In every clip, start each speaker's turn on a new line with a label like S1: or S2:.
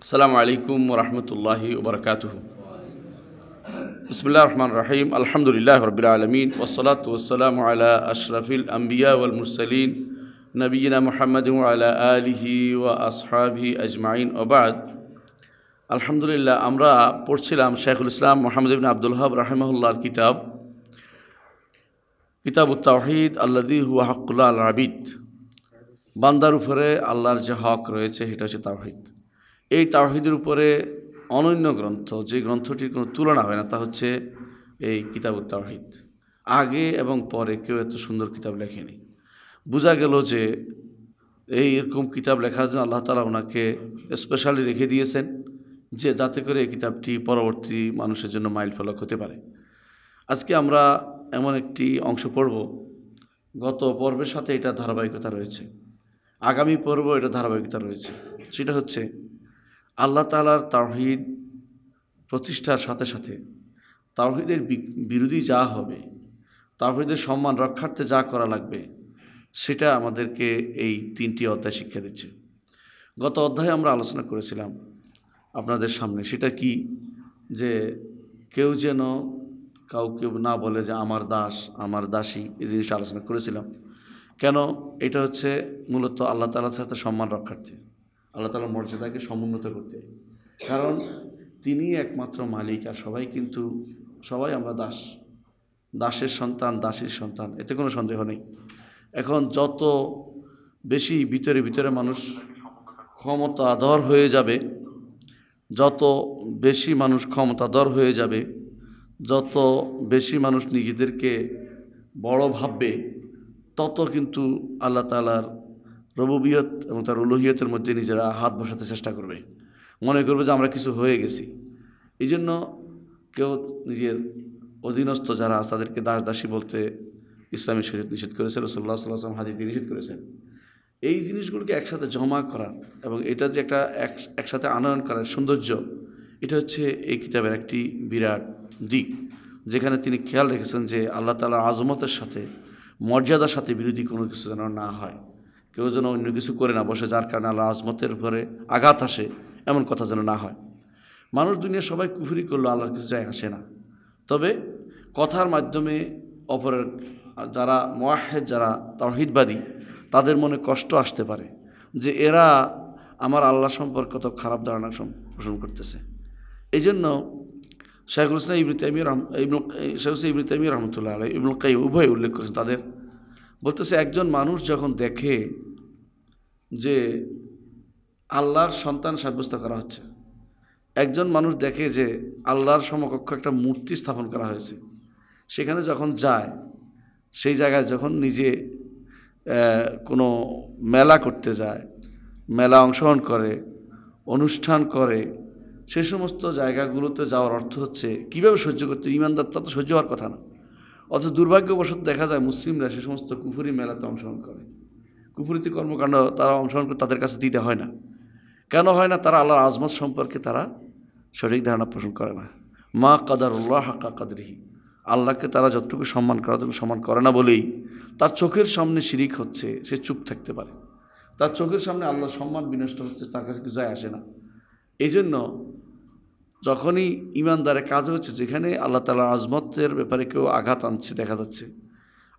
S1: السلام عليكم ورحمة الله وبركاته بسم الله الرحمن الرحيم الحمد لله رب العالمين والصلاة والسلام على أشرف الأنبياء والمرسلين نبينا محمد وعلى آله وأصحابه أجمعين وبعد الحمد لله أمرا برسلام شيخ الإسلام محمد بن عبد الله رحمه الله الكتاب كتاب التوحيد الذي هو حق الله العبيد بندر فره الله رجحاك رويته توحيد এই তাওহিদের উপরে অনন্য গ্রন্থ যে গ্রন্থটির কোনো তুলনা হয় না তা হচ্ছে এই কিতাব তাওহিদ আগে এবং পরে কেউ এত সুন্দর কিতাব লেখেনি বোঝা গেল যে এই এরকম কিতাব লেখার জন্য আল্লাহ তালা ওনাকে স্পেশালি রেখে দিয়েছেন যে যাতে করে এই কিতাবটি পরবর্তী মানুষের জন্য মাইল ফলক হতে পারে আজকে আমরা এমন একটি অংশ পড়ব গত পর্বের সাথে এটা ধারাবাহিকতা রয়েছে আগামী পর্ব এটা ধারাবাহিকতা রয়েছে সেটা হচ্ছে আল্লাহ তালার তাওহিদ প্রতিষ্ঠার সাথে সাথে তাওহিদের বিরোধী যা হবে তাওহিদের সম্মান রক্ষার্থে যা করা লাগবে সেটা আমাদেরকে এই তিনটি অধ্যায় শিক্ষা দিচ্ছে গত অধ্যায়ে আমরা আলোচনা করেছিলাম আপনাদের সামনে সেটা কি যে কেউ যেন কাউকে না বলে যে আমার দাস আমার দাসী এই জিনিসটা আলোচনা করেছিলাম কেন এটা হচ্ছে মূলত আল্লাহ তালার সাথে সম্মান রক্ষার্থে আল্লাহ তালার মর্যাদাকে সমুন্নত করতে কারণ তিনি একমাত্র মালিক আর সবাই কিন্তু সবাই আমরা দাস দাসের সন্তান দাসের সন্তান এতে কোনো সন্দেহ নেই এখন যত বেশি ভিতরে ভিতরে মানুষ ক্ষমতাধর হয়ে যাবে যত বেশি মানুষ ক্ষমতাধর হয়ে যাবে যত বেশি মানুষ নিজেদেরকে বড় ভাববে তত কিন্তু আল্লাহ তালার রববিয়ত এবং তার উলহিয়তের মধ্যে নিজেরা হাত বসাতে চেষ্টা করবে মনে করবে যে আমরা কিছু হয়ে গেছি এই জন্য কেউ নিজের অধীনস্থ যারা তাদেরকে দাস দাসী বলতে ইসলামী শরীর নিষেধ করেছে রসল্লাহ সাল্লাহ আসলাম দিয়ে নিষেধ করেছেন এই জিনিসগুলোকে একসাথে জমা করা এবং এটা যে একটা একসাথে আনয়ন করার সৌন্দর্য এটা হচ্ছে এই কিতাবের একটি বিরাট দিক যেখানে তিনি খেয়াল রেখেছেন যে আল্লাহ তালার আজমতের সাথে মর্যাদার সাথে বিরোধী কোনো কিছু যেন না হয় কেউ যেন অন্য কিছু করে না বসে যার কারণে আল্লাহ আজমতের উপরে আঘাত আসে এমন কথা যেন না হয় মানুষ দুনিয়া সবাই কুফুরি করলো আল্লাহর কিছু যায় আসে না তবে কথার মাধ্যমে অপরের যারা মোয়াহেদ যারা তহিদবাদী তাদের মনে কষ্ট আসতে পারে যে এরা আমার আল্লাহ সম্পর্কে কত খারাপ ধারণা পোষণ করতেছে এই জন্য শেখ ইসলাম ইবনু তাইমি রহম ইবনু শেখ ইসলাম ইবনু তাইমি রহমতুল্লাহ ইবনুল কাই উভয় উল্লেখ করেছেন তাদের বলতেছে একজন মানুষ যখন দেখে যে আল্লাহর সন্তান সাব্যস্ত করা হচ্ছে একজন মানুষ দেখে যে আল্লাহর সমকক্ষ একটা মূর্তি স্থাপন করা হয়েছে সেখানে যখন যায় সেই জায়গায় যখন নিজে কোনো মেলা করতে যায় মেলা অংশগ্রহণ করে অনুষ্ঠান করে সে সমস্ত জায়গাগুলোতে যাওয়ার অর্থ হচ্ছে কীভাবে সহ্য করতে ইমানদার তত সহ্য হওয়ার কথা না অথচ দুর্ভাগ্যবশত দেখা যায় মুসলিমরা সে সমস্ত কুফুরি মেলাতে অংশগ্রহণ করে কুফুরিতে কর্মকাণ্ড তারা অংশগ্রহণ করে তাদের কাছে দিতে হয় না কেন হয় না তারা আল্লাহর আজমত সম্পর্কে তারা সঠিক ধারণা পোষণ করে না মা কাদারুল্লাহ হাক্কা কাদরিহি আল্লাহকে তারা যতটুকু সম্মান করা ততটুকু সম্মান করে না বলেই তার চোখের সামনে শিরিক হচ্ছে সে চুপ থাকতে পারে তার চোখের সামনে আল্লাহ সম্মান বিনষ্ট হচ্ছে তার কাছে কিছু যায় আসে না এই জন্য যখনই ইমানদারে কাজ হচ্ছে যেখানে আল্লাহ তালার আজমতের ব্যাপারে কেউ আঘাত আনছে দেখা যাচ্ছে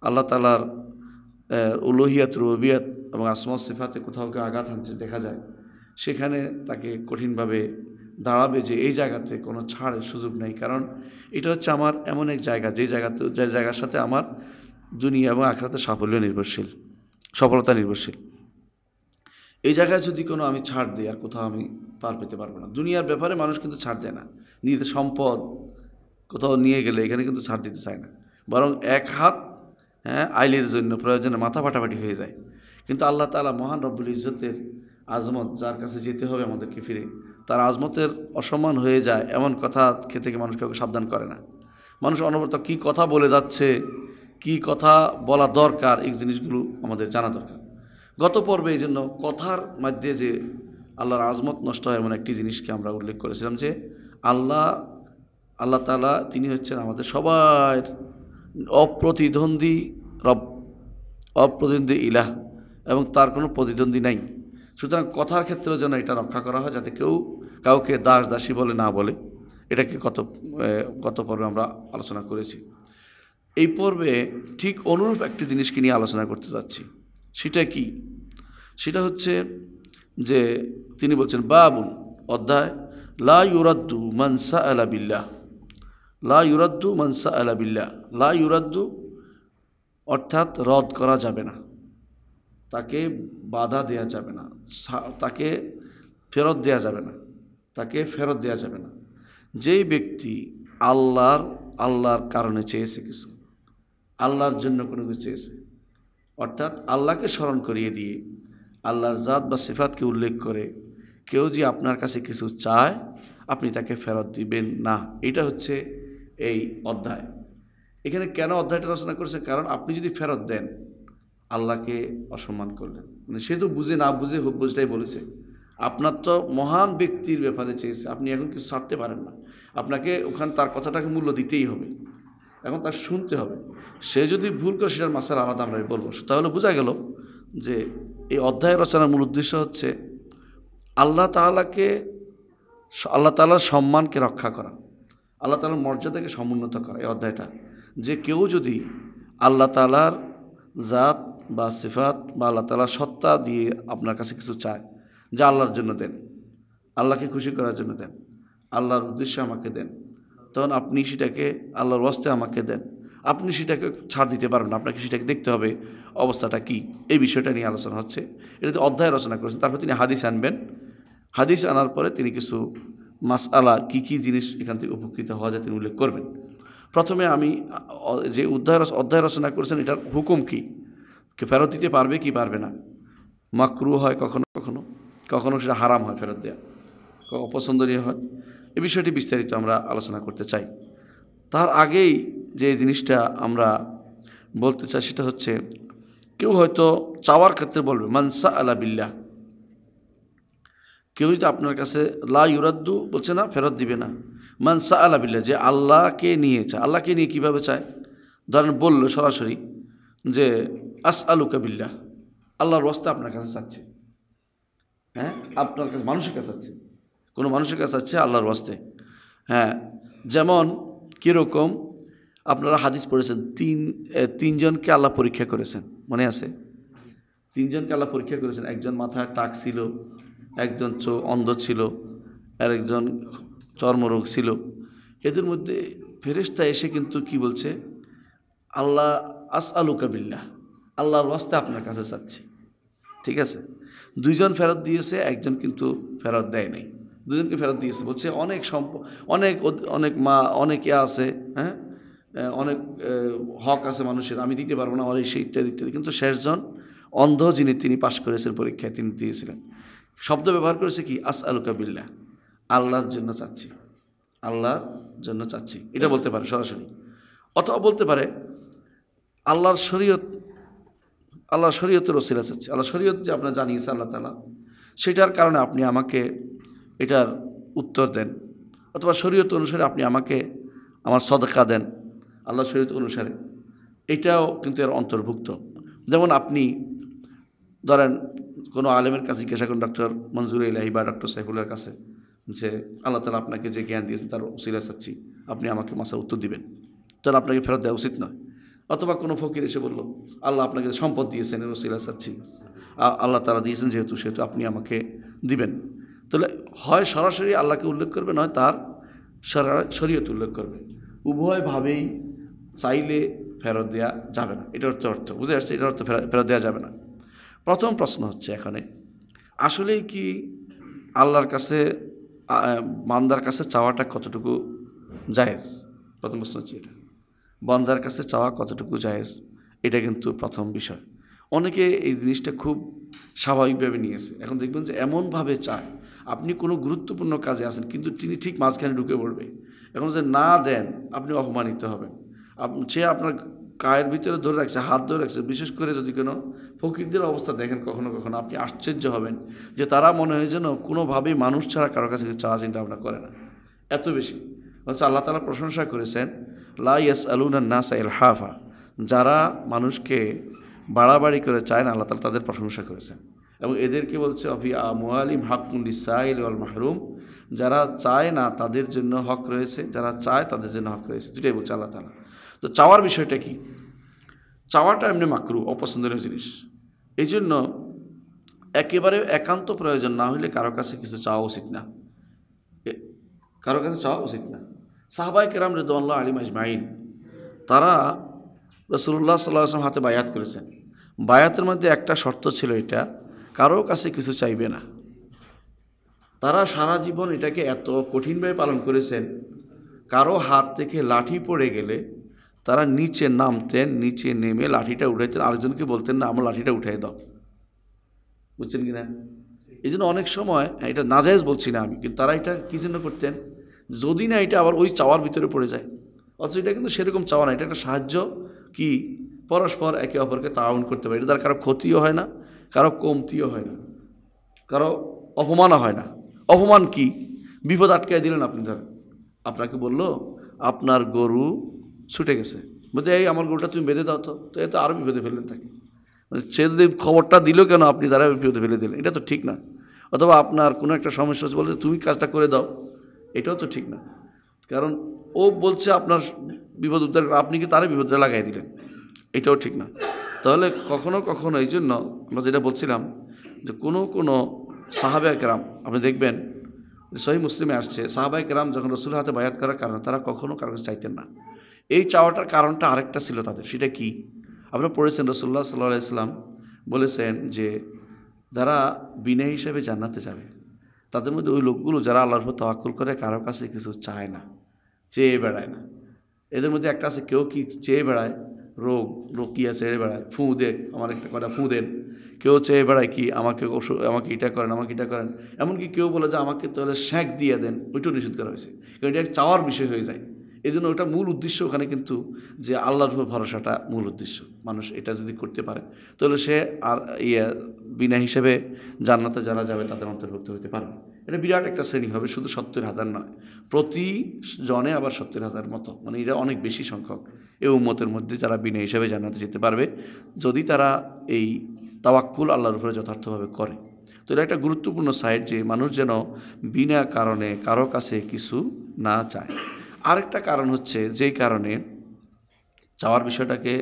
S1: আল্লাহ তালার উলহিয়াত রবিয়াত এবং আসমত সিফাতে কোথাও কেউ আঘাত আনছে দেখা যায় সেখানে তাকে কঠিনভাবে দাঁড়াবে যে এই জায়গাতে কোনো ছাড়ের সুযোগ নেই কারণ এটা হচ্ছে আমার এমন এক জায়গা যে জায়গাতে যে জায়গার সাথে আমার দুনিয়া এবং আখড়াতে সাফল্য নির্ভরশীল সফলতা নির্ভরশীল এই জায়গায় যদি কোনো আমি ছাড় দিই আর কোথাও আমি পার পেতে পারবো না দুনিয়ার ব্যাপারে মানুষ কিন্তু ছাড় দেয় না নিজেদের সম্পদ কোথাও নিয়ে গেলে এখানে কিন্তু ছাড় দিতে চায় না বরং এক হাত হ্যাঁ আইলের জন্য প্রয়োজনে মাথা ফাটাফাটি হয়ে যায় কিন্তু আল্লাহ তালা মহান রব্বুল ইজ্জতের আজমত যার কাছে যেতে হবে আমাদেরকে ফিরে তার আজমতের অসম্মান হয়ে যায় এমন কথা থেকে মানুষ কাউকে সাবধান করে না মানুষ অনবরত কি কথা বলে যাচ্ছে কি কথা বলা দরকার এই জিনিসগুলো আমাদের জানা দরকার গত পর্বে এই জন্য কথার মধ্যে যে আল্লাহর আজমত নষ্ট হয় এমন একটি জিনিসকে আমরা উল্লেখ করেছিলাম যে আল্লাহ আল্লাহ তালা তিনি হচ্ছেন আমাদের সবার অপ্রতিদ্বন্দ্বী রব অপ্রতিদ্বন্দ্বী ইলাহ এবং তার কোনো প্রতিদ্বন্দ্বী নাই সুতরাং কথার ক্ষেত্রেও যেন এটা রক্ষা করা হয় যাতে কেউ কাউকে দাস দাসী বলে না বলে এটাকে গত গত পর্বে আমরা আলোচনা করেছি এই পর্বে ঠিক অনুরূপ একটি জিনিসকে নিয়ে আলোচনা করতে যাচ্ছি সেটা কি সেটা হচ্ছে যে তিনি বলছেন বাবুল অধ্যায় লা ইউরাদ্দু মানসা আলা বিল্লাহ লা ইউরাদ্দু মানসা আলা বিল্লাহ লা ইউরাদ্দু অর্থাৎ রদ করা যাবে না তাকে বাধা দেয়া যাবে না তাকে ফেরত দেয়া যাবে না তাকে ফেরত দেয়া যাবে না যেই ব্যক্তি আল্লাহর আল্লাহর কারণে চেয়েছে কিছু আল্লাহর জন্য কোনো কিছু চেয়েছে অর্থাৎ আল্লাহকে স্মরণ করিয়ে দিয়ে আল্লাহর জাত বা সেফাতকে উল্লেখ করে কেউ যে আপনার কাছে কিছু চায় আপনি তাকে ফেরত দিবেন না এটা হচ্ছে এই অধ্যায় এখানে কেন অধ্যায়টা রচনা করেছে কারণ আপনি যদি ফেরত দেন আল্লাহকে অসম্মান করলেন মানে সে তো বুঝে না বুঝে বুঝটাই বলেছে আপনার তো মহান ব্যক্তির ব্যাপারে চেয়েছে আপনি এখন কিছু ছাড়তে পারেন না আপনাকে ওখান তার কথাটাকে মূল্য দিতেই হবে এখন তার শুনতে হবে সে যদি ভুল করে সেটার মাসাল আলাদা আমরা বলবো তাহলে বোঝা গেল যে এই অধ্যায় রচনার মূল উদ্দেশ্য হচ্ছে আল্লাহ তালাকে আল্লাহ তালার সম্মানকে রক্ষা করা আল্লাহ তালার মর্যাদাকে সমুন্নত করা এই অধ্যায়টা যে কেউ যদি আল্লাহ তালার জাত বা সিফাত বা আল্লাহ তালার সত্তা দিয়ে আপনার কাছে কিছু চায় যা আল্লাহর জন্য দেন আল্লাহকে খুশি করার জন্য দেন আল্লাহর উদ্দেশ্যে আমাকে দেন তখন আপনি সেটাকে আল্লাহর ওয়াস্তে আমাকে দেন আপনি সেটাকে ছাড় দিতে পারবেন আপনাকে সেটাকে দেখতে হবে অবস্থাটা কি এই বিষয়টা নিয়ে আলোচনা হচ্ছে এটাতে অধ্যায় রচনা করেছেন তারপর তিনি হাদিস আনবেন হাদিস আনার পরে তিনি কিছু আলা কী কী জিনিস এখান থেকে উপকৃত হওয়া যায় তিনি উল্লেখ করবেন প্রথমে আমি যে অধ্যায় অধ্যায় রচনা করেছেন এটার হুকুম কী ফেরত দিতে পারবে কি পারবে না মাকরু হয় কখনো কখনো কখনো সেটা হারাম হয় ফেরত দেয়া অপছন্দনীয় হয় এ বিষয়টি বিস্তারিত আমরা আলোচনা করতে চাই তার আগেই যে জিনিসটা আমরা বলতে চাই সেটা হচ্ছে কেউ হয়তো চাওয়ার ক্ষেত্রে বলবে মানসা আলা বিল্লা কেউ যদি আপনার কাছে লা ইউরাদ্দু বলছে না ফেরত দিবে না মানসা আলা বিল্লা যে আল্লাহকে নিয়ে চায় আল্লাহকে নিয়ে কিভাবে চায় ধরেন বলল সরাসরি যে আস আলু কাবিল্লা আল্লাহর ওয়াস্তা আপনার কাছে চাচ্ছে হ্যাঁ আপনার কাছে মানুষের কাছে চাচ্ছে কোনো মানুষের কাছে চাচ্ছে আল্লাহর ওয়াস্তে হ্যাঁ যেমন কীরকম আপনারা হাদিস পড়েছেন তিন তিনজনকে আল্লাহ পরীক্ষা করেছেন মনে আছে তিনজনকে আল্লাহ পরীক্ষা করেছেন একজন মাথায় টাক ছিল একজন চো অন্ধ ছিল আর একজন চর্মরোগ ছিল এদের মধ্যে ফেরেস্তা এসে কিন্তু কি বলছে আল্লাহ আস আলু কাবিল্লা আল্লাহর রাস্তে আপনার কাছে চাচ্ছি ঠিক আছে দুইজন ফেরত দিয়েছে একজন কিন্তু ফেরত দেয় নাই দুজনকে ফেরত দিয়েছে বলছে অনেক সম্প অনেক অনেক মা অনেকে আছে হ্যাঁ অনেক হক আছে মানুষের আমি দিতে পারবো না অনেক সে ইত্যাদি ইত্যাদি কিন্তু শেষজন অন্ধ যিনি তিনি পাশ করেছেন পরীক্ষায় তিনি দিয়েছিলেন শব্দ ব্যবহার করেছে কি আস আলুকাবিল্লা আল্লাহর জন্য চাচ্ছি আল্লাহর জন্য চাচ্ছি এটা বলতে পারে সরাসরি অথবা বলতে পারে আল্লাহর শরীয়ত আল্লাহর শরীয়তের ওসিলা চাচ্ছি আল্লাহ শরীয়ত যে আপনার জানিয়েছে আল্লাহ তালা সেটার কারণে আপনি আমাকে এটার উত্তর দেন অথবা শরীয়ত অনুসারে আপনি আমাকে আমার সদকা দেন আল্লাহ শরীয়ত অনুসারে এটাও কিন্তু এর অন্তর্ভুক্ত যেমন আপনি ধরেন কোনো আলেমের কাছে জিজ্ঞাসা করুন ডক্টর মঞ্জুর ইলাহি বা ডক্টর সাইফুলের কাছে যে আল্লাহ তালা আপনাকে যে জ্ঞান দিয়েছেন তার উচিলা চাচ্ছি আপনি আমাকে মাসা উত্তর দিবেন তাহলে আপনাকে ফেরত দেওয়া উচিত নয় অথবা কোনো ফকির এসে বলল আল্লাহ আপনাকে সম্পদ দিয়েছেন উচিলা চাচ্ছি আল্লাহ তালা দিয়েছেন যেহেতু সেহেতু আপনি আমাকে দিবেন তাহলে হয় সরাসরি আল্লাহকে উল্লেখ করবে নয় তার শরীয়ত উল্লেখ করবে উভয়ভাবেই চাইলে ফেরত দেওয়া যাবে না এটার অর্থ অর্থ বুঝে আসছে এটা অর্থ ফেরত দেওয়া যাবে না প্রথম প্রশ্ন হচ্ছে এখানে আসলেই কি আল্লাহর কাছে বান্দার কাছে চাওয়াটা কতটুকু জায়েজ প্রথম প্রশ্ন হচ্ছে এটা বান্দার কাছে চাওয়া কতটুকু জায়েজ এটা কিন্তু প্রথম বিষয় অনেকে এই জিনিসটা খুব স্বাভাবিকভাবে নিয়েছে এখন দেখবেন যে এমনভাবে চায় আপনি কোনো গুরুত্বপূর্ণ কাজে আছেন কিন্তু তিনি ঠিক মাঝখানে ঢুকে পড়বে এখন যে না দেন আপনি অপমানিত হবেন সে আপনার কায়ের ভিতরে ধরে রাখছে হাত ধরে রাখছে বিশেষ করে যদি কোনো ফকিরদের অবস্থা দেখেন কখনো কখনো আপনি আশ্চর্য হবেন যে তারা মনে হয় যেন কোনোভাবেই মানুষ ছাড়া কারো কাছে চাওয়া চিন্তা ভাবনা করে না এত বেশি অথচ আল্লাহ তালা প্রশংসা করেছেন লা ইয়াস আলুনা নাসা এল হাফা যারা মানুষকে বাড়াবাড়ি করে চায় না আল্লাহ তালা তাদের প্রশংসা করেছেন এবং এদেরকে বলছে অফি আলিম হাকুন্ডি সাইল আল মাহরুম যারা চায় না তাদের জন্য হক রয়েছে যারা চায় তাদের জন্য হক রয়েছে দুটাই বলছে আল্লাহ তালা তো চাওয়ার বিষয়টা কি চাওয়াটা এমনি মাকরু অপছন্দনীয় জিনিস এই জন্য একেবারে একান্ত প্রয়োজন না হলে কারো কাছে কিছু চাওয়া উচিত না কারো কাছে চাওয়া উচিত না সাহবাই কেরাম রেদুয়াল্লাহ আলিম আজমাইন তারা রসুল্লাহ সাল্লাহ আসলাম হাতে বায়াত করেছেন বায়াতের মধ্যে একটা শর্ত ছিল এটা কারো কাছে কিছু চাইবে না তারা সারা জীবন এটাকে এত কঠিনভাবে পালন করেছেন কারো হাত থেকে লাঠি পড়ে গেলে তারা নিচে নামতেন নিচে নেমে লাঠিটা উঠাইতেন আরেকজনকে বলতেন না আমার লাঠিটা উঠাই দাও বুঝছেন কি না এই জন্য অনেক সময় এটা নাজায়জ বলছি না আমি কিন্তু তারা এটা কী জন্য করতেন যদি না এটা আবার ওই চাওয়ার ভিতরে পড়ে যায় অথচ এটা কিন্তু সেরকম চাওয়া না এটা একটা সাহায্য কি পরস্পর একে অপরকে তাউন করতে পারে এটা তার কারো ক্ষতিও হয় না কারো কমতিও হয় না কারো অপমানও হয় না অপমান কি বিপদ আটকায় দিলেন আপনি ধর আপনাকে বলল আপনার গরু ছুটে গেছে বলতে এই আমার গরুটা তুমি বেঁধে দাও তো তো এ তো আরও বিপদে ফেললেন তাকে সে যদি খবরটা দিল কেন আপনি তারা বিপদে ফেলে দিলেন এটা তো ঠিক না অথবা আপনার কোনো একটা সমস্যা হচ্ছে বলতে তুমি কাজটা করে দাও এটাও তো ঠিক না কারণ ও বলছে আপনার বিপদ উদ্ধার আপনি কি তারা বিপদটা লাগাই দিলেন এটাও ঠিক না তাহলে কখনো কখনো এই জন্য আমরা যেটা বলছিলাম যে কোনো কোনো সাহাবা একরাম আপনি দেখবেন সহি মুসলিমে আসছে সাহাবাই একরাম যখন রসুল হাতে বায়াত করার কারণে তারা কখনো কাছে চাইতেন না এই চাওয়াটার কারণটা আরেকটা ছিল তাদের সেটা কি আপনারা পড়েছেন রসুল্লাহ সাল্লাহ ইসলাম বলেছেন যে যারা বিনা হিসেবে জান্নাতে যাবে তাদের মধ্যে ওই লোকগুলো যারা আল্লাহর তো তওয়াক্কুল করে কারো কাছে কিছু চায় না চেয়ে বেড়ায় না এদের মধ্যে একটা আছে কেউ কি চেয়ে বেড়ায় রোগ আছে ছেড়ে বেড়ায় ফুঁ দে আমার একটা কথা ফুঁ দেন কেউ চেয়ে বেড়ায় কি আমাকে ওষুধ আমাকে এটা করেন আমাকে এটা করেন এমনকি কেউ বলে যে আমাকে তাহলে শ্যাঁক দিয়ে দেন ওইটাও নিষেধ করা হয়েছে কারণ এটা চাওয়ার বিষয় হয়ে যায় এই জন্য ওটা মূল উদ্দেশ্য ওখানে কিন্তু যে আল্লাহর উপর ভরসাটা মূল উদ্দেশ্য মানুষ এটা যদি করতে পারে তাহলে সে আর ইয়ে বিনা হিসেবে জান্নাতে যারা যাবে তাদের অন্তর্ভুক্ত হতে পারবে এটা বিরাট একটা শ্রেণী হবে শুধু সত্তর হাজার নয় প্রতি জনে আবার সত্তর হাজার মতো মানে এটা অনেক বেশি সংখ্যক এ উম্মতের মধ্যে যারা বিনয় হিসাবে জানাতে যেতে পারবে যদি তারা এই তাওয়াক্কুল আল্লাহর উপরে যথার্থভাবে করে তো এটা একটা গুরুত্বপূর্ণ সাইড যে মানুষ যেন বিনা কারণে কারো কাছে কিছু না চায় আরেকটা কারণ হচ্ছে যেই কারণে চাওয়ার বিষয়টাকে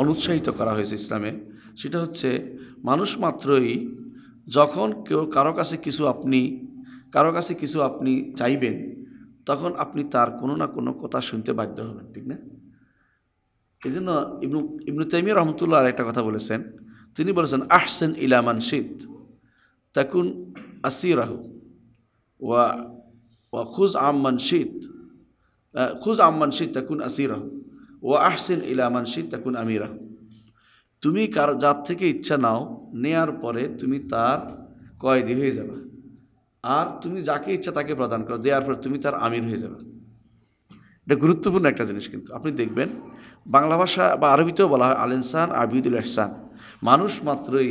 S1: অনুৎসাহিত করা হয়েছে ইসলামে সেটা হচ্ছে মানুষ মাত্রই যখন কেউ কারো কাছে কিছু আপনি কারো কাছে কিছু আপনি চাইবেন তখন আপনি তার কোনো না কোনো কথা শুনতে বাধ্য হবেন ঠিক না এই জন্য ইবনু ইবনু তাইমিয়া রহমতুল্লাহ আর একটা কথা বলেছেন তিনি বলেছেন আহসেন ইলামান শীত তাকুন আসিরাহু ওয়া ওয়া খুজ আমান শীত খুজ আমান শীত তাকুন আসিরাহু ওয়া আহসেন ইলামান শীত তাকুন আমিরাহু তুমি কার যার থেকে ইচ্ছা নাও নেয়ার পরে তুমি তার কয়েদি হয়ে যাবে আর তুমি যাকে ইচ্ছা তাকে প্রদান করো দেওয়ার পর তুমি তার আমির হয়ে যাবে এটা গুরুত্বপূর্ণ একটা জিনিস কিন্তু আপনি দেখবেন বাংলা ভাষা বা আরবিতেও বলা হয় আল ইনসান আবিদুল এহসান মানুষ মাত্রই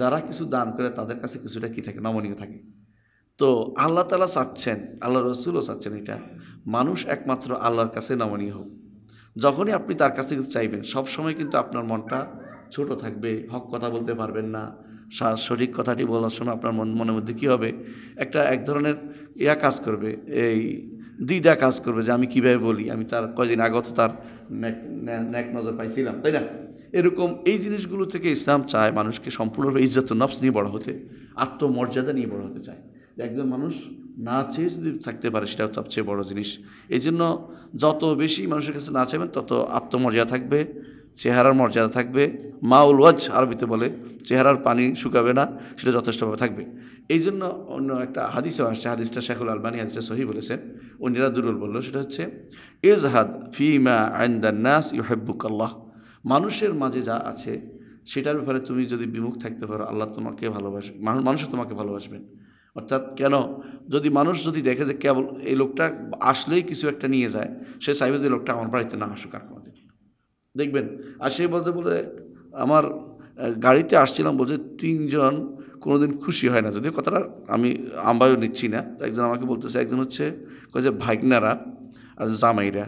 S1: যারা কিছু দান করে তাদের কাছে কিছুটা কী থাকে নমনীয় থাকে তো আল্লাহ তালা চাচ্ছেন আল্লাহ রসুলও চাচ্ছেন এটা মানুষ একমাত্র আল্লাহর কাছে নমনীয় হোক যখনই আপনি তার কাছে কিছু চাইবেন সবসময় কিন্তু আপনার মনটা ছোট থাকবে হক কথা বলতে পারবেন না সঠিক কথাটি বলার সময় আপনার মন মনের মধ্যে কী হবে একটা এক ধরনের ইয়া কাজ করবে এই দ্বিধা কাজ করবে যে আমি কীভাবে বলি আমি তার কয়দিন আগত তার ন্যাক নজর পাইছিলাম তাই না এরকম এই জিনিসগুলো থেকে ইসলাম চায় মানুষকে সম্পূর্ণরূপে ইজ্জত নফস নিয়ে বড় হতে আত্মমর্যাদা নিয়ে বড় হতে চায় একজন মানুষ না চেয়ে যদি থাকতে পারে সেটাও সবচেয়ে বড় জিনিস এই জন্য যত বেশি মানুষের কাছে না চাইবেন তত আত্মমর্যাদা থাকবে চেহারার মর্যাদা থাকবে মাউল ওয়াজ আরবিতে বলে চেহারার পানি শুকাবে না সেটা যথেষ্টভাবে থাকবে এই জন্য অন্য একটা হাদিসও আসছে হাদিসটা শেখুল আলবানি হাদিসটা সহি বলেছেন নিরা দুরুল বলল সেটা হচ্ছে এজহাদ ফিমা আইন্দান্নাস আল্লাহ মানুষের মাঝে যা আছে সেটার ব্যাপারে তুমি যদি বিমুখ থাকতে পারো আল্লাহ তোমাকে ভালোবাসবে মানুষও তোমাকে ভালোবাসবেন অর্থাৎ কেন যদি মানুষ যদি দেখে যে কেবল এই লোকটা আসলেই কিছু একটা নিয়ে যায় সে চাইবে যে লোকটা আমার বাড়িতে না আসুক আর দেখবেন আর সে বলতে বলে আমার গাড়িতে আসছিলাম বলছে তিনজন কোনো দিন খুশি হয় না যদিও কথাটা আমি আম্বায়ও নিচ্ছি না একজন আমাকে বলতেছে একজন হচ্ছে কয়ে যে ভাইগনারা আর জামাইরা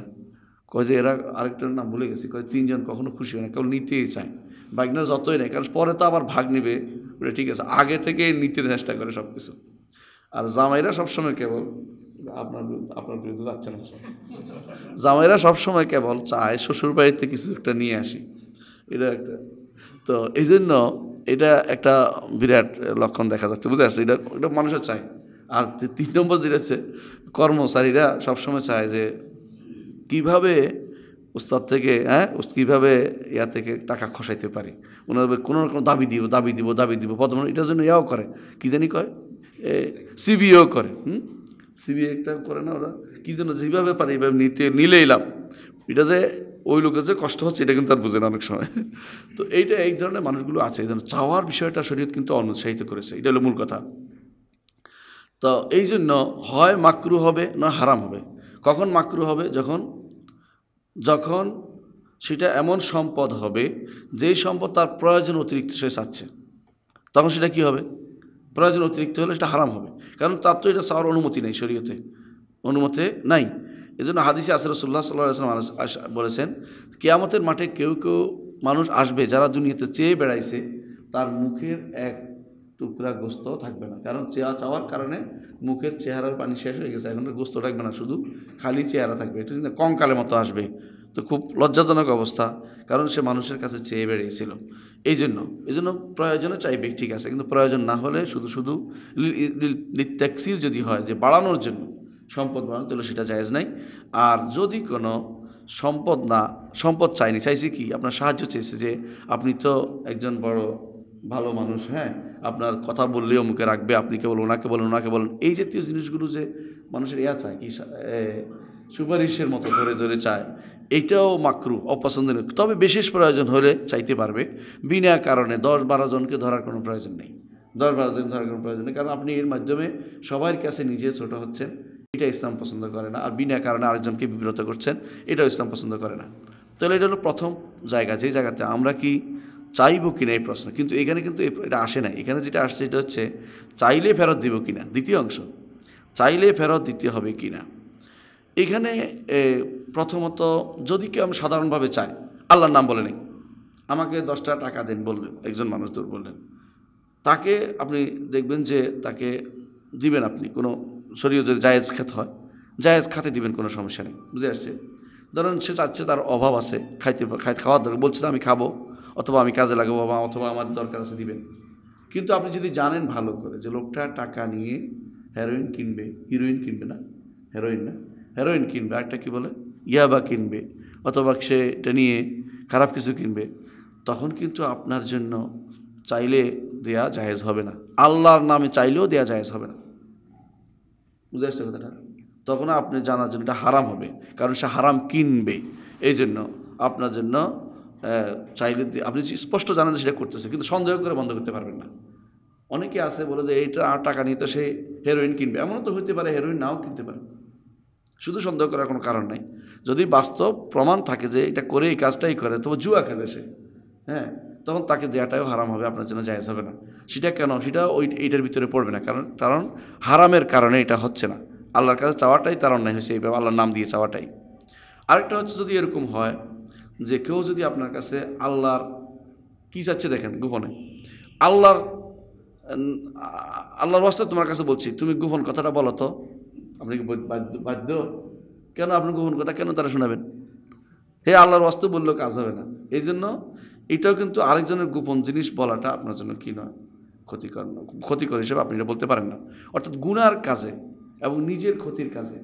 S1: কয়ে যে এরা আরেকটার নাম ভুলে গেছি কয়ে তিনজন কখনো খুশি হয় না কেউ নিতেই চায় ভাইগনারা যতই নেয় কারণ পরে তো আবার ভাগ নেবে ওটা ঠিক আছে আগে থেকে নিতে চেষ্টা করে সব কিছু আর জামাইরা সবসময় কেবল আপনার আপনার বিরুদ্ধে যাচ্ছে না জামাইরা সবসময় কেবল চায় শ্বশুর বাড়িতে কিছু একটা নিয়ে আসি এটা একটা তো এই জন্য এটা একটা বিরাট লক্ষণ দেখা যাচ্ছে বুঝে আসছে এটা এটা মানুষের চাই আর তিন নম্বর যেটা আছে কর্মচারীরা সবসময় চায় যে কিভাবে উস্তাদ থেকে হ্যাঁ কীভাবে ইয়া থেকে টাকা খসাইতে পারি ওনাদের কোনো রকম দাবি দিব দাবি দিব দাবি দিব পদম এটার জন্য ইয়াও করে কী জানি কয় সিবিও করে হুম সিবিআই একটা করে না ওরা কী জন্য যেভাবে পারে এইভাবে নিতে নিলে এলাম এটা যে ওই লোকের যে কষ্ট হচ্ছে এটা কিন্তু আর বুঝে না অনেক সময় তো এইটা এই ধরনের মানুষগুলো আছে এই ধরনের চাওয়ার বিষয়টা শরীর কিন্তু অনুৎসাহিত করেছে এটা হলো মূল কথা তো এই জন্য হয় মাকরু হবে না হারাম হবে কখন মাকরু হবে যখন যখন সেটা এমন সম্পদ হবে যেই সম্পদ তার প্রয়োজন অতিরিক্ত সে চাচ্ছে তখন সেটা কি হবে প্রয়োজন অতিরিক্ত হলে সেটা হারাম হবে কারণ তার তো এটা চাওয়ার অনুমতি নেই শরীয়তে অনুমতি নাই এজন্য হাদিসে আসরসুল্লাহ সাল্লাহ আসলাম বলেছেন কেয়ামতের মাঠে কেউ কেউ মানুষ আসবে যারা দুনিয়াতে চেয়ে বেড়াইছে তার মুখের এক টুকরা গোস্ত থাকবে না কারণ চেয়া চাওয়ার কারণে মুখের চেহারার পানি শেষ হয়ে গেছে এখন গোস্ত থাকবে না শুধু খালি চেহারা থাকবে এটা কঙ্কালের মতো আসবে তো খুব লজ্জাজনক অবস্থা কারণ সে মানুষের কাছে চেয়ে বেড়িয়েছিল এই জন্য এই জন্য প্রয়োজনে চাইবে ঠিক আছে কিন্তু প্রয়োজন না হলে শুধু শুধু ট্যাক্সির যদি হয় যে বাড়ানোর জন্য সম্পদ বাড়ানো তাহলে সেটা জায়জ নাই আর যদি কোনো সম্পদ না সম্পদ চাইনি চাইছি কি আপনার সাহায্য চেয়েছে যে আপনি তো একজন বড় ভালো মানুষ হ্যাঁ আপনার কথা বললেও মুখে রাখবে আপনি কেবল ওনাকে বলেন ওনাকে বলেন এই জাতীয় জিনিসগুলো যে মানুষের ইয়া চায় কি সুপারিশের মতো ধরে ধরে চায় এইটাও মাকরু অপছন্দনীয় তবে বিশেষ প্রয়োজন হলে চাইতে পারবে বিনা কারণে দশ বারো জনকে ধরার কোনো প্রয়োজন নেই দশ বারো জন ধরার কোনো প্রয়োজন নেই কারণ আপনি এর মাধ্যমে সবার কাছে নিজে ছোট হচ্ছেন এটা ইসলাম পছন্দ করে না আর বিনা কারণে আরেকজনকে বিব্রত করছেন এটাও ইসলাম পছন্দ করে না তাহলে এটা হলো প্রথম জায়গা যে জায়গাতে আমরা কি চাইব কিনা এই প্রশ্ন কিন্তু এখানে কিন্তু এটা আসে না এখানে যেটা আসছে এটা হচ্ছে চাইলে ফেরত দিব কিনা দ্বিতীয় অংশ চাইলে ফেরত দিতে হবে কিনা এখানে প্রথমত যদি কেউ আমি সাধারণভাবে চাই আল্লাহর নাম বলে নেই আমাকে দশটা টাকা দিন বললেন একজন মানুষ দূর বললেন তাকে আপনি দেখবেন যে তাকে দিবেন আপনি কোনো শরীর যদি জায়েজ খেত হয় জায়েজ খাতে দিবেন কোনো সমস্যা নেই বুঝে আসছে ধরেন সে চাচ্ছে তার অভাব আছে খাইতে খাই খাওয়ার দরকার বলছে আমি খাবো অথবা আমি কাজে লাগাবো বা অথবা আমার দরকার আছে দিবেন কিন্তু আপনি যদি জানেন ভালো করে যে লোকটা টাকা নিয়ে হেরোইন কিনবে হিরোইন কিনবে না হেরোইন না হেরোইন কিনবে একটা কী বলে ইয়াবা কিনবে অথবা সে এটা নিয়ে খারাপ কিছু কিনবে তখন কিন্তু আপনার জন্য চাইলে দেয়া জায়েজ হবে না আল্লাহর নামে চাইলেও দেয়া জায়েজ হবে না বুঝে আসছে কথাটা তখন আপনি জানার জন্য এটা হারাম হবে কারণ সে হারাম কিনবে এই জন্য আপনার জন্য চাইলে আপনি স্পষ্ট জানেন যে সেটা করতেছে কিন্তু সন্দেহ করে বন্ধ করতে পারবেন না অনেকে আছে বলে যে এইটা টাকা নিয়ে তো সে হেরোইন কিনবে এমনও তো হইতে পারে হেরোইন নাও কিনতে পারে শুধু সন্দেহ করার কোনো কারণ নেই যদি বাস্তব প্রমাণ থাকে যে এটা করে এই কাজটাই করে তবু জুয়া খেলে সে হ্যাঁ তখন তাকে দেওয়াটাও হারাম হবে আপনার জন্য জায়জ হবে না সেটা কেন সেটা ওই এইটার ভিতরে পড়বে না কারণ কারণ হারামের কারণে এটা হচ্ছে না আল্লাহর কাছে চাওয়াটাই তার অন্যায় হয়েছে এইভাবে আল্লাহর নাম দিয়ে চাওয়াটাই আরেকটা হচ্ছে যদি এরকম হয় যে কেউ যদি আপনার কাছে আল্লাহর কী চাচ্ছে দেখেন গোপনে আল্লাহর আল্লাহর রাস্তা তোমার কাছে বলছি তুমি গোপন কথাটা বলো তো আপনি কি বাধ্য কেন আপনি গোপন কথা কেন তারা শোনাবেন হে আল্লাহর অস্ত বললেও কাজ হবে না এই জন্য এটাও কিন্তু আরেকজনের গোপন জিনিস বলাটা আপনার জন্য কী নয় ক্ষতিকর ক্ষতিকর হিসেবে আপনি এটা বলতে পারেন না অর্থাৎ গুনার কাজে এবং নিজের ক্ষতির কাজে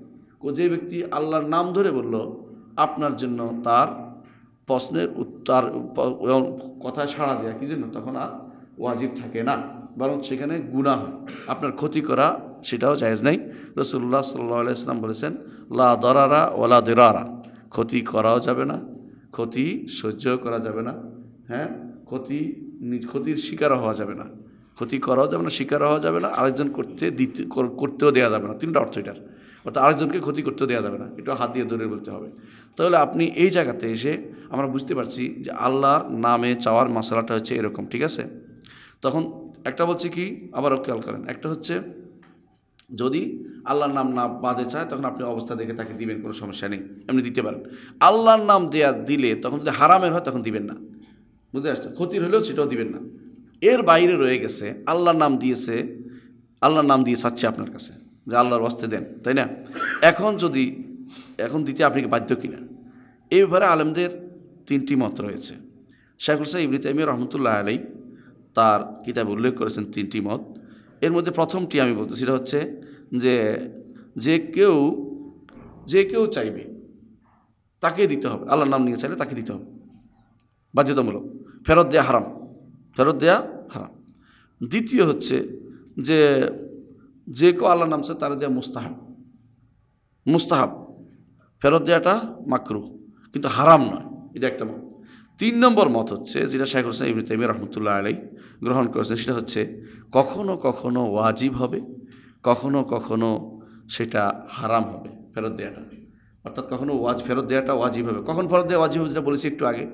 S1: যে ব্যক্তি আল্লাহর নাম ধরে বলল আপনার জন্য তার প্রশ্নের উত্তর কথা সাড়া দেয়া কী জন্য তখন আর ওয়াজিব থাকে না বরং সেখানে গুণা হয় আপনার ক্ষতি করা সেটাও জায়জ নাই রসুল্লাহ সাল্লাহ ইসলাম বলেছেন লা দরারা ওলা দেরারা ক্ষতি করাও যাবে না ক্ষতি সহ্য করা যাবে না হ্যাঁ ক্ষতি ক্ষতির শিকার হওয়া যাবে না ক্ষতি করাও যাবে না শিকার হওয়া যাবে না আরেকজন করতে দিতে করতেও দেওয়া যাবে না তিনটা অর্থ এটার অর্থাৎ আরেকজনকে ক্ষতি করতেও দেওয়া যাবে না এটা হাত দিয়ে ধরে বলতে হবে তাহলে আপনি এই জায়গাতে এসে আমরা বুঝতে পারছি যে আল্লাহর নামে চাওয়ার মশলাটা হচ্ছে এরকম ঠিক আছে তখন একটা বলছে কি আবারও খেয়াল করেন একটা হচ্ছে যদি আল্লাহর নাম না বাঁধে চায় তখন আপনি অবস্থা দেখে তাকে দিবেন কোনো সমস্যা নেই আপনি দিতে পারেন আল্লাহর নাম দেয়া দিলে তখন যদি হারামের হয় তখন দিবেন না বুঝতে আসছে ক্ষতির হলেও সেটাও দিবেন না এর বাইরে রয়ে গেছে আল্লাহর নাম দিয়েছে আল্লাহর নাম দিয়ে চাচ্ছে আপনার কাছে যে আল্লাহর বস্তে দেন তাই না এখন যদি এখন দিতে আপনি বাধ্য কিনা এই ব্যাপারে আলেমদের তিনটি মত রয়েছে শেখুল সাহেব ইবলি আমি রহমতুল্লাহ আলাই তার কিতাবে উল্লেখ করেছেন তিনটি মত এর মধ্যে প্রথমটি আমি বলতে সেটা হচ্ছে যে যে কেউ যে কেউ চাইবে তাকে দিতে হবে আল্লাহর নাম নিয়ে চাইলে তাকে দিতে হবে বাধ্যতামূলক ফেরত দেয়া হারাম ফেরত দেয়া হারাম দ্বিতীয় হচ্ছে যে যে কেউ আল্লাহ চায় তার দেয়া মুস্তাহাব মুস্তাহাব ফেরত দেওয়াটা মাকরু কিন্তু হারাম নয় এটা একটা মত তিন নম্বর মত হচ্ছে যেটা শেখ হোসেন ইবনে রহমতুল্লাহ আলাই গ্রহণ করেছেন সেটা হচ্ছে কখনো কখনো ওয়াজিব হবে কখনো কখনো সেটা হারাম হবে ফেরত দেওয়াটা অর্থাৎ কখনো ওয়াজ ফেরত দেওয়াটা ওয়াজিব হবে কখন ফেরত দেওয়া ওয়াজিব হবে যেটা বলেছি একটু আগে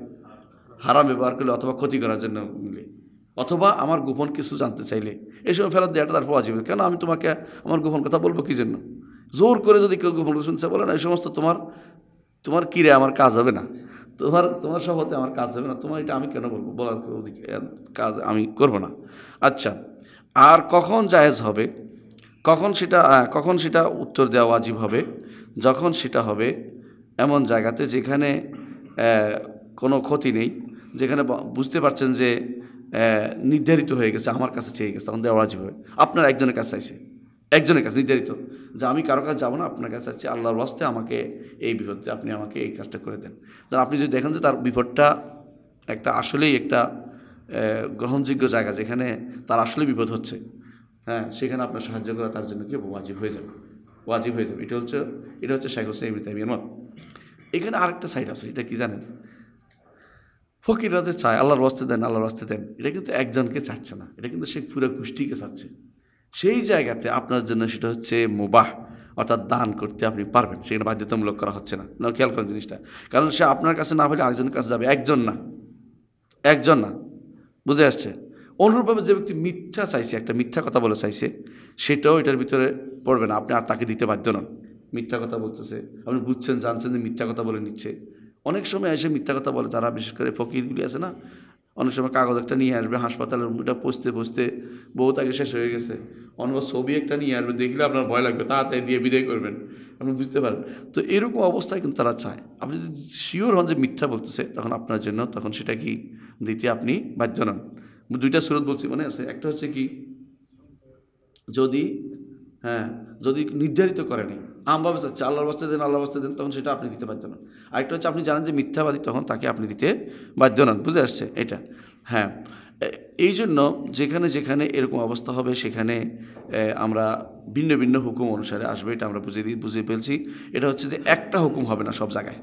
S1: হারাম ব্যবহার করলে অথবা ক্ষতি করার জন্য মিলে অথবা আমার গোপন কিছু জানতে চাইলে এই সময় ফেরত দেওয়াটা তারপর ওয়াজিব কেন আমি তোমাকে আমার গোপন কথা বলবো কী জন্য জোর করে যদি কেউ গোপন শুনছে বলে না এই সমস্ত তোমার তোমার কিরে আমার কাজ হবে না তোমার তোমার সভাতে আমার কাজ হবে না তোমার এটা আমি কেন বলবো বলার কাজ আমি করব না আচ্ছা আর কখন জায়েজ হবে কখন সেটা কখন সেটা উত্তর দেওয়া আজীব হবে যখন সেটা হবে এমন জায়গাতে যেখানে কোনো ক্ষতি নেই যেখানে বুঝতে পারছেন যে নির্ধারিত হয়ে গেছে আমার কাছে চেয়ে গেছে তখন দেওয়া আজীব হবে আপনার একজনের কাছে চাইছে একজনের কাছে নির্ধারিত যে আমি কারো কাছে যাবো না আপনার কাছে আছে আল্লাহর ওয়াস্তে আমাকে এই বিপদে আপনি আমাকে এই কাজটা করে দেন কারণ আপনি যদি দেখেন যে তার বিপদটা একটা আসলেই একটা গ্রহণযোগ্য জায়গা যেখানে তার আসলে বিপদ হচ্ছে হ্যাঁ সেখানে আপনার সাহায্য করা তার জন্য কি ওয়াজিব হয়ে যাবে ওয়াজিব হয়ে যাবে এটা হচ্ছে এটা হচ্ছে শেখ হোসেন ইবনে মত এখানে আরেকটা সাইড আছে এটা কি জানেন ফকিররা যে চায় আল্লাহর ওয়াস্তে দেন আল্লাহর ওয়াস্তে দেন এটা কিন্তু একজনকে চাচ্ছে না এটা কিন্তু সে পুরো গোষ্ঠীকে চাচ্ছে সেই জায়গাতে আপনার জন্য সেটা হচ্ছে মুবাহ অর্থাৎ দান করতে আপনি পারবেন সেখানে বাধ্যতামূলক করা হচ্ছে না না খেয়াল করেন জিনিসটা কারণ সে আপনার কাছে না হলে আরেকজনের কাছে যাবে একজন না একজন না বুঝে আসছে অনুরূপভাবে যে ব্যক্তি মিথ্যা চাইছে একটা মিথ্যা কথা বলে চাইছে সেটাও এটার ভিতরে পড়বে না আপনি আর তাকে দিতে বাধ্য নন মিথ্যা কথা বলতেছে আপনি বুঝছেন জানছেন যে মিথ্যা কথা বলে নিচ্ছে অনেক সময় এসে মিথ্যা কথা বলে তারা বিশেষ করে ফকিরগুলি আছে না অনেক সময় কাগজ একটা নিয়ে আসবে হাসপাতালের ওটা পচতে পচতে বহু তাকে শেষ হয়ে গেছে অনেক ছবি একটা নিয়ে আসবে দেখলে আপনার ভয় লাগবে তাড়াতাড়ি দিয়ে বিদায় করবেন আপনি বুঝতে পারেন তো এরকম অবস্থায় কিন্তু তারা চায় আপনি যদি শিওর হন যে মিথ্যা বলতেছে তখন আপনার জন্য তখন সেটা কি দিতে আপনি বাধ্য নন দুইটা সুরত বলছি মনে আছে একটা হচ্ছে কি যদি হ্যাঁ যদি নির্ধারিত করেনি আমভাবে চাচ্ছে আল্লাহর বাস্তা দেন আল্লাহর বাস্তা দেন তখন সেটা আপনি দিতে বাধ্য নন আরেকটা হচ্ছে আপনি জানেন যে মিথ্যাবাদী তখন তাকে আপনি দিতে বাধ্য নন বুঝে আসছে এটা হ্যাঁ এই জন্য যেখানে যেখানে এরকম অবস্থা হবে সেখানে আমরা ভিন্ন ভিন্ন হুকুম অনুসারে আসবে এটা আমরা বুঝিয়ে দিই বুঝিয়ে ফেলছি এটা হচ্ছে যে একটা হুকুম হবে না সব জায়গায়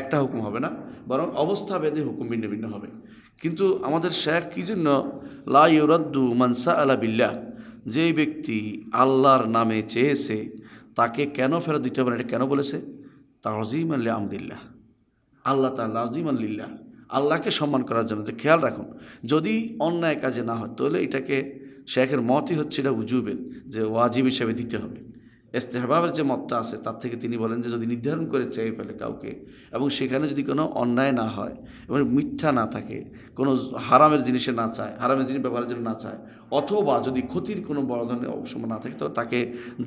S1: একটা হুকুম হবে না বরং অবস্থা ভেদে হুকুম ভিন্ন ভিন্ন হবে কিন্তু আমাদের শেখ কী জন্য লা ইউরাদ্দু মানসা আলা বিল্লাহ যেই ব্যক্তি আল্লাহর নামে চেয়েছে তাকে কেন ফেরত দিতে হবে না এটা কেন বলেছে তাজিম আল্লাহ আমদিল্লাহ আল্লাহ তাল্লাহ আজিম আল্লিল্লাহ আল্লাহকে সম্মান করার জন্য যে খেয়াল রাখুন যদি অন্যায় কাজে না হয় তাহলে এটাকে শেখের মতই হচ্ছে এটা উজুবেন যে ওয়াজিব হিসেবে দিতে হবে এস্তেহবাবের যে মতটা আছে তার থেকে তিনি বলেন যে যদি নির্ধারণ করে চেয়ে ফেলে কাউকে এবং সেখানে যদি কোনো অন্যায় না হয় এবং মিথ্যা না থাকে কোনো হারামের জিনিসে না চায় হারামের জিনিস ব্যবহারের জন্য না চায় অথবা যদি ক্ষতির কোনো বড় ধরনের অবসম্ভব না থাকে তো তাকে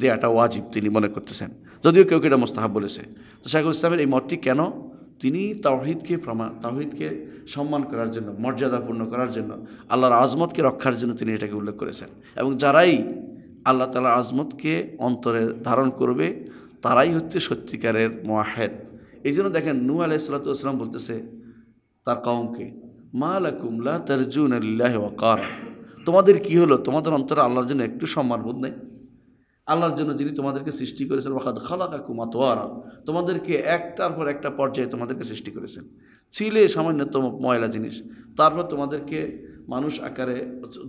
S1: দেয়াটা ওয়াজিব তিনি মনে করতেছেন যদিও কেউ এটা মোস্তাহাব বলেছে তো শাহুল ইসলামের এই মতটি কেন তিনি তাওহিদকে প্রমাণ তাওহিদকে সম্মান করার জন্য মর্যাদাপূর্ণ করার জন্য আল্লাহর আজমতকে রক্ষার জন্য তিনি এটাকে উল্লেখ করেছেন এবং যারাই আল্লাহ তালা আজমতকে অন্তরে ধারণ করবে তারাই হচ্ছে সত্যিকারের মোয়াহেদ এই জন্য দেখেন নু আলাই সাল্লাতাম বলতেছে তার কাউমকে মা লাকুমলা তারজুন আল্লাহ ওয়াকার তোমাদের কি হলো তোমাদের অন্তরে আল্লাহর জন্য একটু সম্মান বোধ নেই আল্লাহর জন্য যিনি তোমাদেরকে সৃষ্টি করেছেন ওখাদ খালাকা কুমা তোয়ারা তোমাদেরকে একটার পর একটা পর্যায়ে তোমাদেরকে সৃষ্টি করেছেন ছিলে সামান্যতম ময়লা জিনিস তারপর তোমাদেরকে মানুষ আকারে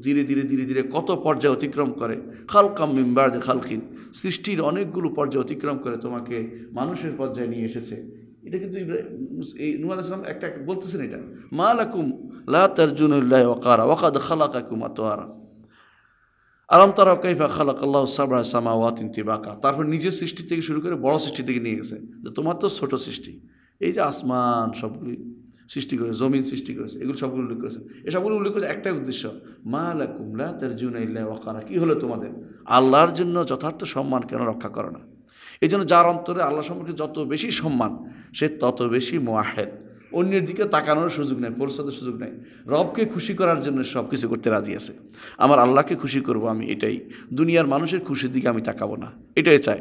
S1: ধীরে ধীরে ধীরে ধীরে কত পর্যায়ে অতিক্রম করে খালকাম মিম্বার খালকিন সৃষ্টির অনেকগুলো পর্যায়ে অতিক্রম করে তোমাকে মানুষের পর্যায়ে নিয়ে এসেছে এটা কিন্তু এই নুয়াল ইসলাম একটা বলতেছেন এটা মা লাকুম লা তার্জুনুল্লাহ ওকারা ওকাদ আকুম আতোয়ারা আলম তারা কাইফা খালাক আল্লাহ সাবরা সামাওয়াত ইন্তিবাকা তারপর নিজের সৃষ্টি থেকে শুরু করে বড় সৃষ্টি থেকে নিয়ে গেছে তোমার তো ছোট সৃষ্টি এই যে আসমান সবগুলি সৃষ্টি করেছে জমিন সৃষ্টি করেছে এগুলো সবগুলো উল্লেখ করেছে এসবগুলো উল্লেখ করেছে একটাই উদ্দেশ্য মা আলা কুমলা তার জুন ওকারা কী হলো তোমাদের আল্লাহর জন্য যথার্থ সম্মান কেন রক্ষা করো না এই জন্য যার অন্তরে আল্লাহ সম্পর্কে যত বেশি সম্মান সে তত বেশি মোয়াহেদ অন্যের দিকে তাকানোর সুযোগ নেই পরিশ্রমের সুযোগ নেই রবকে খুশি করার জন্য সব কিছু করতে রাজি আছে আমার আল্লাহকে খুশি করব আমি এটাই দুনিয়ার মানুষের খুশির দিকে আমি তাকাবো না এটাই চাই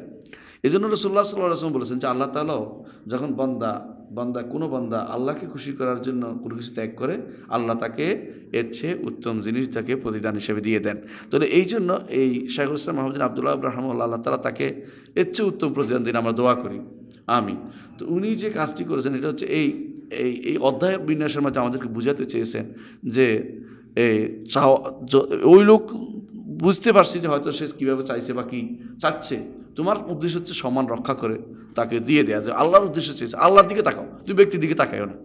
S1: এই জন্য রসুল্লাহ সাল্লাহ রসম বলেছেন যে আল্লাহ তালাও যখন বন্দা বান্দা কোনো বান্দা আল্লাহকে খুশি করার জন্য কোনো কিছু ত্যাগ করে আল্লাহ তাকে এর চেয়ে উত্তম জিনিস তাকে প্রতিদান হিসেবে দিয়ে দেন তাহলে এই জন্য এই শেখ ইসলাম মাহমুদিন আবদুল্লাহ আব্রাহম আল্লাহ তালা তাকে এর চেয়ে উত্তম প্রতিদান দিন আমরা দোয়া করি আমি তো উনি যে কাজটি করেছেন এটা হচ্ছে এই এই এই অধ্যায় বিন্যাসের মাঝে আমাদেরকে বুঝাতে চেয়েছেন যে এই চাওয়া ওই লোক বুঝতে পারছি যে হয়তো সে কীভাবে চাইছে বা কী চাচ্ছে তোমার উদ্দেশ্য হচ্ছে সম্মান রক্ষা করে তাকে দিয়ে দেয়া যে আল্লাহর উদ্দেশ্য চেয়েছে আল্লাহর দিকে তাকাও তুই ব্যক্তির দিকে তাকাইও না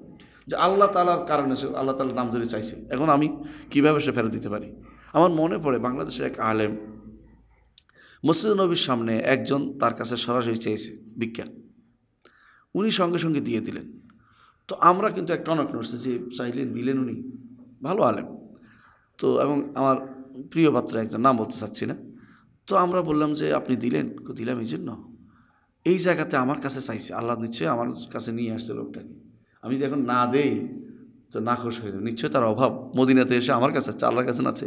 S1: যে আল্লাহ তালার কারণে সে আল্লাহ তালার নাম ধরে চাইছে এখন আমি কীভাবে সে ফেরত দিতে পারি আমার মনে পড়ে বাংলাদেশে এক আলেম মসজিদ নবীর সামনে একজন তার কাছে সরাসরি চেয়েছে বিজ্ঞান উনি সঙ্গে সঙ্গে দিয়ে দিলেন তো আমরা কিন্তু একটা অনেক নড়ছে যে চাইলেন দিলেন উনি ভালো আলেম তো এবং আমার প্রিয় পাত্র একজন নাম বলতে চাচ্ছি না তো আমরা বললাম যে আপনি দিলেন দিলাম এই জন্য এই জায়গাতে আমার কাছে চাইছে আল্লাহ নিশ্চয়ই আমার কাছে নিয়ে আসছে লোকটাকে আমি যদি এখন না দেই তো না খুশ হয়ে যাবে নিশ্চয়ই তার অভাব মদিনাতে এসে আমার কাছে আছে আল্লাহর কাছে আছে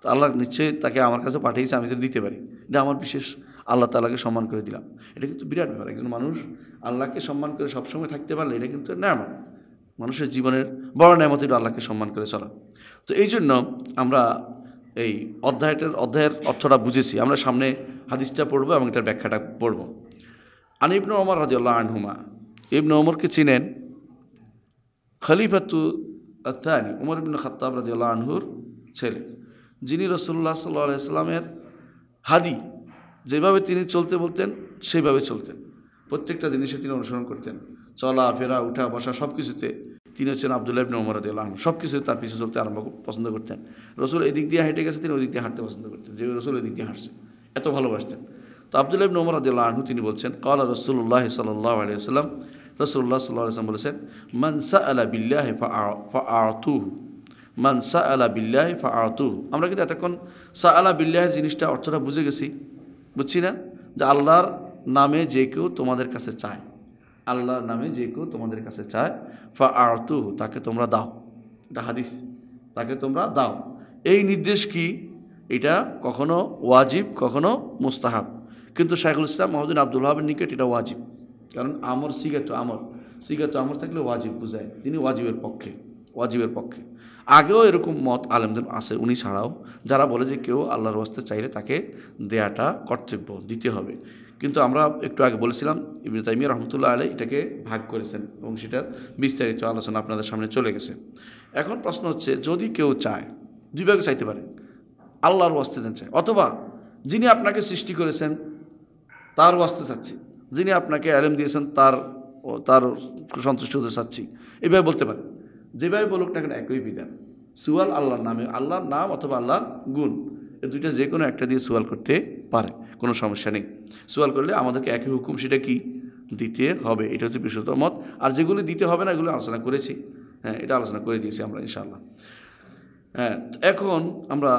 S1: তো আল্লাহ নিশ্চয়ই তাকে আমার কাছে পাঠিয়েছে আমি যদি দিতে পারি এটা আমার বিশেষ আল্লাহ তাল্লাহকে সম্মান করে দিলাম এটা কিন্তু বিরাট ব্যাপার একজন মানুষ আল্লাহকে সম্মান করে সবসময় থাকতে পারলে এটা কিন্তু ন্যামত মানুষের জীবনের বড় ন্যামত এটা আল্লাহকে সম্মান করে চলা তো এই জন্য আমরা এই অধ্যায়টার অধ্যায়ের অর্থটা বুঝেছি আমরা সামনে হাদিসটা পড়বো এবং এটার ব্যাখ্যাটা পড়ব আন ইবনু ওমর রাজিউল্লাহ আনহুমা ইবনু ওমরকে চিনেন খলিফাতু আত্মানি উমর ইবনু খাত্তাব রাজিউল্লাহ আনহুর ছেলে যিনি রসুল্লাহ সাল্লাহ ইসলামের হাদি যেভাবে তিনি চলতে বলতেন সেইভাবে চলতেন প্রত্যেকটা জিনিসে তিনি অনুসরণ করতেন চলা ফেরা উঠা বসা সব কিছুতে তিনি হচ্ছেন আবদুল্লাহ ইবিন ওমর রাদিয়াল্লাহু সব কিছু তার পিছনে চলতে আরম্ভ পছন্দ করতেন রসুল এদিক দিয়ে হেঁটে গেছে তিনি ওদিক দিয়ে হাঁটতে পছন্দ করতেন যে রসুল এদিক দিয়ে হাঁটছে এত ভালোবাসতেন তো আবদুল্লাহ ইবিন ওমর আদুল্লাহ আনহু তিনি বলছেন কলা রসুল্লাহ সাল্লাহ আলিয়াল্লাম রসুল্লাহ সাল্লাহ আসলাম বলেছেন মানসা আলা বিল্লাহ ফা আতু মান আলা বিল্লাহ ফা আতুহ আমরা কিন্তু এতক্ষণ সা আলা বিল্লাহের জিনিসটা অর্থটা বুঝে গেছি বুঝছি না যে আল্লাহর নামে যে কেউ তোমাদের কাছে চায় আল্লাহর নামে যে কেউ তোমাদের কাছে চায় ফা আর্তু তাকে তোমরা দাও এটা হাদিস তাকে তোমরা দাও এই নির্দেশ কি এটা কখনো ওয়াজিব কখনো মুস্তাহাব কিন্তু শাইখুল ইসলাম মহদিন আব্দুল হাবের নিকট এটা ওয়াজিব কারণ আমর সিগাতো আমর সিগাতো আমর থাকলে ওয়াজিব বুঝায় তিনি ওয়াজিবের পক্ষে ওয়াজিবের পক্ষে আগেও এরকম মত আলেমদের আছে উনি ছাড়াও যারা বলে যে কেউ আল্লাহর ওয়াস্তে চাইলে তাকে দেয়াটা কর্তব্য দিতে হবে কিন্তু আমরা একটু আগে বলেছিলাম ইবনে তাইমিয়া রহমতুল্লাহ আলী এটাকে ভাগ করেছেন এবং সেটার বিস্তারিত আলোচনা আপনাদের সামনে চলে গেছে এখন প্রশ্ন হচ্ছে যদি কেউ চায় দুই ভাগে চাইতে পারে আল্লাহর ওয়াস্তে দেন চায় অথবা যিনি আপনাকে সৃষ্টি করেছেন তার ওয়াস্তে চাচ্ছি যিনি আপনাকে অ্যালেম দিয়েছেন তার তার সন্তুষ্ট হতে চাচ্ছি এভাবে বলতে পারে যেভাবে বলুক না কেন একই বিধান সুয়াল আল্লাহর নামে আল্লাহর নাম অথবা আল্লাহর গুণ এ দুইটা যে কোনো একটা দিয়ে সুয়াল করতে পারে কোনো সমস্যা নেই সোয়াল করলে আমাদেরকে একই হুকুম সেটা কি দিতে হবে এটা হচ্ছে বিশুদ্ধ মত আর যেগুলি দিতে হবে না এগুলো আলোচনা করেছি হ্যাঁ এটা আলোচনা করে দিয়েছি আমরা ইনশাআল্লাহ হ্যাঁ এখন আমরা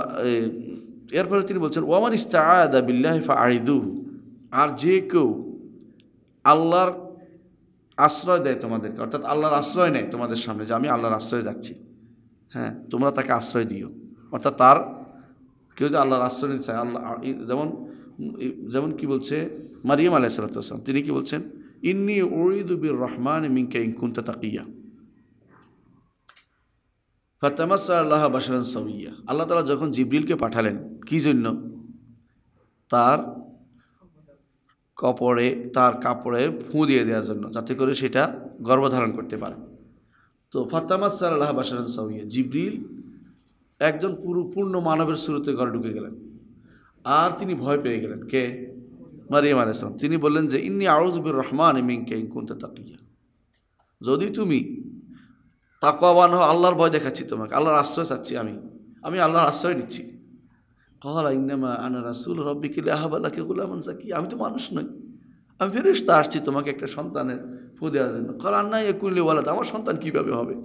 S1: এরপরে তিনি বলছেন ওয়ামান ইস্তায়দা বিল্লাহ ফা আরিদু আর যে কেউ আল্লাহর আশ্রয় দেয় তোমাদেরকে অর্থাৎ আল্লাহর আশ্রয় নেয় তোমাদের সামনে যে আমি আল্লাহর আশ্রয় যাচ্ছি হ্যাঁ তোমরা তাকে আশ্রয় দিও অর্থাৎ তার কেউ যে আল্লাহর আশ্রয় নিতে চায় আল্লাহ যেমন যেমন কি বলছে মারিয়াম আলাইসালাম তিনি কি বলছেন ইন্নি ওইদুবির রহমান মিঙ্কা ইংকুন্তা তাকিয়া ফাতামাসা বাসারান সামিয়া আল্লাহ তালা যখন জিবরিলকে পাঠালেন কি জন্য তার কপড়ে তার কাপড়ে ফুঁ দিয়ে দেওয়ার জন্য যাতে করে সেটা গর্ভধারণ করতে পারে তো ফাতামাসা আল্লাহ বাসারান সামিয়া জিবরিল একজন পুরো পূর্ণ মানবের শুরুতে ঘরে ঢুকে গেলেন আর তিনি ভয় পেয়ে গেলেন কে মারিয়াম ইসলাম তিনি বললেন যে ইন্নি আউজবির রহমান ইমিংকে ইনকুনতে তাকিয়া যদি তুমি তাকওয়াবান হও আল্লাহর ভয় দেখাচ্ছি তোমাকে আল্লাহর আশ্রয় চাচ্ছি আমি আমি আল্লাহর আশ্রয় নিচ্ছি কহলা ইন্নামা আনা রাসুল রব্বিকিল আহাবাল্লাকে গুলামান সাকি আমি তো মানুষ নই আমি ফেরিস্তা আসছি তোমাকে একটা সন্তানের ফু দেওয়ার জন্য কল আন্না এ কুল্লি ওয়ালাদ আমার সন্তান কীভাবে হবে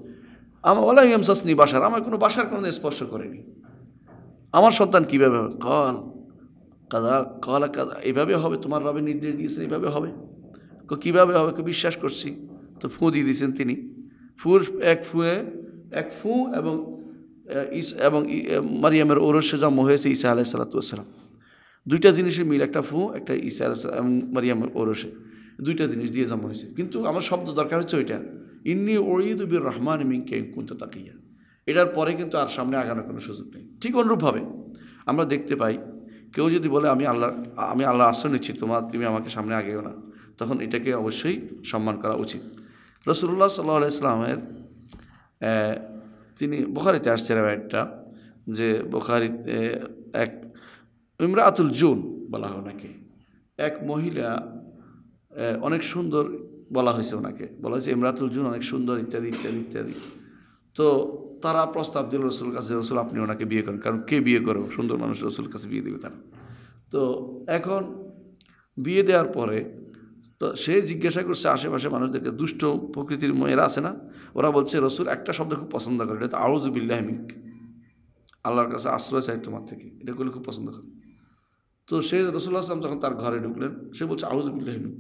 S1: আমার ওলা ইমসাসনি বাসার আমার কোনো বাসার কোনো স্পর্শ করেনি আমার সন্তান কীভাবে হবে কল কাদা কলা কাদা এইভাবে হবে তোমার রবে নির্দেশ দিয়েছেন এইভাবে হবে কীভাবে হবে বিশ্বাস করছি তো ফু দিয়ে দিয়েছেন তিনি ফুর এক ফুঁয়ে এক ফু এবং ইস এবং মারিয়ামের ওরসে জন্ম হয়েছে ইসা আলাহ সালাতাম দুইটা জিনিসের মিল একটা ফু একটা ইসা আলাহ এবং মারিয়ামের ওরসে দুইটা জিনিস দিয়ে জন্ম হয়েছে কিন্তু আমার শব্দ দরকার হচ্ছে ওইটা ইন্নি ওঈদ উবির রহমান কে কুন্ত তাকিয়া এটার পরে কিন্তু আর সামনে আগানোর কোনো সুযোগ নেই ঠিক অনুরূপভাবে আমরা দেখতে পাই কেউ যদি বলে আমি আল্লাহ আমি আল্লাহ আশ্রয় নিচ্ছি তোমার তুমি আমাকে সামনে আগেও না তখন এটাকে অবশ্যই সম্মান করা উচিত রসুল্লাহ সাল্লাহ ইসলামের তিনি বোখারিতে আসছিলেন একটা যে বোখারি এক ইমরা আতুল জুন বলা হয় ওনাকে এক মহিলা অনেক সুন্দর বলা হয়েছে ওনাকে বলা হয়েছে ইমরাতুল জুন অনেক সুন্দর ইত্যাদি ইত্যাদি ইত্যাদি তো তারা প্রস্তাব দিল রসুল কাছে রসুল আপনি ওনাকে বিয়ে করেন কারণ কে বিয়ে করো সুন্দর মানুষ রসুল কাছে বিয়ে দেবে তারা তো এখন বিয়ে দেওয়ার পরে তো সে জিজ্ঞাসা করছে আশেপাশে মানুষদেরকে দুষ্ট প্রকৃতির মেয়েরা আছে না ওরা বলছে রসুল একটা শব্দ খুব পছন্দ করে এটা তো আউজুবিল্লাহমিক আল্লাহর কাছে আশ্রয় চাই তোমার থেকে এটা করলে খুব পছন্দ করে তো সে রসুল আসলাম যখন তার ঘরে ঢুকলেন সে বলছে আউজুবিল্লাহমিক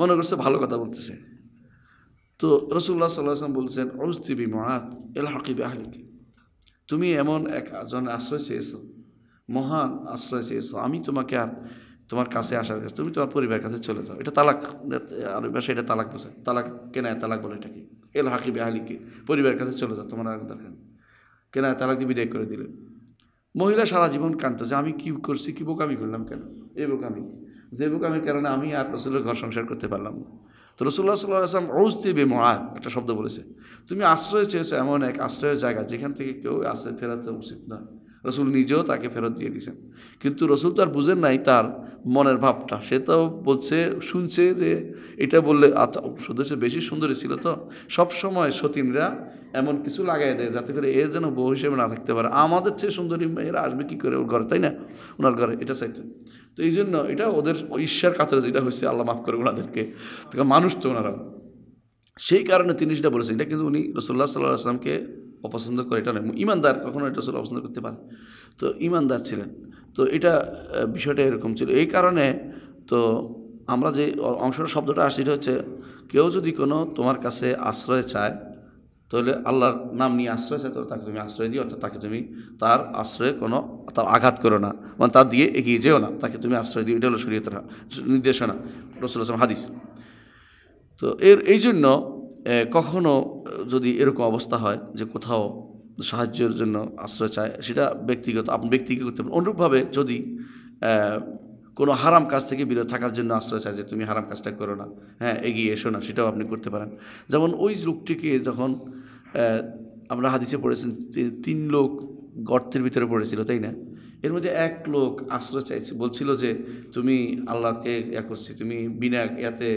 S1: মনে করছে ভালো কথা বলতেছে তো রসুল্লাহ সাল্লাহাম বলছেন ঔস্তিবি মহাত এল হাকিব আহলিকে তুমি এমন একজন আশ্রয় চেয়েছো মহান আশ্রয় চেয়েছো আমি তোমাকে আর তোমার কাছে আসার কাছে তুমি তোমার পরিবারের কাছে চলে যাও এটা তালাক আর ব্যবসা এটা তালাক বোঝায় তালাক কেনায় তালাক বলে এটাকে এল হাকিব আহলিকে পরিবারের কাছে চলে যাও তোমার আর দরকার কেনায় তালাক দিয়ে বিদায় করে দিলেন মহিলা সারা জীবন কান্ত যে আমি কী করছি কী বোকামি করলাম কেন এই বোকামি যে বোকামির কারণে আমি আর রসুলের ঘর সংসার করতে পারলাম না তো রসুল্লাহ সাল্লাহ আসলাম রোজ দেবে মহাদ একটা শব্দ বলেছে তুমি আশ্রয় চেয়েছো এমন এক আশ্রয়ের জায়গা যেখান থেকে কেউ আশ্রয় ফেরাতে উচিত না রসুল নিজেও তাকে ফেরত দিয়ে দিয়েছেন কিন্তু রসুল তো আর বুঝেন নাই তার মনের ভাবটা সে তো বলছে শুনছে যে এটা বললে আচ্ছা, সদস্য বেশি সুন্দরী ছিল তো সব সময় সতীনরা এমন কিছু লাগাই দেয় যাতে করে এর যেন বউ হিসেবে না থাকতে পারে আমাদের চেয়ে সুন্দরী মেয়েরা আসবে কী করে ওর ঘরে তাই না ওনার ঘরে এটা চাইতে তো এই জন্য এটা ওদের ঈশ্বর কাতারে যেটা হয়েছে আল্লাহ মাফ করে ওনাদেরকে মানুষ তো ওনারা সেই কারণে তিনি যেটা বলেছেন এটা কিন্তু উনি রসল্লাহ সাল্লাহ আসলামকে অপছন্দ করে এটা নয় ইমানদার কখনো এটা সব অপছন্দ করতে পারে তো ইমানদার ছিলেন তো এটা বিষয়টা এরকম ছিল এই কারণে তো আমরা যে অংশটা শব্দটা আসছে এটা হচ্ছে কেউ যদি কোনো তোমার কাছে আশ্রয় চায় তাহলে আল্লাহর নাম নিয়ে আশ্রয় চাই তাকে তুমি আশ্রয় দিও অর্থাৎ তাকে তুমি তার আশ্রয়ে কোনো তার আঘাত করো না মানে তার দিয়ে এগিয়ে যেও না তাকে তুমি আশ্রয় দিও এটা হলো শরীয়তের নির্দেশনা রসুল আসলাম হাদিস তো এর এই জন্য কখনও যদি এরকম অবস্থা হয় যে কোথাও সাহায্যের জন্য আশ্রয় চায় সেটা ব্যক্তিগত আপনি ব্যক্তিকে করতে পারেন অনুরূপভাবে যদি কোনো হারাম কাজ থেকে বিরত থাকার জন্য আশ্রয় চায় যে তুমি হারাম কাজটা করো না হ্যাঁ এগিয়ে এসো না সেটাও আপনি করতে পারেন যেমন ওই লোকটিকে যখন আমরা হাদিসে পড়েছেন তিন লোক গর্তের ভিতরে পড়েছিল তাই না এর মধ্যে এক লোক আশ্রয় চাইছে বলছিল যে তুমি আল্লাহকে ইয়া করছি তুমি বিনা ইয়াতে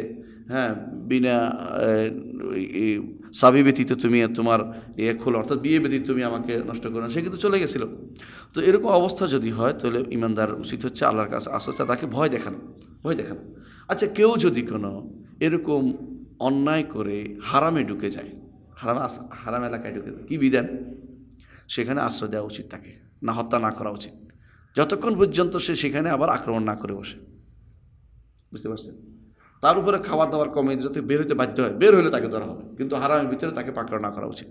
S1: হ্যাঁ বিনা সাবি ব্যতীত তুমি তোমার ইয়ে খোলো অর্থাৎ বিয়ে ব্যতীত তুমি আমাকে নষ্ট করো সে কিন্তু চলে গেছিলো তো এরকম অবস্থা যদি হয় তাহলে ইমানদার উচিত হচ্ছে আল্লাহর কাছে আশ্রয় তাকে ভয় দেখানো ভয় দেখানো আচ্ছা কেউ যদি কোনো এরকম অন্যায় করে হারামে ঢুকে যায় হারাম হারাম এলাকায় ঢুকে কী বিধান সেখানে আশ্রয় দেওয়া উচিত তাকে না হত্যা না করা উচিত যতক্ষণ পর্যন্ত সে সেখানে আবার আক্রমণ না করে বসে বুঝতে পারছেন তার উপরে খাবার দাবার কমে যদি বের হইতে বাধ্য হয় বের হলে তাকে ধরা হবে কিন্তু হারামের ভিতরে তাকে পাকড় না করা উচিত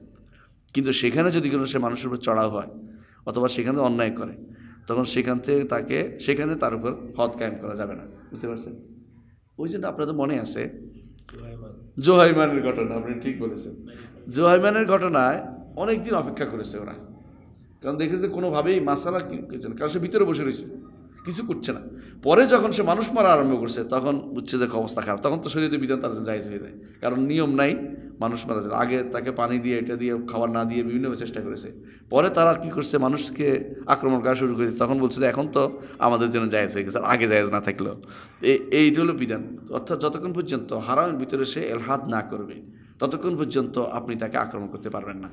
S1: কিন্তু সেখানে যদি কোনো সে মানুষের উপর চড়াও হয় অথবা সেখানে অন্যায় করে তখন সেখান থেকে তাকে সেখানে তার উপর হদ কায়েম করা যাবে না বুঝতে পারছেন ওই জন্য আপনাদের মনে আছে জোহাইমানের ঘটনা আপনি ঠিক বলেছেন জোহাইমানের ঘটনায় অনেক দিন অপেক্ষা করেছে ওরা কারণ দেখেছে কোনোভাবেই মাসালা কিছু না কারণ সে ভিতরে বসে রয়েছে কিছু করছে না পরে যখন সে মানুষ মারা আরম্ভ করছে তখন বুঝছে যে অবস্থা খারাপ তখন তো শরীরে বিধান তার জায়জ হয়ে যায় কারণ নিয়ম নাই মানুষ মারা যায় আগে তাকে পানি দিয়ে এটা দিয়ে খাবার না দিয়ে বিভিন্ন চেষ্টা করেছে পরে তারা কি করছে মানুষকে আক্রমণ করা শুরু করেছে তখন বলছে যে এখন তো আমাদের জন্য জায়েজ হয়ে গেছে আগে জায়েজ না থাকলেও এইটা হলো বিধান অর্থাৎ যতক্ষণ পর্যন্ত হারামের ভিতরে সে এলহাত না করবে ততক্ষণ পর্যন্ত আপনি তাকে আক্রমণ করতে পারবেন না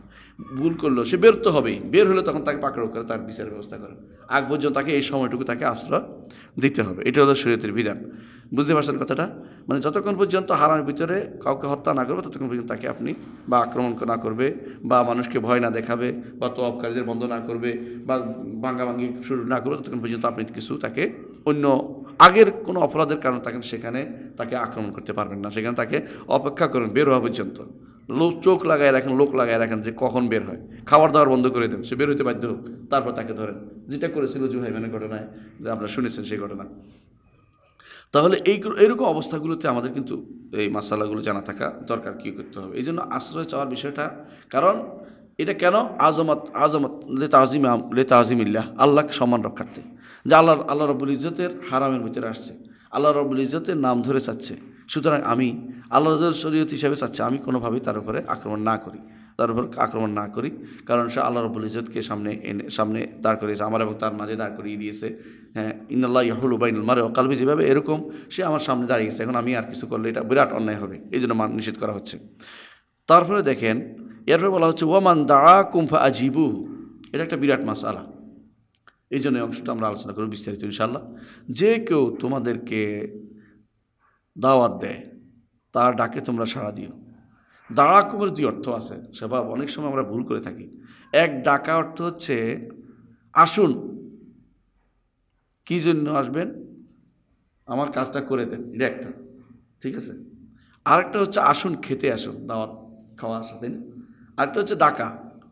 S1: ভুল করলো সে বের তো হবেই বের হলে তখন তাকে পাকড় করে তার বিচার ব্যবস্থা করেন আগ পর্যন্ত তাকে এই সময়টুকু তাকে আশ্রয় দিতে হবে এটা হলো শরীয়তের বিধান বুঝতে পারছেন কথাটা মানে যতক্ষণ পর্যন্ত হারানোর ভিতরে কাউকে হত্যা না করবে ততক্ষণ পর্যন্ত তাকে আপনি বা আক্রমণ না করবে বা মানুষকে ভয় না দেখাবে বা তোপকারীদের বন্ধ না করবে বা ভাঙ্গাভাঙ্গি শুরু না করবে ততক্ষণ পর্যন্ত আপনি কিছু তাকে অন্য আগের কোনো অপরাধের কারণে তাকে সেখানে তাকে আক্রমণ করতে পারবেন না সেখানে তাকে অপেক্ষা করবেন বের হওয়া পর্যন্ত লোক চোখ লাগায় রাখেন লোক লাগায় রাখেন যে কখন বের হয় খাবার দাবার বন্ধ করে দেন সে বের হইতে বাধ্য হোক তারপর তাকে ধরেন যেটা করেছিল জুহাইমানের ঘটনায় যে আপনারা শুনেছেন সেই ঘটনা তাহলে এই এইরকম অবস্থাগুলোতে আমাদের কিন্তু এই মশালাগুলো জানা থাকা দরকার কী করতে হবে এই জন্য আশ্রয় চাওয়ার বিষয়টা কারণ এটা কেন আজমত আজমত লে তাজিম লে ইল্লাহ আল্লাহকে সম্মান রক্ষার্থে যা আল্লাহ আল্লাহ রবুল ইজতের হারামের ভিতরে আসছে আল্লাহ রবুল ইজতের নাম ধরে চাচ্ছে সুতরাং আমি আল্লাহ শরীয়ত হিসাবে চাচ্ছে আমি কোনোভাবেই তার উপরে আক্রমণ না করি তার উপর আক্রমণ না করি কারণ সে আল্লাহ রবুল ইজতকে সামনে এনে সামনে দাঁড় করিয়েছে আমার এবং তার মাঝে দাঁড় করিয়ে দিয়েছে হ্যাঁ ইন্নাল্লাহ ইহুল উবাইনুল মারে কালবি যেভাবে এরকম সে আমার সামনে দাঁড়িয়ে গেছে এখন আমি আর কিছু করলে এটা বিরাট অন্যায় হবে এই জন্য মান নিষেধ করা হচ্ছে তারপরে দেখেন এরপরে বলা হচ্ছে ওয়ামান দা কুম্ফা আজিবু এটা একটা বিরাট মাস আলা এই জন্য অংশটা আমরা আলোচনা করব বিস্তারিত ইনশাল্লাহ যে কেউ তোমাদেরকে দাওয়াত দেয় তার ডাকে তোমরা সাড়া দিও দাঁড়া কুমের দুই অর্থ আছে সেভাব অনেক সময় আমরা ভুল করে থাকি এক ডাকা অর্থ হচ্ছে আসুন কী জন্য আসবেন আমার কাজটা করে দেন এটা একটা ঠিক আছে আরেকটা হচ্ছে আসুন খেতে আসুন দাওয়াত খাওয়া আসা দিন আর আরেকটা হচ্ছে ডাকা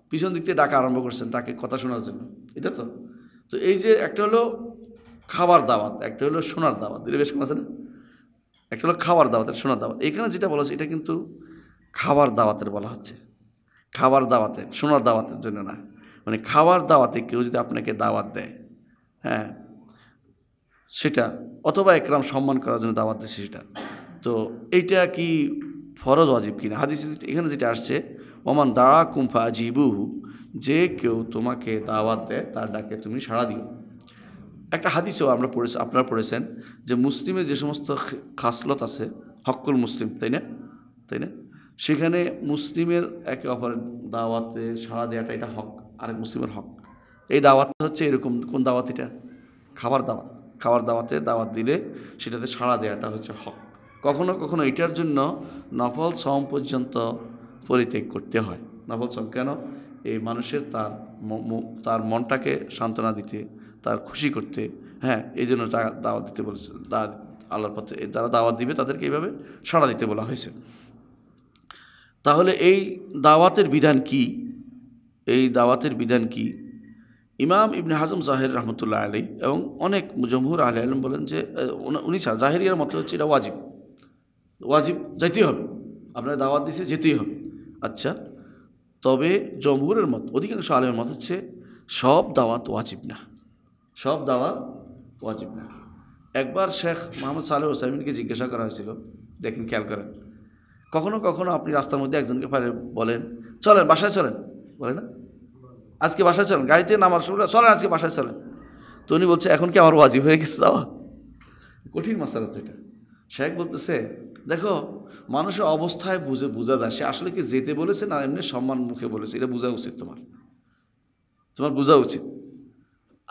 S1: পিছন দিক থেকে ডাকা আরম্ভ করছেন তাকে কথা শোনার জন্য এটা তো তো এই যে একটা হলো খাবার দাওয়াত একটা হলো সোনার দাওয়াত দিলে বেশ কম আছে না একটা হলো খাবার দাওয়াত সোনার দাওয়াত এখানে যেটা বলা হচ্ছে এটা কিন্তু খাবার দাওয়াতের বলা হচ্ছে খাবার দাওয়াতে সোনার দাওয়াতের জন্য না মানে খাবার দাওয়াতে কেউ যদি আপনাকে দাওয়াত দেয় হ্যাঁ সেটা অথবা একরাম সম্মান করার জন্য দাওয়াত দিচ্ছে সেটা তো এইটা কি ফরজ অজীব কিনা হাদিস এখানে যেটা আসছে ওমান দাঁড়া কুম্ফা আজিবুহু যে কেউ তোমাকে দাওয়াত দেয় তার ডাকে তুমি সাড়া দিও একটা হাদিসও আমরা পড়েছি আপনারা পড়েছেন যে মুসলিমের যে সমস্ত খাসলত আছে হক্কুল মুসলিম তাই না তাই না সেখানে মুসলিমের একে অপরের দাওয়াতে সাড়া দেওয়াটা এটা হক আরেক মুসলিমের হক এই দাওয়াতটা হচ্ছে এরকম কোন দাওয়াত এটা খাবার দাওয়াত খাবার দাওয়াতে দাওয়াত দিলে সেটাতে সাড়া দেওয়াটা হচ্ছে হক কখনো কখনো এটার জন্য নফল সম পর্যন্ত পরিত্যাগ করতে হয় নফল সম কেন এই মানুষের তার তার মনটাকে সান্ত্বনা দিতে তার খুশি করতে হ্যাঁ এই জন্য দাওয়াত দিতে বলেছে আল্লাহর পথে যারা দাওয়াত দিবে তাদেরকে এইভাবে সাড়া দিতে বলা হয়েছে তাহলে এই দাওয়াতের বিধান কি এই দাওয়াতের বিধান কি ইমাম ইবনে হাজম জাহের রহমতুল্লাহ আলী এবং অনেক জমহুর আলী আলম বলেন যে উনি ছাড়া জাহেরিয়ার মতো হচ্ছে এটা ওয়াজিব ওয়াজিব যেতেই হবে আপনার দাওয়াত দিছে যেতেই হবে আচ্ছা তবে জমহুরের মত অধিকাংশ আলমের মত হচ্ছে সব দাওয়াত ওয়াজিব না সব দাওয়াত ওয়াজিব না একবার শেখ মোহাম্মদ সালেহ হোসাইমিনকে জিজ্ঞাসা করা হয়েছিল দেখেন খেয়াল করেন কখনো কখনো আপনি রাস্তার মধ্যে একজনকে পারে বলেন চলেন বাসায় চলেন বলে না আজকে বাসায় চলেন গাড়িতে নামার সময় চলেন আজকে বাসায় চলেন তো উনি বলছে এখন কি আমার ওয়াজিব হয়ে গেছে যাওয়া কঠিন মাসালা তো এটা শেখ বলতেছে দেখো মানুষের অবস্থায় বুঝে বোঝা যায় সে আসলে কি যেতে বলেছে না এমনি সম্মান মুখে বলেছে এটা বোঝা উচিত তোমার তোমার বোঝা উচিত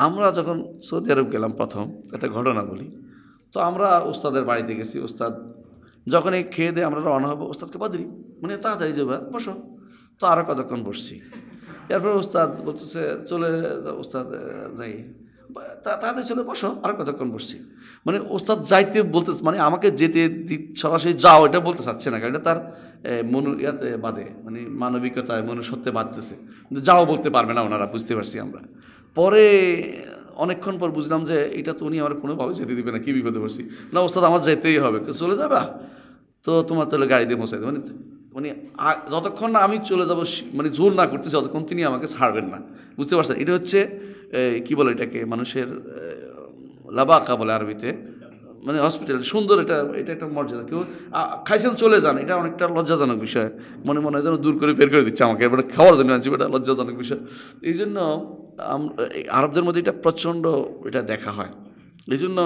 S1: আমরা যখন সৌদি আরব গেলাম প্রথম একটা ঘটনা বলি তো আমরা ওস্তাদের বাড়িতে গেছি ওস্তাদ যখন এই খেয়ে দিয়ে আমরা রওনা হবো ওস্তাদকে বাদ দিই মানে তাড়াতাড়ি যাবে বসো তো আরও কতক্ষণ বসছি এরপর ওস্তাদ বলতেছে চলে ওস্তাদ যাই তাদের চলে বসো আর কতক্ষণ বসছি মানে ওস্তাদ যাইতে বলতে মানে আমাকে যেতে সরাসরি যাও এটা বলতে চাচ্ছে না কারণ তার মনু ইয়াতে বাদে মানে মানবিকতায় সত্যে বাঁধতেছে কিন্তু যাও বলতে পারবে না ওনারা বুঝতে পারছি আমরা পরে অনেকক্ষণ পর বুঝলাম যে এটা তো উনি আমার কোনোভাবে যেতে দিবে না কী বিপদে পড়ছি না ওস্তাদ আমার যেতেই হবে চলে যাবা তো তোমার তাহলে গাড়ি দিয়ে পৌঁছাই দেবে মানে মানে যতক্ষণ না আমি চলে যাব মানে জোর না করতেছি ততক্ষণ তিনি আমাকে ছাড়বেন না বুঝতে পারছেন এটা হচ্ছে কি বলে এটাকে মানুষের লাবাকা বলে আরবিতে মানে হসপিটাল সুন্দর এটা এটা একটা মর্যাদা কেউ খাইছেন চলে যান এটা অনেকটা লজ্জাজনক বিষয় মনে মনে হয় যেন দূর করে বের করে দিচ্ছে আমাকে এবার মানে খাওয়ার জন্য আনছি এটা লজ্জাজনক বিষয় এই জন্য আরবদের মধ্যে এটা প্রচণ্ড এটা দেখা হয় এই জন্য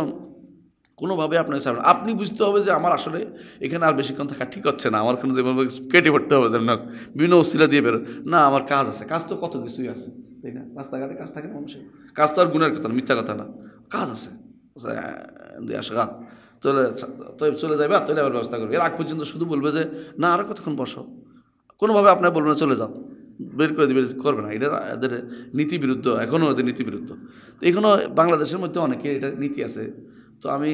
S1: কোনোভাবে আপনাকে সামনে আপনি বুঝতে হবে যে আমার আসলে এখানে আর বেশিক্ষণ থাকা ঠিক হচ্ছে না আমার কোনো যেভাবে কেটে পড়তে হবে না বিভিন্ন অশিলা দিয়ে বেরো না আমার কাজ আছে কাজ তো কত কিছুই আছে তাই না রাস্তাঘাটে কাজ থাকে মানুষের কাজ তো আর গুণের কথা না মিথ্যা কথা না কাজ আছে আচ্ছা, আসগান তাহলে চলে যাবে আর তাহলে আবার ব্যবস্থা করবে এর আগ পর্যন্ত শুধু বলবে যে না আরও কতক্ষণ বসো কোনোভাবে আপনার বলবে না চলে যাও বের করে দেবে করবে না এটা এদের নীতিবিরুদ্ধ এখনও এদের নীতিবিরুদ্ধ এখনও বাংলাদেশের মধ্যে অনেকে এটা নীতি আছে তো আমি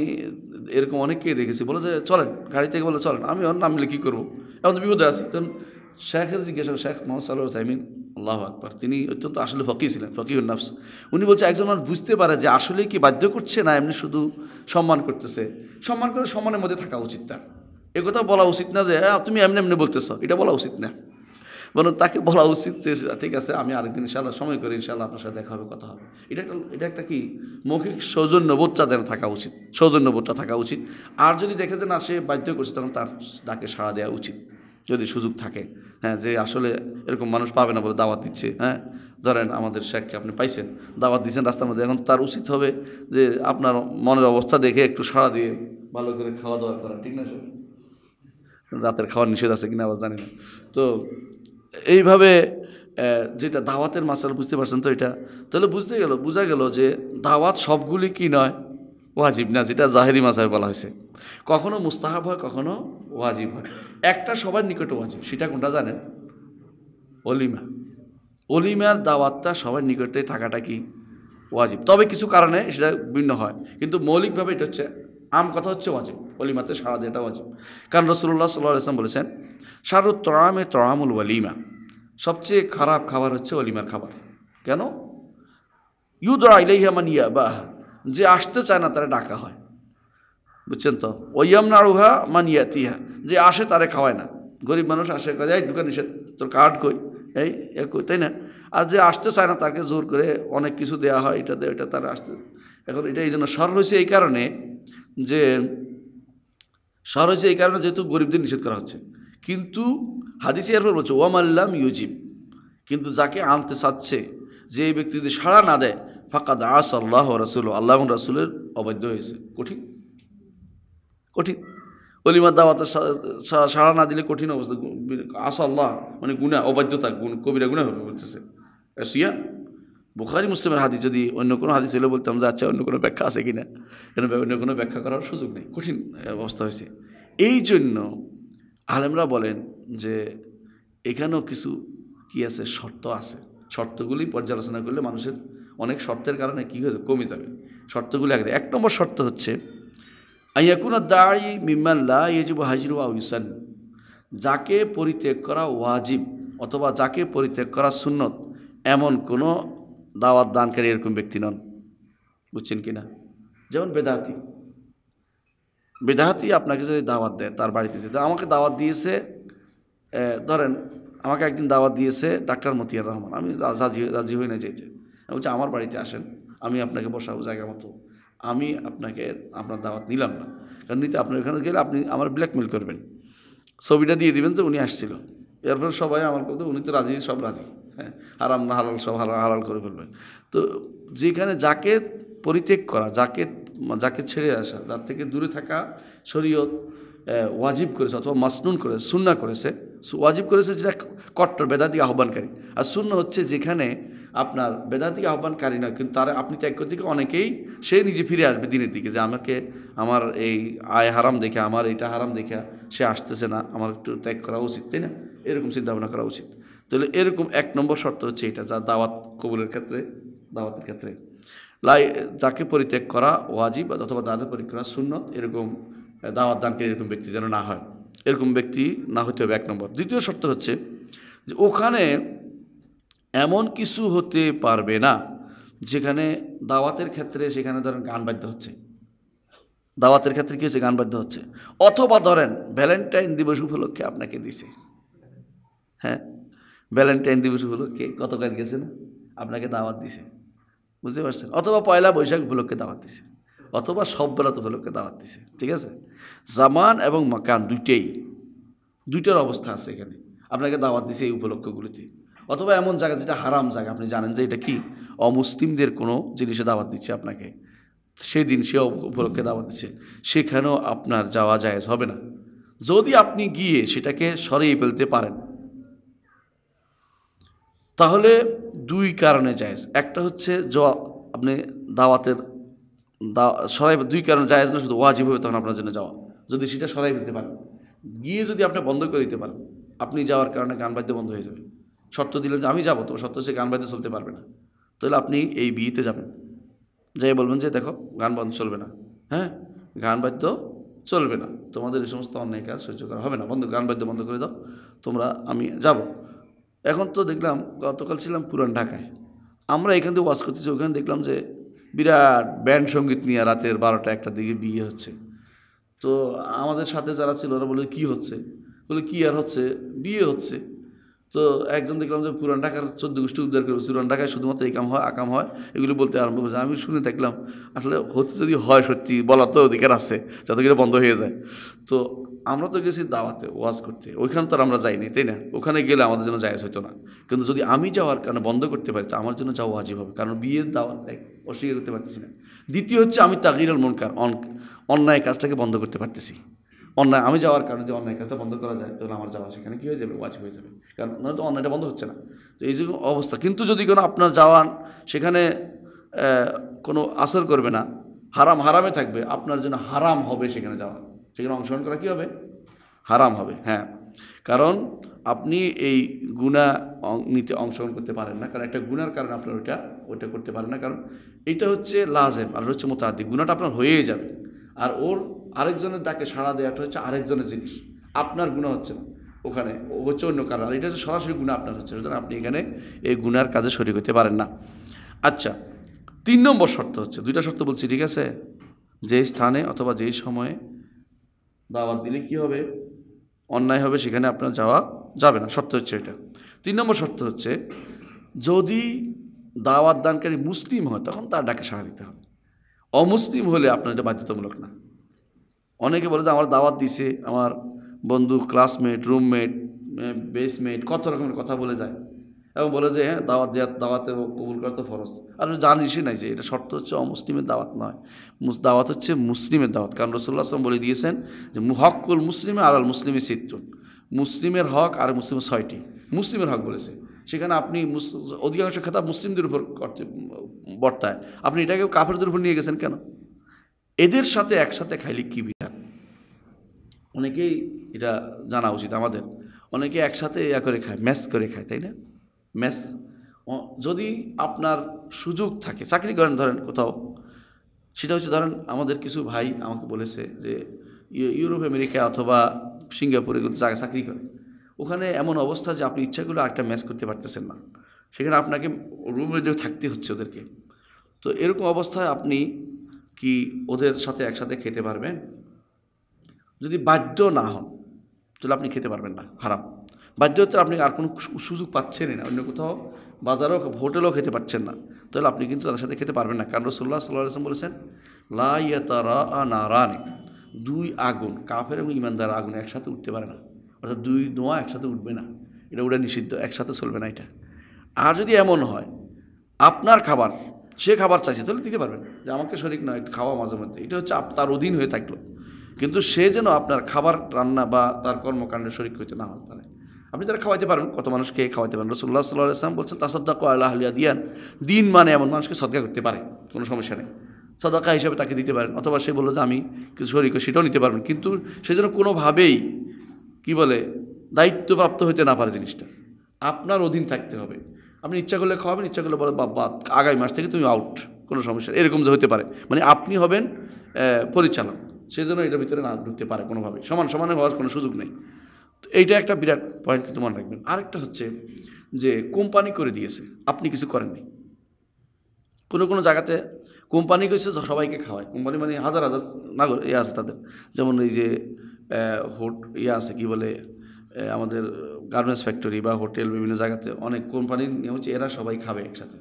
S1: এরকম অনেককেই দেখেছি বলে যে চলেন গাড়ি থেকে বলে চলেন আমি ওর নামলে কী করবো এখন তো বিপদে আছি তখন শেখের জিজ্ঞাসা শেখ মোহাম্মদ সাল্লাহ সাইমিন আল্লাহ আকবর তিনি অত্যন্ত আসলে ফকি ছিলেন ফকি উন্নাফস উনি বলছে একজন মানুষ বুঝতে পারে যে আসলে কি বাধ্য করছে না এমনি শুধু সম্মান করতেছে সম্মান করে সম্মানের মধ্যে থাকা উচিত তার কথা বলা উচিত না যে হ্যাঁ, তুমি এমনি এমনি বলতেছ এটা বলা উচিত না মানে তাকে বলা উচিত যে ঠিক আছে আমি আরেকদিন ইনশাল্লাহ সময় করি ইনশাল্লাহ আপনার সাথে দেখা হবে কথা হবে এটা একটা এটা একটা কি মৌখিক সৌজন্যবোধটা যেন থাকা উচিত সৌজন্যবোধটা থাকা উচিত আর যদি দেখে যে না সে বাধ্য করছে তখন তার ডাকে সাড়া দেওয়া উচিত যদি সুযোগ থাকে হ্যাঁ যে আসলে এরকম মানুষ পাবে না বলে দাওয়াত দিচ্ছে হ্যাঁ ধরেন আমাদের শেখকে আপনি পাইছেন দাওয়াত দিচ্ছেন রাস্তার মধ্যে এখন তার উচিত হবে যে আপনার মনের অবস্থা দেখে একটু সাড়া দিয়ে ভালো করে খাওয়া দাওয়া করা ঠিক না রাতের খাওয়ার নিষেধ আছে কিনা আবার জানি না তো এইভাবে যেটা দাওয়াতের মাসাল বুঝতে পারছেন তো এটা তাহলে বুঝতে গেল বোঝা গেল যে দাওয়াত সবগুলি কি নয় ওয়াজিব না যেটা জাহেরি মাসায় বলা হয়েছে কখনও মুস্তাহাব হয় কখনো ওয়াজিব হয় একটা সবার নিকট ওয়াজিব সেটা কোনটা জানেন অলিমা অলিমার দাওয়াতটা সবার নিকটে থাকাটা কি ওয়াজিব তবে কিছু কারণে সেটা ভিন্ন হয় কিন্তু মৌলিকভাবে এটা হচ্ছে আম কথা হচ্ছে ওয়াজিব অলিমাতে সারা দেওয়াটা ওয়াজিব কারণ রসুল্লাহ সাল্লাহ আসলাম বলেছেন শারুত তরামে তরামুল ওয়ালিমা সবচেয়ে খারাপ খাবার হচ্ছে অলিমার খাবার কেন ইউদা ইলাইহা মান ইয়া বাহ যে আসতে চায় না তারা ডাকা হয় বুঝছেন তো না রুহা মানিয়া তিহা যে আসে তারে খাওয়ায় না গরিব মানুষ আসে কয়ে এই দোকানে সে তোর কাঠ কই এই কই তাই না আর যে আসতে চায় না তাকে জোর করে অনেক কিছু দেয়া হয় এটা দেয় এটা তারা আসতে এখন এটা এই জন্য সর হয়েছে এই কারণে যে সর হয়েছে এই কারণে যেহেতু গরিবদের নিষেধ করা হচ্ছে কিন্তু হাদিসে এরপর বলছে ওয়ামাল্লাম ইউজিব কিন্তু যাকে আনতে চাচ্ছে যে ব্যক্তি যদি সাড়া না দেয় ফাঁকা দাস আল্লাহ রাসুল আল্লাহ রাসুলের অবৈধ হয়েছে কঠিন কঠিন অলিমার দাওয়াতের সাড়া না দিলে কঠিন অবস্থা আস আল্লাহ মানে গুণা অবাধ্যতা গুণ কবিরা গুণা হবে বলতেছে সিয়া বুখারি মুসলিমের হাদিস যদি অন্য কোনো হাদিস হলে বলতাম যে আচ্ছা অন্য কোনো ব্যাখ্যা আছে কি না কেন অন্য কোনো ব্যাখ্যা করার সুযোগ নেই কঠিন অবস্থা হয়েছে এই জন্য আলেমরা বলেন যে এখানেও কিছু কি আছে শর্ত আছে শর্তগুলি পর্যালোচনা করলে মানুষের অনেক শর্তের কারণে কী হয়ে কমে যাবে শর্তগুলি একদম এক নম্বর শর্ত হচ্ছে আইয়াকুনা দাঁড়ি মিম্মাল্লা ইয়েজিব হাজিরুয়া আউসান যাকে পরিত্যাগ করা ওয়াজিব অথবা যাকে পরিত্যাগ করা সুন্নত এমন কোনো দাওয়াত দানকারী এরকম ব্যক্তি নন বুঝছেন কি না যেমন বেদাতি বেদাহাতি আপনাকে যদি দাওয়াত দেয় তার বাড়িতে যেতে আমাকে দাওয়াত দিয়েছে ধরেন আমাকে একদিন দাওয়াত দিয়েছে ডাক্তার মতিয়ার রহমান আমি রাজি রাজি হই না যেতে বলছি আমার বাড়িতে আসেন আমি আপনাকে বসাবো জায়গা মতো আমি আপনাকে আপনার দাওয়াত নিলাম না কারণ নিতে আপনার ওখানে গেলে আপনি আমার ব্ল্যাকমেল করবেন ছবিটা দিয়ে দিবেন তো উনি আসছিল এরপর সবাই আমার কথা উনি তো রাজি সব রাজি হ্যাঁ আর আমরা হালাল সব হালাল হালাল করে ফেলবেন তো যেখানে যাকে পরিত্যাগ করা যাকে যাকে ছেড়ে আসা যার থেকে দূরে থাকা শরীয়ত ওয়াজিব করেছে অথবা মাসনুন করে সুন্না করেছে ওয়াজিব করেছে যেটা কট্টর বেদাতি আহ্বানকারী আর শূন্য হচ্ছে যেখানে আপনার বেদাতি আহ্বানকারী নয় কিন্তু তারা আপনি ত্যাগ করতে অনেকেই সে নিজে ফিরে আসবে দিনের দিকে যে আমাকে আমার এই আয় হারাম দেখে আমার এটা হারাম দেখে সে আসতেছে না আমার একটু ত্যাগ করা উচিত তাই না এরকম চিন্তাভাবনা করা উচিত তাহলে এরকম এক নম্বর শর্ত হচ্ছে এটা যা দাওয়াত কবুলের ক্ষেত্রে দাওয়াতের ক্ষেত্রে লাই যাকে পরিত্যাগ করা ওয়াজিব অথবা দাদা পরিত্যাগ করা সুন্নত এরকম দাওয়াত দানকে এরকম ব্যক্তি যেন না হয় এরকম ব্যক্তি না হতে হবে এক নম্বর দ্বিতীয় শর্ত হচ্ছে যে ওখানে এমন কিছু হতে পারবে না যেখানে দাওয়াতের ক্ষেত্রে সেখানে ধরেন গান বাধ্য হচ্ছে দাওয়াতের ক্ষেত্রে কী হচ্ছে গান বাধ্য হচ্ছে অথবা ধরেন ভ্যালেন্টাইন দিবস উপলক্ষে আপনাকে দিছে হ্যাঁ ভ্যালেন্টাইন দিবস উপলক্ষে গতকাল গেছে না আপনাকে দাওয়াত দিছে বুঝতে পারছেন অথবা পয়লা বৈশাখ উপলক্ষে দাওয়াত দিছে অথবা সব বেলাত উপলক্ষে দাওয়াত দিছে ঠিক আছে জামান এবং মাকান দুইটাই দুইটার অবস্থা আছে এখানে আপনাকে দাওয়াত দিছে এই উপলক্ষগুলিতে অথবা এমন জায়গা যেটা হারাম জায়গা আপনি জানেন যে এটা কি অমুসলিমদের কোনো জিনিসে দাওয়াত দিচ্ছে আপনাকে সেই দিন সে উপলক্ষে দাওয়াত দিচ্ছে সেখানেও আপনার যাওয়া জায়েজ হবে না যদি আপনি গিয়ে সেটাকে সরিয়ে ফেলতে পারেন তাহলে দুই কারণে জায়েজ একটা হচ্ছে জ আপনি দাওয়াতের দাওয়া সরাই দুই কারণে জায়েজ না শুধু ওয়াজিব হবে তখন আপনার জন্য যাওয়া যদি সেটা সরাই ফেলতে পারেন গিয়ে যদি আপনি বন্ধ করে দিতে পারেন আপনি যাওয়ার কারণে গান বাদ্য বন্ধ হয়ে যাবে শর্ত দিলেন যে আমি যাবো তো শর্ত সে গান বাদ্য চলতে পারবে না তাহলে আপনি এই বিয়েতে যাবেন যাই বলবেন যে দেখো গান বাদ চলবে না হ্যাঁ গান বাদ্য চলবে না তোমাদের এই সমস্ত অন্যায় কাজ সহ্য করা হবে না বন্ধ গান বাদ্য বন্ধ করে দাও তোমরা আমি যাব এখন তো দেখলাম গতকাল ছিলাম পুরান ঢাকায় আমরা এখান থেকে ওয়াশ করতেছি ওখানে দেখলাম যে বিরাট ব্যান্ড সঙ্গীত নিয়ে রাতের বারোটা একটা দিকে বিয়ে হচ্ছে তো আমাদের সাথে যারা ছিল ওরা বলে কী হচ্ছে বলে কী আর হচ্ছে বিয়ে হচ্ছে তো একজন দেখলাম যে পুরান ঢাকার চোদ্দ গোষ্ঠী উদ্ধার করবে পুরান ঢাকায় শুধুমাত্র এই কাম হয় আকাম হয় এগুলো বলতে আরম্ভ করছে আমি শুনে থাকলাম আসলে হতে যদি হয় সত্যি বলার তো অধিকার আছে যাতে করে বন্ধ হয়ে যায় তো আমরা তো গেছি দাওয়াতে ওয়াজ করতে ওইখানে তো আর আমরা যাইনি তাই না ওখানে গেলে আমাদের জন্য জায়জ হতো না কিন্তু যদি আমি যাওয়ার কারণে বন্ধ করতে পারি তো আমার জন্য যাওয়া ওয়াজি হবে কারণ বিয়ের দাওয়াত অস্বীকার করতে পারতেছি না দ্বিতীয় হচ্ছে আমি তাগির মনকার অন্যায় কাজটাকে বন্ধ করতে পারতেছি অন্যায় আমি যাওয়ার কারণে যে অন্যায় কাজটা বন্ধ করা যায় তাহলে আমার যাওয়া সেখানে কী হয়ে যাবে ওয়াজিব হয়ে যাবে কারণ নয়তো অন্যায়টা বন্ধ হচ্ছে না তো এই যে অবস্থা কিন্তু যদি কোনো আপনার যাওয়ান সেখানে কোনো আসর করবে না হারাম হারামে থাকবে আপনার জন্য হারাম হবে সেখানে যাওয়া সেখানে অংশগ্রহণ করা কী হবে হারাম হবে হ্যাঁ কারণ আপনি এই গুণা নিতে অংশগ্রহণ করতে পারেন না কারণ একটা গুণার কারণে আপনার ওইটা ওইটা করতে পারেন না কারণ এটা হচ্ছে লাজেম আর হচ্ছে মোতাহাদি গুণাটা আপনার হয়েই যাবে আর ওর আরেকজনের ডাকে সাড়া দেওয়াটা হচ্ছে আরেকজনের জিনিস আপনার গুণা হচ্ছে না ওখানে হচ্ছে অন্য কারণ এটা হচ্ছে সরাসরি গুণা আপনার হচ্ছে সুতরাং আপনি এখানে এই গুণার কাজে সরি হতে পারেন না আচ্ছা তিন নম্বর শর্ত হচ্ছে দুইটা শর্ত বলছি ঠিক আছে যে স্থানে অথবা যেই সময়ে দাওয়াত দিলে কি হবে অন্যায় হবে সেখানে আপনার যাওয়া যাবে না শর্ত হচ্ছে এটা তিন নম্বর শর্ত হচ্ছে যদি দাওয়াত দানকারী মুসলিম হয় তখন তার ডাকে সাড়া দিতে হবে অমুসলিম হলে আপনার এটা বাধ্যতামূলক না অনেকে বলে যে আমার দাওয়াত দিছে আমার বন্ধু ক্লাসমেট রুমমেট বেসমেট কত রকমের কথা বলে যায় এবং বলে যে হ্যাঁ দাওয়াত দেওয়ার দাওয়াতে কবুল করা তো ফরজ আর জানিসই নাই যে এটা শর্ত হচ্ছে অমুসলিমের দাওয়াত নয় দাওয়াত হচ্ছে মুসলিমের দাওয়াত কারণ রসুল্লাহ আসলাম বলে দিয়েছেন যে হকুল মুসলিমে আর আল মুসলিমের সিত্তুন মুসলিমের হক আর মুসলিমের ছয়টি মুসলিমের হক বলেছে সেখানে আপনি অধিকাংশ খেতাব মুসলিমদের উপর বর্তায় আপনি এটাকে কাফেরদের উপর নিয়ে গেছেন কেন এদের সাথে একসাথে খাইলে কী বিধান অনেকেই এটা জানা উচিত আমাদের অনেকে একসাথে ইয়া করে খায় ম্যাচ করে খায় তাই না ম্যাচ যদি আপনার সুযোগ থাকে চাকরি করেন ধরেন কোথাও সেটা হচ্ছে ধরেন আমাদের কিছু ভাই আমাকে বলেছে যে ইউরোপ আমেরিকা অথবা সিঙ্গাপুরে কিন্তু চাকরি করে ওখানে এমন অবস্থা যে আপনি ইচ্ছাগুলো আরেকটা ম্যাচ করতে পারতেছেন না সেখানে আপনাকে রুমে থাকতে হচ্ছে ওদেরকে তো এরকম অবস্থায় আপনি কি ওদের সাথে একসাথে খেতে পারবেন যদি বাধ্য না হন তাহলে আপনি খেতে পারবেন না হারাম বাধ্য হচ্ছে আপনি আর কোনো সুযোগ পাচ্ছেনই না অন্য কোথাও বাজারও হোটেলও খেতে পাচ্ছেন না তাহলে আপনি কিন্তু তাদের সাথে খেতে পারবেন না কারণ রসুল্লাহ সাল্লাহ বলেছেন লাইয়াতারা নারানে দুই আগুন কাফের এবং ইমানদার আগুন একসাথে উঠতে পারে না অর্থাৎ দুই ধোঁয়া একসাথে উঠবে না এটা উঠে নিষিদ্ধ একসাথে চলবে না এটা আর যদি এমন হয় আপনার খাবার সে খাবার চাইছে তাহলে দিতে পারবেন যে আমাকে শরিক নয় খাওয়া মাঝে মধ্যে এটা হচ্ছে তার অধীন হয়ে থাকলো কিন্তু সে যেন আপনার খাবার রান্না বা তার কর্মকাণ্ডে শরিক হইতে না হতে পারে আপনি তারা খাওয়াইতে পারেন কত মানুষকে খাওয়াতে পারেন রসুল্লাহ সাল্লাহ ইসলাম বলছেন তাসদ্দা আল্লাহ আলিয়া দিয়ান দিন মানে এমন মানুষকে সদকা করতে পারে কোনো সমস্যা নেই সদাকা হিসাবে তাকে দিতে পারেন অথবা সে বললো যে আমি কিছু শরিক সেটাও নিতে পারবেন কিন্তু সে যেন কোনোভাবেই কী বলে দায়িত্বপ্রাপ্ত হইতে না পারে জিনিসটা আপনার অধীন থাকতে হবে আপনি ইচ্ছা করলে খাওয়াবেন ইচ্ছা করলে বলে বাবা আগামী মাস থেকে তুমি আউট কোনো সমস্যা এরকম যে হতে পারে মানে আপনি হবেন পরিচালক সেই জন্য এটার ভিতরে না ঢুকতে পারে কোনোভাবে সমান সমানে হওয়ার কোনো সুযোগ নেই তো এইটা একটা বিরাট পয়েন্ট কিন্তু মনে রাখবেন আরেকটা হচ্ছে যে কোম্পানি করে দিয়েছে আপনি কিছু করেননি কোনো কোনো জায়গাতে কোম্পানি করেছে সবাইকে খাওয়ায় কোম্পানি মানে হাজার হাজার নাগর ইয়ে আছে তাদের যেমন এই যে হোট ইয়ে আছে কি বলে আমাদের গার্মেন্টস ফ্যাক্টরি বা হোটেল বিভিন্ন জায়গাতে অনেক কোম্পানির নিয়ম হচ্ছে এরা সবাই খাবে একসাথে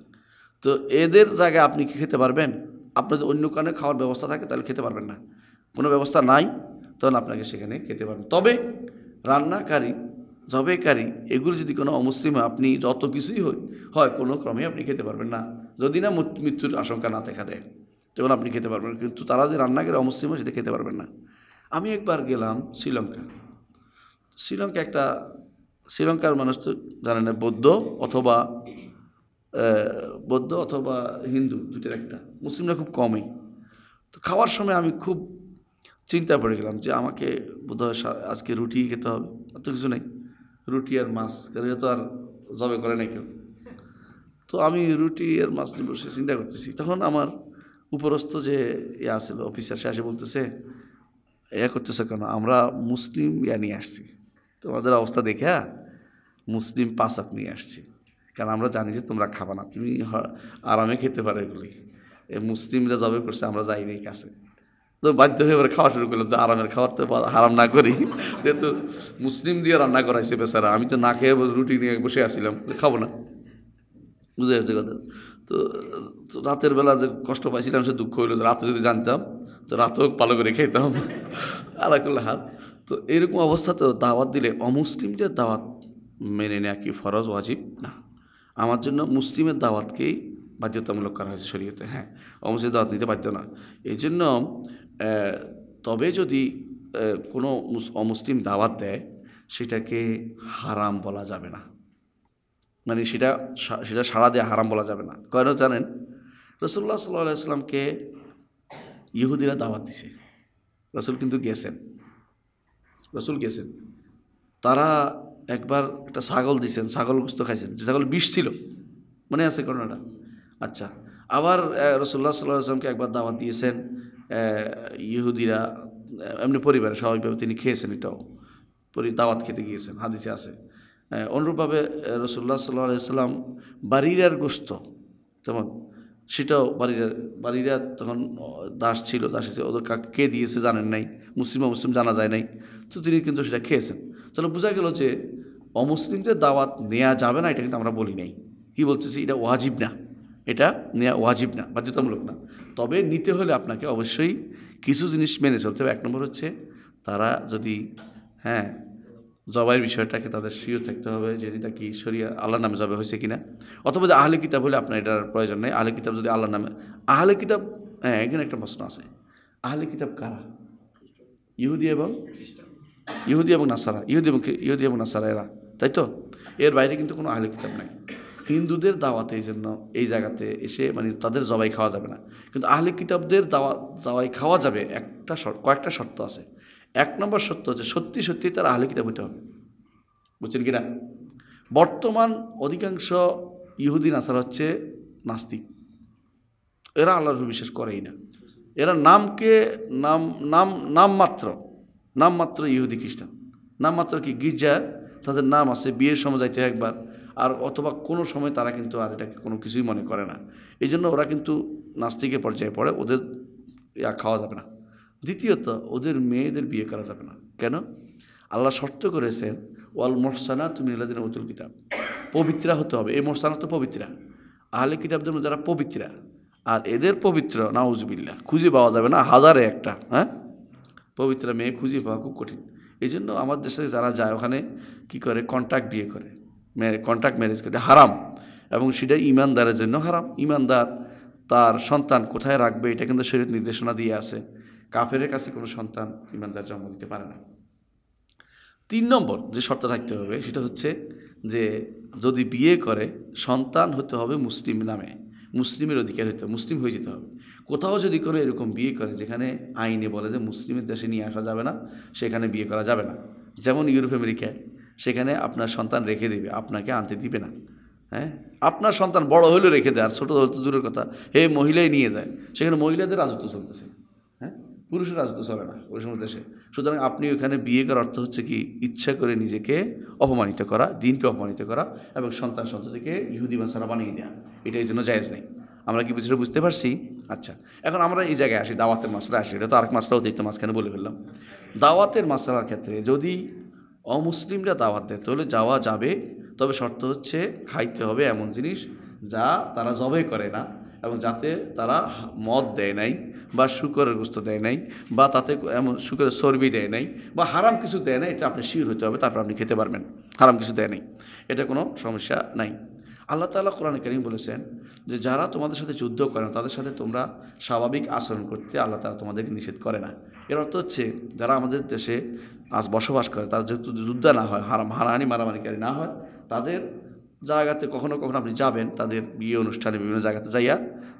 S1: তো এদের জায়গায় আপনি কি খেতে পারবেন আপনার যদি অন্য কারণে খাওয়ার ব্যবস্থা থাকে তাহলে খেতে পারবেন না কোনো ব্যবস্থা নাই তখন আপনাকে সেখানে খেতে পারবেন তবে রান্নাকারী জবেকারী এগুলো যদি কোনো অমুসলিম আপনি যত কিছুই হয় হয় কোনো ক্রমে আপনি খেতে পারবেন না যদি না মৃত্যুর আশঙ্কা না দেখা দেয় তখন আপনি খেতে পারবেন কিন্তু তারা যে রান্নাকারী অমুসলিম হয় সেটা খেতে পারবেন না আমি একবার গেলাম শ্রীলঙ্কা শ্রীলঙ্কা একটা শ্রীলঙ্কার মানুষ তো জানেন বৌদ্ধ অথবা বৌদ্ধ অথবা হিন্দু দুটোর একটা মুসলিমরা খুব কমই তো খাওয়ার সময় আমি খুব চিন্তা পড়ে গেলাম যে আমাকে বোধহয় আজকে রুটি খেতে হবে অত কিছু নেই রুটি আর মাছ কারণ তো আর জবে করে নাই কেউ তো আমি রুটি আর মাছ নিয়ে বসে চিন্তা করতেছি তখন আমার উপরস্থ যে ইয়ে আসলো অফিসার সে আসে বলতেছে ইয়া করতেছে কেন আমরা মুসলিম ইয়া নিয়ে আসছি তোমাদের অবস্থা দেখে হ্যাঁ? মুসলিম পাচক নিয়ে আসছি কারণ আমরা জানি যে তোমরা খাবো না তুমি আরামে খেতে পারো এগুলি এই মুসলিমরা জবে করছে আমরা যাই নাই কাছে তো বাধ্য হয়ে এবার খাওয়া শুরু করলাম তো আরামের খাওয়ার তো আরাম না করি যেহেতু মুসলিম দিয়ে রান্না করাইছে বেচারা আমি তো না খেয়ে রুটি নিয়ে বসে আসছিলাম খাবো না বুঝে আসছে কথা তো রাতের বেলা যে কষ্ট পাইছিলাম সে দুঃখ হইলো রাতে যদি জানতাম তো রাতেও পালো করে খেতাম আলাকুল্লাহ হাত তো এরকম অবস্থাতেও দাওয়াত দিলে অমুসলিমদের দাওয়াত মেনে নেয়া কি ফরজ ওয়াজিব না আমার জন্য মুসলিমের দাওয়াতকেই বাধ্যতামূলক করা হয়েছে শরীয়তে হ্যাঁ অমুসলিম দাওয়াত নিতে বাধ্য না এই জন্য তবে যদি কোনো অমুসলিম দাওয়াত দেয় সেটাকে হারাম বলা যাবে না মানে সেটা সেটা সাড়া দেওয়া হারাম বলা যাবে না কেন জানেন রসুল্লাহ সাল্লাহ সাল্লামকে ইহুদিরা দাওয়াত দিছে রসুল কিন্তু গেছেন রসুল গেছেন তারা একবার একটা ছাগল দিছেন ছাগল গুস্ত খাইছেন যে ছাগল বিষ ছিল মনে আছে ঘটনাটা আচ্ছা আবার রসুল্লাহ সাল্লাহ আসলামকে একবার দাওয়াত দিয়েছেন ইহুদিরা এমনি পরিবারে স্বাভাবিকভাবে তিনি খেয়েছেন এটাও পরি দাওয়াত খেতে গিয়েছেন হাদিসে আছে অনুরূপভাবে রসুল্লাহ সাল্লাহ আলাইসাল্লাম আর গোস্ত তেমন সেটাও বাড়িরা বাড়িরা তখন দাস ছিল দাস হিসেবে ওদের কাকে কে দিয়েছে জানেন নাই মুসলিম মুসলিম জানা যায় নাই তো তিনি কিন্তু সেটা খেয়েছেন তাহলে বোঝা গেল যে অমুসলিমদের দাওয়াত নেওয়া যাবে না এটা কিন্তু আমরা বলি নাই কি বলতেছি এটা ওয়াজিব না এটা নেওয়া ওয়াজিব না বাধ্যতামূলক না তবে নিতে হলে আপনাকে অবশ্যই কিছু জিনিস মেনে চলতে হবে এক নম্বর হচ্ছে তারা যদি হ্যাঁ জবাইয়ের বিষয়টাকে তাদের শিওর থাকতে হবে যে এটা কি শরিয়া আল্লাহ নামে জবাই হয়েছে কিনা অথবা যে আহলে কিতাব হলে আপনার এটার প্রয়োজন নেই আহলে কিতাব যদি আল্লাহ নামে আহলে কিতাব হ্যাঁ এখানে একটা প্রশ্ন আছে আহলে কিতাব কারা ইহুদি এবং ইহুদি এবং নাসারা ইহুদি এবং ইহুদি এবং নাসারা এরা তাই তো এর বাইরে কিন্তু কোনো আহলে কিতাব নাই হিন্দুদের দাওয়াতে এই জন্য এই জায়গাতে এসে মানে তাদের জবাই খাওয়া যাবে না কিন্তু আহলে কিতাবদের দাওয়া জবাই খাওয়া যাবে একটা শর্ত কয়েকটা শর্ত আছে এক নম্বর সত্য হচ্ছে সত্যি সত্যি তারা আহলে কিতাব হইতে হবে বুঝছেন কি না বর্তমান অধিকাংশ ইহুদিন আসার হচ্ছে নাস্তিক এরা আল্লাহর বিশ্বাস করেই না এরা নামকে নাম নাম নামমাত্র নামমাত্র ইহুদি খ্রিস্টান নামমাত্র কি গির্জা তাদের নাম আছে বিয়ের সময় যাইতে একবার আর অথবা কোনো সময় তারা কিন্তু আর এটাকে কোনো কিছুই মনে করে না এই জন্য ওরা কিন্তু নাস্তিকের পর্যায়ে পড়ে ওদের খাওয়া যাবে না দ্বিতীয়ত ওদের মেয়েদের বিয়ে করা যাবে না কেন আল্লাহ শর্ত করেছেন ওয়াল মহসানা তুমি নীলাদিন কিতাব পবিত্রা হতে হবে এই মহসানা তো পবিত্রা আহলে কিতাবদের মধ্যে যারা পবিত্রা আর এদের পবিত্র নাউজবিল্লা খুঁজে পাওয়া যাবে না হাজারে একটা হ্যাঁ পবিত্র মেয়ে খুঁজে পাওয়া খুব কঠিন এই জন্য আমার দেশে যারা যায় ওখানে কি করে কন্ট্রাক্ট বিয়ে করে কন্ট্যাক্ট ম্যারেজ করে হারাম এবং সেটা ইমানদারের জন্য হারাম ইমানদার তার সন্তান কোথায় রাখবে এটা কিন্তু শরীর নির্দেশনা দিয়ে আছে কাফের কাছে কোনো সন্তান ইমানদার জন্ম দিতে পারে না তিন নম্বর যে শর্ত থাকতে হবে সেটা হচ্ছে যে যদি বিয়ে করে সন্তান হতে হবে মুসলিম নামে মুসলিমের অধিকার হতে মুসলিম হয়ে যেতে হবে কোথাও যদি কোনো এরকম বিয়ে করে যেখানে আইনে বলে যে মুসলিমের দেশে নিয়ে আসা যাবে না সেখানে বিয়ে করা যাবে না যেমন ইউরোপ আমেরিকায় সেখানে আপনার সন্তান রেখে দেবে আপনাকে আনতে দিবে না হ্যাঁ আপনার সন্তান বড় হলেও রেখে দেয় আর ছোটো দূরের কথা হে মহিলাই নিয়ে যায় সেখানে মহিলাদের রাজত্ব চলতেছে পুরুষের রাজত্ব চলে না ওই সময় দেশে সুতরাং আপনি ওখানে বিয়ে করার অর্থ হচ্ছে কি ইচ্ছা করে নিজেকে অপমানিত করা দিনকে অপমানিত করা এবং সন্তান সন্ততিকে ইহুদি ভাষারা বানিয়ে দেওয়া এটা এই জন্য জায়জ নেই আমরা কি বিষয়টা বুঝতে পারছি আচ্ছা এখন আমরা এই জায়গায় আসি দাওয়াতের মাসলা আসি এটা তো আরেক মাসলা অতিরিক্ত মাঝখানে বলে ফেললাম দাওয়াতের মাসলার ক্ষেত্রে যদি অমুসলিমরা দাওয়াত দেয় তাহলে যাওয়া যাবে তবে শর্ত হচ্ছে খাইতে হবে এমন জিনিস যা তারা জবে করে না এবং যাতে তারা মদ দেয় নাই বা শুকরের গুস্ত দেয় নাই বা তাতে এমন শুকরের চর্বি দেয় নাই বা হারাম কিছু দেয় নাই এটা আপনি শিওর হতে হবে তারপর আপনি খেতে পারবেন হারাম কিছু দেয় নাই এটা কোনো সমস্যা নাই আল্লাহ তালা কোরআন করিম বলেছেন যে যারা তোমাদের সাথে যুদ্ধ করে না তাদের সাথে তোমরা স্বাভাবিক আচরণ করতে আল্লাহ তালা তোমাদেরকে নিষেধ করে না এর অর্থ হচ্ছে যারা আমাদের দেশে আজ বসবাস করে তারা যেহেতু যুদ্ধ না হয় হারাম হারাহানি মারামারিকারী না হয় তাদের জায়গাতে কখনো কখনো আপনি যাবেন তাদের বিয়ে অনুষ্ঠানে বিভিন্ন জায়গাতে যাইয়া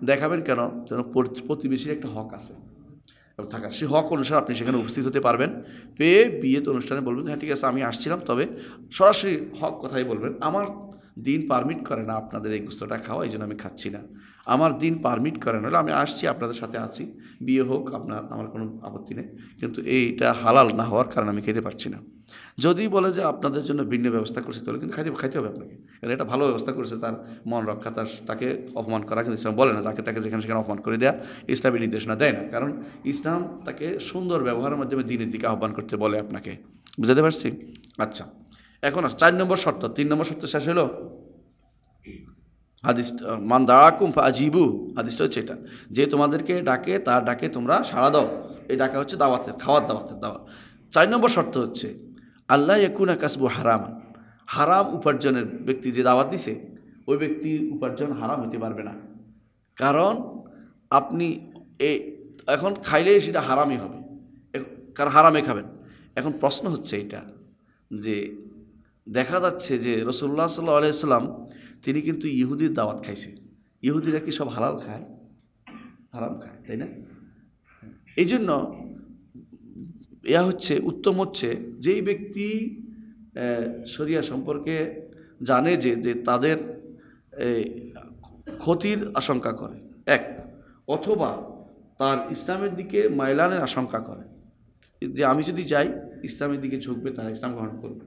S1: দেখাবেন কেন যেন প্রতিবেশীর একটা হক আছে এবং থাকার সেই হক অনুসারে আপনি সেখানে উপস্থিত হতে পারবেন পেয়ে বিয়েতে অনুষ্ঠানে বলবেন হ্যাঁ ঠিক আছে আমি আসছিলাম তবে সরাসরি হক কথাই বলবেন আমার দিন পারমিট করে না আপনাদের এই গুস্তটা খাওয়া এই জন্য আমি খাচ্ছি না আমার দিন পারমিট করে না আমি আসছি আপনাদের সাথে আছি বিয়ে হোক আপনার আমার কোনো আপত্তি নেই কিন্তু এইটা হালাল না হওয়ার কারণে আমি খেতে পারছি না যদি বলে যে আপনাদের জন্য ভিন্ন ব্যবস্থা করছে তাহলে কিন্তু খাইতে খাইতে হবে আপনাকে কারণ এটা ভালো ব্যবস্থা করেছে তার মন রক্ষা তার তাকে অপমান করা কিন্তু ইসলাম বলে না যাকে তাকে যেখানে সেখানে অপমান করে দেয়া ইসলামী নির্দেশনা দেয় না কারণ ইসলাম তাকে সুন্দর ব্যবহারের মাধ্যমে দিনের দিকে আহ্বান করতে বলে আপনাকে বুঝাতে পারছি আচ্ছা এখন চার নম্বর শর্ত তিন নম্বর শর্ত শেষ হলো হাদিস মান দাকুম আজিবু হাদিসটা হচ্ছে এটা যে তোমাদেরকে ডাকে তার ডাকে তোমরা সাড়া দাও এই ডাকা হচ্ছে দাওয়াতের খাওয়ার দাওয়াতের দাওয়া চার নম্বর শর্ত হচ্ছে আল্লাহ ইয়াকুনা কাসবু হারাম হারাম উপার্জনের ব্যক্তি যে দাওয়াত দিছে ওই ব্যক্তির উপার্জন হারাম হতে পারবে না কারণ আপনি এ এখন খাইলে সেটা হারামই হবে কারণ হারামে খাবেন এখন প্রশ্ন হচ্ছে এটা যে দেখা যাচ্ছে যে রসুল্লাহ সাল্লাহ আলাইসাল্লাম তিনি কিন্তু ইহুদির দাওয়াত খাইছে ইহুদিরা কি সব হালাল খায় হারাম খায় তাই না এই জন্য ইয়া হচ্ছে উত্তম হচ্ছে যেই ব্যক্তি শরিয়া সম্পর্কে জানে যে যে তাদের ক্ষতির আশঙ্কা করে এক অথবা তার ইসলামের দিকে মাইলানের আশঙ্কা করে যে আমি যদি যাই ইসলামের দিকে ঝুঁকবে তারা ইসলাম গ্রহণ করবে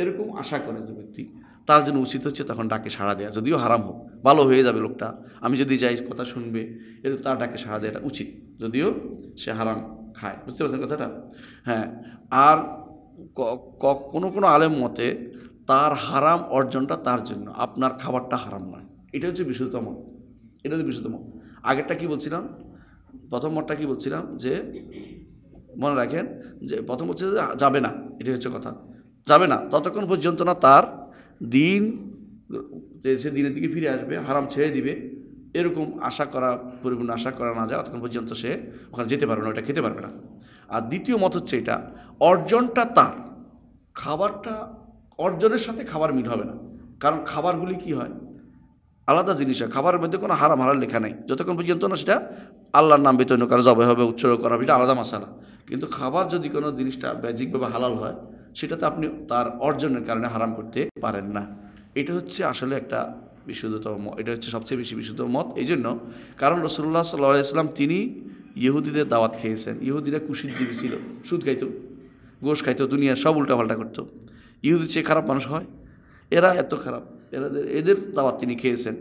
S1: এরকম আশা করে যে ব্যক্তি তার জন্য উচিত হচ্ছে তখন ডাকে সাড়া দেয়া যদিও হারাম হোক ভালো হয়ে যাবে লোকটা আমি যদি যাই কথা শুনবে এরকম তার ডাকে সাড়া দেওয়াটা উচিত যদিও সে হারাম খায় বুঝতে পারছেন কথাটা হ্যাঁ আর কোনো কোনো আলেম মতে তার হারাম অর্জনটা তার জন্য আপনার খাবারটা হারাম নয় এটা হচ্ছে বিশুদ্ধতম এটা হচ্ছে বিশুদ্ধতম আগেরটা কি বলছিলাম প্রথম মতটা কি বলছিলাম যে মনে রাখেন যে প্রথম হচ্ছে যাবে না এটাই হচ্ছে কথা যাবে না ততক্ষণ পর্যন্ত না তার দিন যে সে দিনের দিকে ফিরে আসবে হারাম ছেড়ে দিবে এরকম আশা করা পরিপূর্ণ আশা করা না যায় অতক্ষণ পর্যন্ত সে ওখানে যেতে পারবে না ওটা খেতে পারবে না আর দ্বিতীয় মত হচ্ছে এটা অর্জনটা তার খাবারটা অর্জনের সাথে খাবার মিল হবে না কারণ খাবারগুলি কি হয় আলাদা জিনিস হয় খাবারের মধ্যে কোনো হারাম হারার লেখা নেই যতক্ষণ পর্যন্ত না সেটা আল্লাহর নাম বেতন করা জবে হবে উৎসর্গ করা হবে এটা আলাদা মশালা কিন্তু খাবার যদি কোনো জিনিসটা ব্যাজিকভাবে হালাল হয় সেটাতে আপনি তার অর্জনের কারণে হারাম করতে পারেন না এটা হচ্ছে আসলে একটা বিশুদ্ধতম এটা হচ্ছে সবচেয়ে বেশি বিশুদ্ধ মত এই জন্য কারণ রসুল্লাহ সাল্লাহ ইসলাম তিনি ইহুদিদের দাওয়াত খেয়েছেন ইহুদিরা জীবী ছিল সুদ খাইত গোশ খাইত দুনিয়া সব উল্টাপাল্টা করতো ইহুদি চেয়ে খারাপ মানুষ হয় এরা এত খারাপ এরা এদের দাওয়াত তিনি খেয়েছেন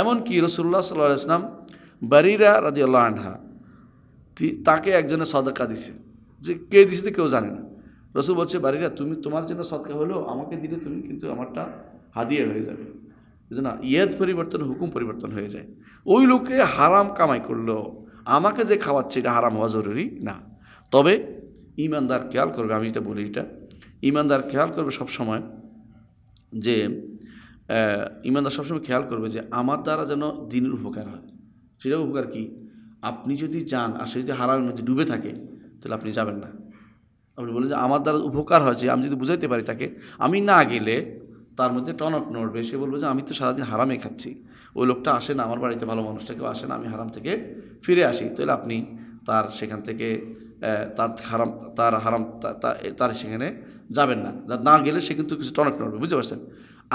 S1: এমনকি রসুল্লাহ সাল্লাহ ইসলাম বারিরা রাজি আল্লাহ আনহা তাকে একজনে সদকা দিছে যে কে দিছে তো কেউ জানে না রসুল বলছে বাড়িরা তুমি তোমার জন্য সদকা হলেও আমাকে দিলে তুমি কিন্তু আমারটা হাদিয়ে হয়ে যাবে যে না ইয়াদ পরিবর্তন হুকুম পরিবর্তন হয়ে যায় ওই লোকে হারাম কামাই করলো আমাকে যে খাওয়াচ্ছে এটা হারাম হওয়া জরুরি না তবে ইমানদার খেয়াল করবে আমি এটা বলি এটা ইমানদার খেয়াল করবে সব সময় যে ইমানদার সবসময় খেয়াল করবে যে আমার দ্বারা যেন দিনের উপকার হয় সেটা উপকার কি আপনি যদি যান আর সে যদি হারামের মধ্যে ডুবে থাকে তাহলে আপনি যাবেন না আপনি বলেন যে আমার দ্বারা উপকার হয় যে আমি যদি বুঝাইতে পারি তাকে আমি না গেলে তার মধ্যে টনক নড়বে সে বলবে যে আমি তো সারাদিন হারামে খাচ্ছি ওই লোকটা আসে না আমার বাড়িতে ভালো মানুষটা কেউ আসে না আমি হারাম থেকে ফিরে আসি তাহলে আপনি তার সেখান থেকে তার হারাম তার হারাম তার সেখানে যাবেন না না গেলে সে কিন্তু কিছু টনক নড়বে বুঝতে পারছেন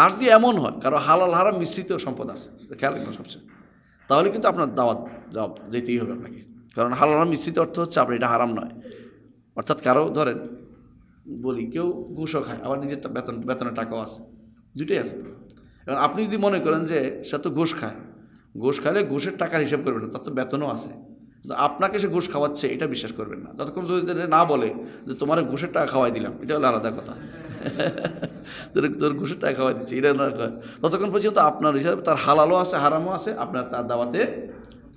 S1: আর যদি এমন হয় কারণ হালাল হারাম মিশ্রিত সম্পদ আছে খেয়াল রাখবেন সবচেয়ে তাহলে কিন্তু আপনার দাওয়াত জবাব যেতেই হবে আপনাকে কারণ হালাল হারাম মিশ্রিত অর্থ হচ্ছে আপনার এটা হারাম নয় অর্থাৎ কারো ধরেন বলি কেউ ঘুষও খায় আবার নিজের বেতন বেতনের টাকাও আছে দুটোই আসতো এখন আপনি যদি মনে করেন যে সে তো ঘুষ খায় ঘুষ খাইলে ঘুষের টাকার হিসাব করবে না তার তো বেতনও আছে কিন্তু আপনাকে সে ঘুষ খাওয়াচ্ছে এটা বিশ্বাস করবেন না যতক্ষণ যদি না বলে যে তোমার ঘুষের টাকা খাওয়াই দিলাম এটা হলো আলাদা কথা তোর তোর ঘুষের টাকা খাওয়াই দিচ্ছে এটা না ততক্ষণ পর্যন্ত আপনার হিসাবে তার হালালও আছে হারামও আছে আপনার তার দাওয়াতে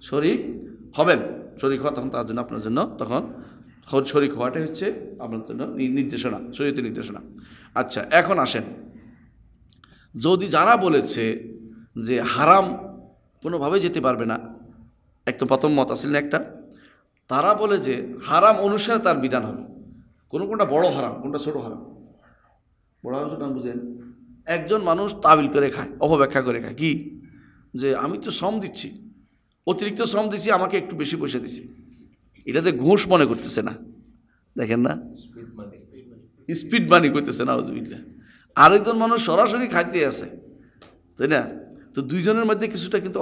S1: শরিক হবেন শরিক হওয়া তখন তার জন্য আপনার জন্য তখন শরিক হওয়াটাই হচ্ছে আপনার জন্য নির্দেশনা শরীরতে নির্দেশনা আচ্ছা এখন আসেন যদি যারা বলেছে যে হারাম কোনোভাবে যেতে পারবে না এক তো প্রথম মত আসলে না একটা তারা বলে যে হারাম অনুসারে তার বিধান হবে কোন কোনটা বড় হারাম কোনটা ছোট হারাম বড় হারাম ছোট বুঝেন একজন মানুষ তাবিল করে খায় অপব্যাখ্যা করে খায় কি যে আমি তো শ্রম দিচ্ছি অতিরিক্ত শ্রম দিচ্ছি আমাকে একটু বেশি পয়সা দিছি এটাতে ঘুষ মনে করতেছে না দেখেন না স্পিড মানি করতেছে না আরেকজন মানুষ সরাসরি খাইতে আছে তাই না তো দুইজনের মধ্যে কিছুটা কিন্তু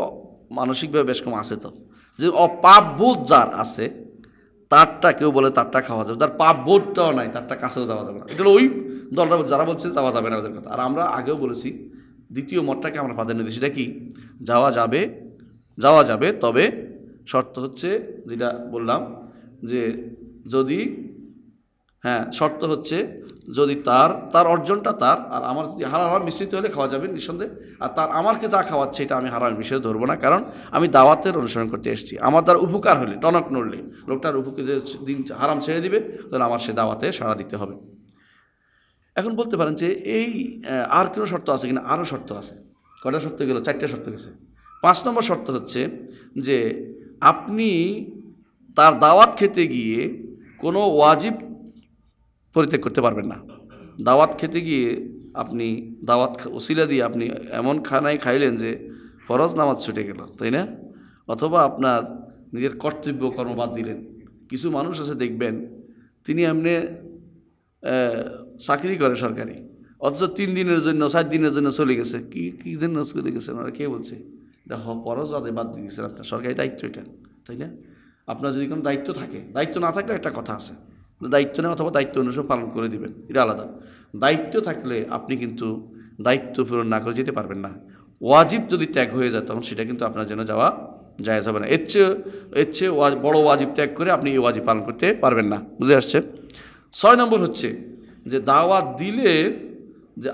S1: মানসিকভাবে বেশ কম আছে তো যে অপাপ বোধ যার আছে তারটা কেউ বলে তারটা খাওয়া যাবে তার পাপ বোধটাও নাই তারটা কাছেও যাওয়া যাবে না এটা ওই দলটা যারা বলছে যাওয়া যাবে না ওদের কথা আর আমরা আগেও বলেছি দ্বিতীয় মতটাকে আমরা প্রাধান্য দিই সেটা কি যাওয়া যাবে যাওয়া যাবে তবে শর্ত হচ্ছে যেটা বললাম যে যদি হ্যাঁ শর্ত হচ্ছে যদি তার তার অর্জনটা তার আর আমার যদি হারা হারাম মিশ্রিত হলে খাওয়া যাবে নিঃসন্দেহে আর তার আমারকে যা খাওয়াচ্ছে এটা আমি হারাম মিশে ধরবো না কারণ আমি দাওয়াতের অনুসরণ করতে এসেছি আমার তার উপকার হলে টনক নড়লে লোকটার উপকার দিন হারাম ছেড়ে দিবে তাহলে আমার সে দাওয়াতে সাড়া দিতে হবে এখন বলতে পারেন যে এই আর কোনো শর্ত আছে কিনা আরও শর্ত আছে কটা শর্ত গেল চারটে শর্ত গেছে পাঁচ নম্বর শর্ত হচ্ছে যে আপনি তার দাওয়াত খেতে গিয়ে কোনো ওয়াজিব পরিত্যাগ করতে পারবেন না দাওয়াত খেতে গিয়ে আপনি দাওয়াত ওসিলা দিয়ে আপনি এমন খানায় খাইলেন যে ফরজ নামাজ ছুটে গেল তাই না অথবা আপনার নিজের কর্তব্য কর্ম বাদ দিলেন কিছু মানুষ আছে দেখবেন তিনি এমনি চাকরি করে সরকারি অথচ তিন দিনের জন্য সাত দিনের জন্য চলে গেছে কি কি জন্য চলে গেছে ওনারা কে বলছে দেখো ফরজ আদে বাদ দিয়ে গেছেন আপনার সরকারি দায়িত্ব এটা তাই না আপনার যদি কোনো দায়িত্ব থাকে দায়িত্ব না থাকলে একটা কথা আছে দায়িত্ব নেন অথবা দায়িত্ব অনুসারে পালন করে দিবেন এটা আলাদা দায়িত্ব থাকলে আপনি কিন্তু দায়িত্ব পূরণ না করে যেতে পারবেন না ওয়াজিব যদি ত্যাগ হয়ে যায় তখন সেটা কিন্তু আপনার জন্য যাওয়া জায়জ হবে না এর চেয়ে এর চেয়ে বড়ো ওয়াজিব ত্যাগ করে আপনি এই ওয়াজিব পালন করতে পারবেন না বুঝে আসছে ছয় নম্বর হচ্ছে যে দাওয়াত দিলে যে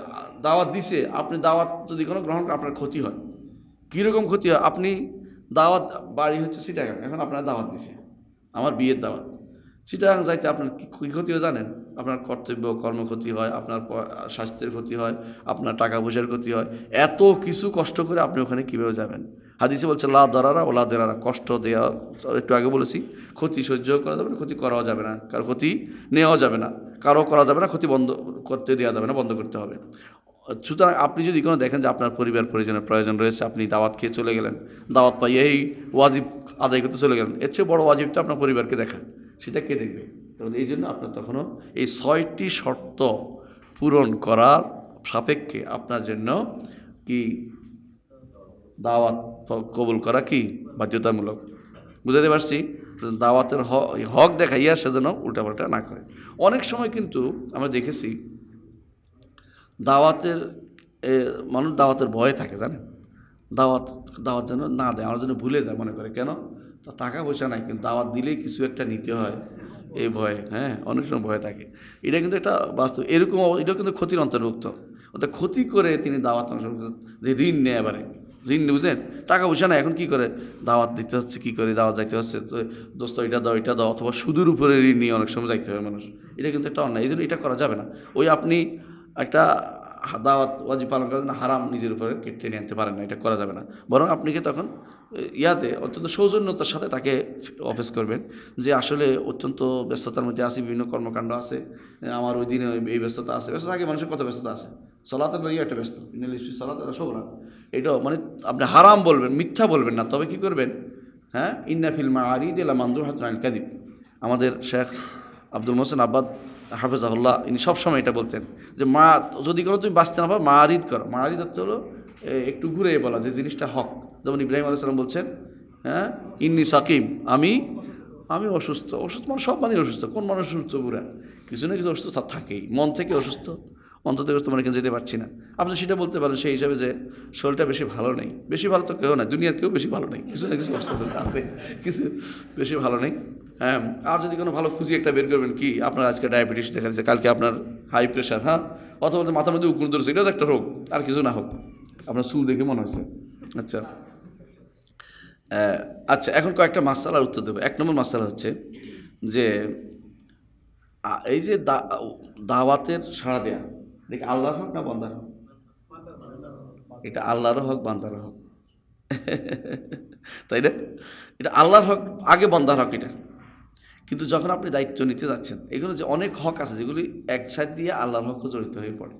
S1: দাওয়াত দিছে আপনি দাওয়াত যদি কোনো গ্রহণ করে আপনার ক্ষতি হয় কীরকম ক্ষতি হয় আপনি দাওয়াত বাড়ি হচ্ছে সিটাগাং এখন আপনার দাওয়াত দিছে আমার বিয়ের দাওয়াত চিটাং যাইতে আপনার কী ক্ষতিও জানেন আপনার কর্তব্য কর্ম ক্ষতি হয় আপনার স্বাস্থ্যের ক্ষতি হয় আপনার টাকা পয়সার ক্ষতি হয় এত কিছু কষ্ট করে আপনি ওখানে কীভাবে যাবেন হাদিসে বলছে লা দরারা ও লা দেরারা কষ্ট দেওয়া একটু আগে বলেছি ক্ষতি সহ্য করা যাবে না ক্ষতি করাও যাবে না কারো ক্ষতি নেওয়া যাবে না কারো করা যাবে না ক্ষতি বন্ধ করতে দেওয়া যাবে না বন্ধ করতে হবে সুতরাং আপনি যদি কোনো দেখেন যে আপনার পরিবার পরিজনের প্রয়োজন রয়েছে আপনি দাওয়াত খেয়ে চলে গেলেন দাওয়াত পাইয়ে এই ওয়াজিব আদায় করতে চলে গেলেন এর চেয়ে বড়ো ওয়াজিবটা আপনার পরিবারকে দেখান সেটা কে দেখবে তাহলে এই জন্য আপনার তখনও এই ছয়টি শর্ত পূরণ করার সাপেক্ষে আপনার জন্য কি দাওয়াত কবুল করা কি বাধ্যতামূলক বুঝাতে পারছি দাওয়াতের হক দেখাইয়া সেজন্য উল্টাপাল্টা না করে অনেক সময় কিন্তু আমরা দেখেছি দাওয়াতের মানুষ দাওয়াতের ভয়ে থাকে জানেন দাওয়াত দাওয়াত যেন না দেয় আমার জন্য ভুলে যায় মনে করে কেন তা টাকা পয়সা নাই কিন্তু দাওয়াত দিলেই কিছু একটা নিতে হয় এই ভয়ে হ্যাঁ অনেক সময় ভয় থাকে এটা কিন্তু একটা বাস্তব এরকম এটাও কিন্তু ক্ষতির অন্তর্ভুক্ত অর্থাৎ ক্ষতি করে তিনি দাওয়াত যে ঋণ নেয় এবারে ঋণ বুঝলেন টাকা পয়সা নাই এখন কি করে দাওয়াত দিতে হচ্ছে কি করে দাওয়াত যাইতে হচ্ছে তো দোস্ত এটা দাও এটা দাও অথবা সুদের উপরে ঋণ নিয়ে অনেক সময় যাইতে হবে মানুষ এটা কিন্তু একটা অন্যায় এই জন্য এটা করা যাবে না ওই আপনি একটা দাওয়াত ওয়াজি পালন করার জন্য হারাম নিজের উপরে কেটে নিয়ে আনতে পারেন না এটা করা যাবে না বরং আপনাকে তখন ইয়াতে অত্যন্ত সৌজন্যতার সাথে তাকে অফিস করবেন যে আসলে অত্যন্ত ব্যস্ততার মধ্যে আছে বিভিন্ন কর্মকাণ্ড আছে আমার ওই দিনে এই ব্যস্ততা আছে ব্যস্ততা থাকে মানুষের কত ব্যস্ততা আছে সলাতে লই একটা ব্যস্ত সলাত শোভরা এটা মানে আপনি হারাম বলবেন মিথ্যা বলবেন না তবে কি করবেন হ্যাঁ ইন্নাফিল মা আরি এলা মান্দুর হাতুন আল কাদিব আমাদের শেখ আব্দুল মোহসেন আব্বাদ হাফেজাহুল্লাহ ইনি সবসময় এটা বলতেন যে মা যদি কোনো তুমি বাঁচতে না পারো মা আরিদ করো মা আরিদ হচ্ছে হলো একটু ঘুরে বলা যে জিনিসটা হক যেমন ইব্রাহিম আলাইসালাম বলছেন হ্যাঁ ইন্নি সাকিম আমি আমি অসুস্থ অসুস্থ মানে সব মানুষ অসুস্থ কোন মানুষ অসুস্থ পুরা কিছু না কিছু অসুস্থ থাকেই মন থেকে অসুস্থ অন্তত অসুস্থ মানে যেতে পারছি না আপনি সেটা বলতে পারেন সেই হিসাবে যে শরীরটা বেশি ভালো নেই বেশি ভালো তো কেউ না দুনিয়ার কেউ বেশি ভালো নেই কিছু না কিছু অসুস্থ আছে কিছু বেশি ভালো নেই হ্যাঁ আর যদি কোনো ভালো খুঁজি একটা বের করবেন কি আপনার আজকে ডায়াবেটিস দেখা যাচ্ছে কালকে আপনার হাই প্রেশার হ্যাঁ অথবা মাথার মধ্যে উকুন ধরছে এটাও একটা রোগ আর কিছু না হোক আপনার সুর দেখে মনে হয়েছে আচ্ছা আচ্ছা এখন কয়েকটা মাসালার উত্তর দেবো এক নম্বর মাসালা হচ্ছে যে এই যে দাওয়াতের সাড়া দেয়া দেখি আল্লাহর হক না বন্দার হক এটা আল্লাহর হক বান্দার হক তাই না এটা আল্লাহর হক আগে বন্দার হক এটা কিন্তু যখন আপনি দায়িত্ব নিতে যাচ্ছেন এগুলো যে অনেক হক আছে যেগুলি এক সাইড দিয়ে আল্লাহর হক জড়িত হয়ে পড়ে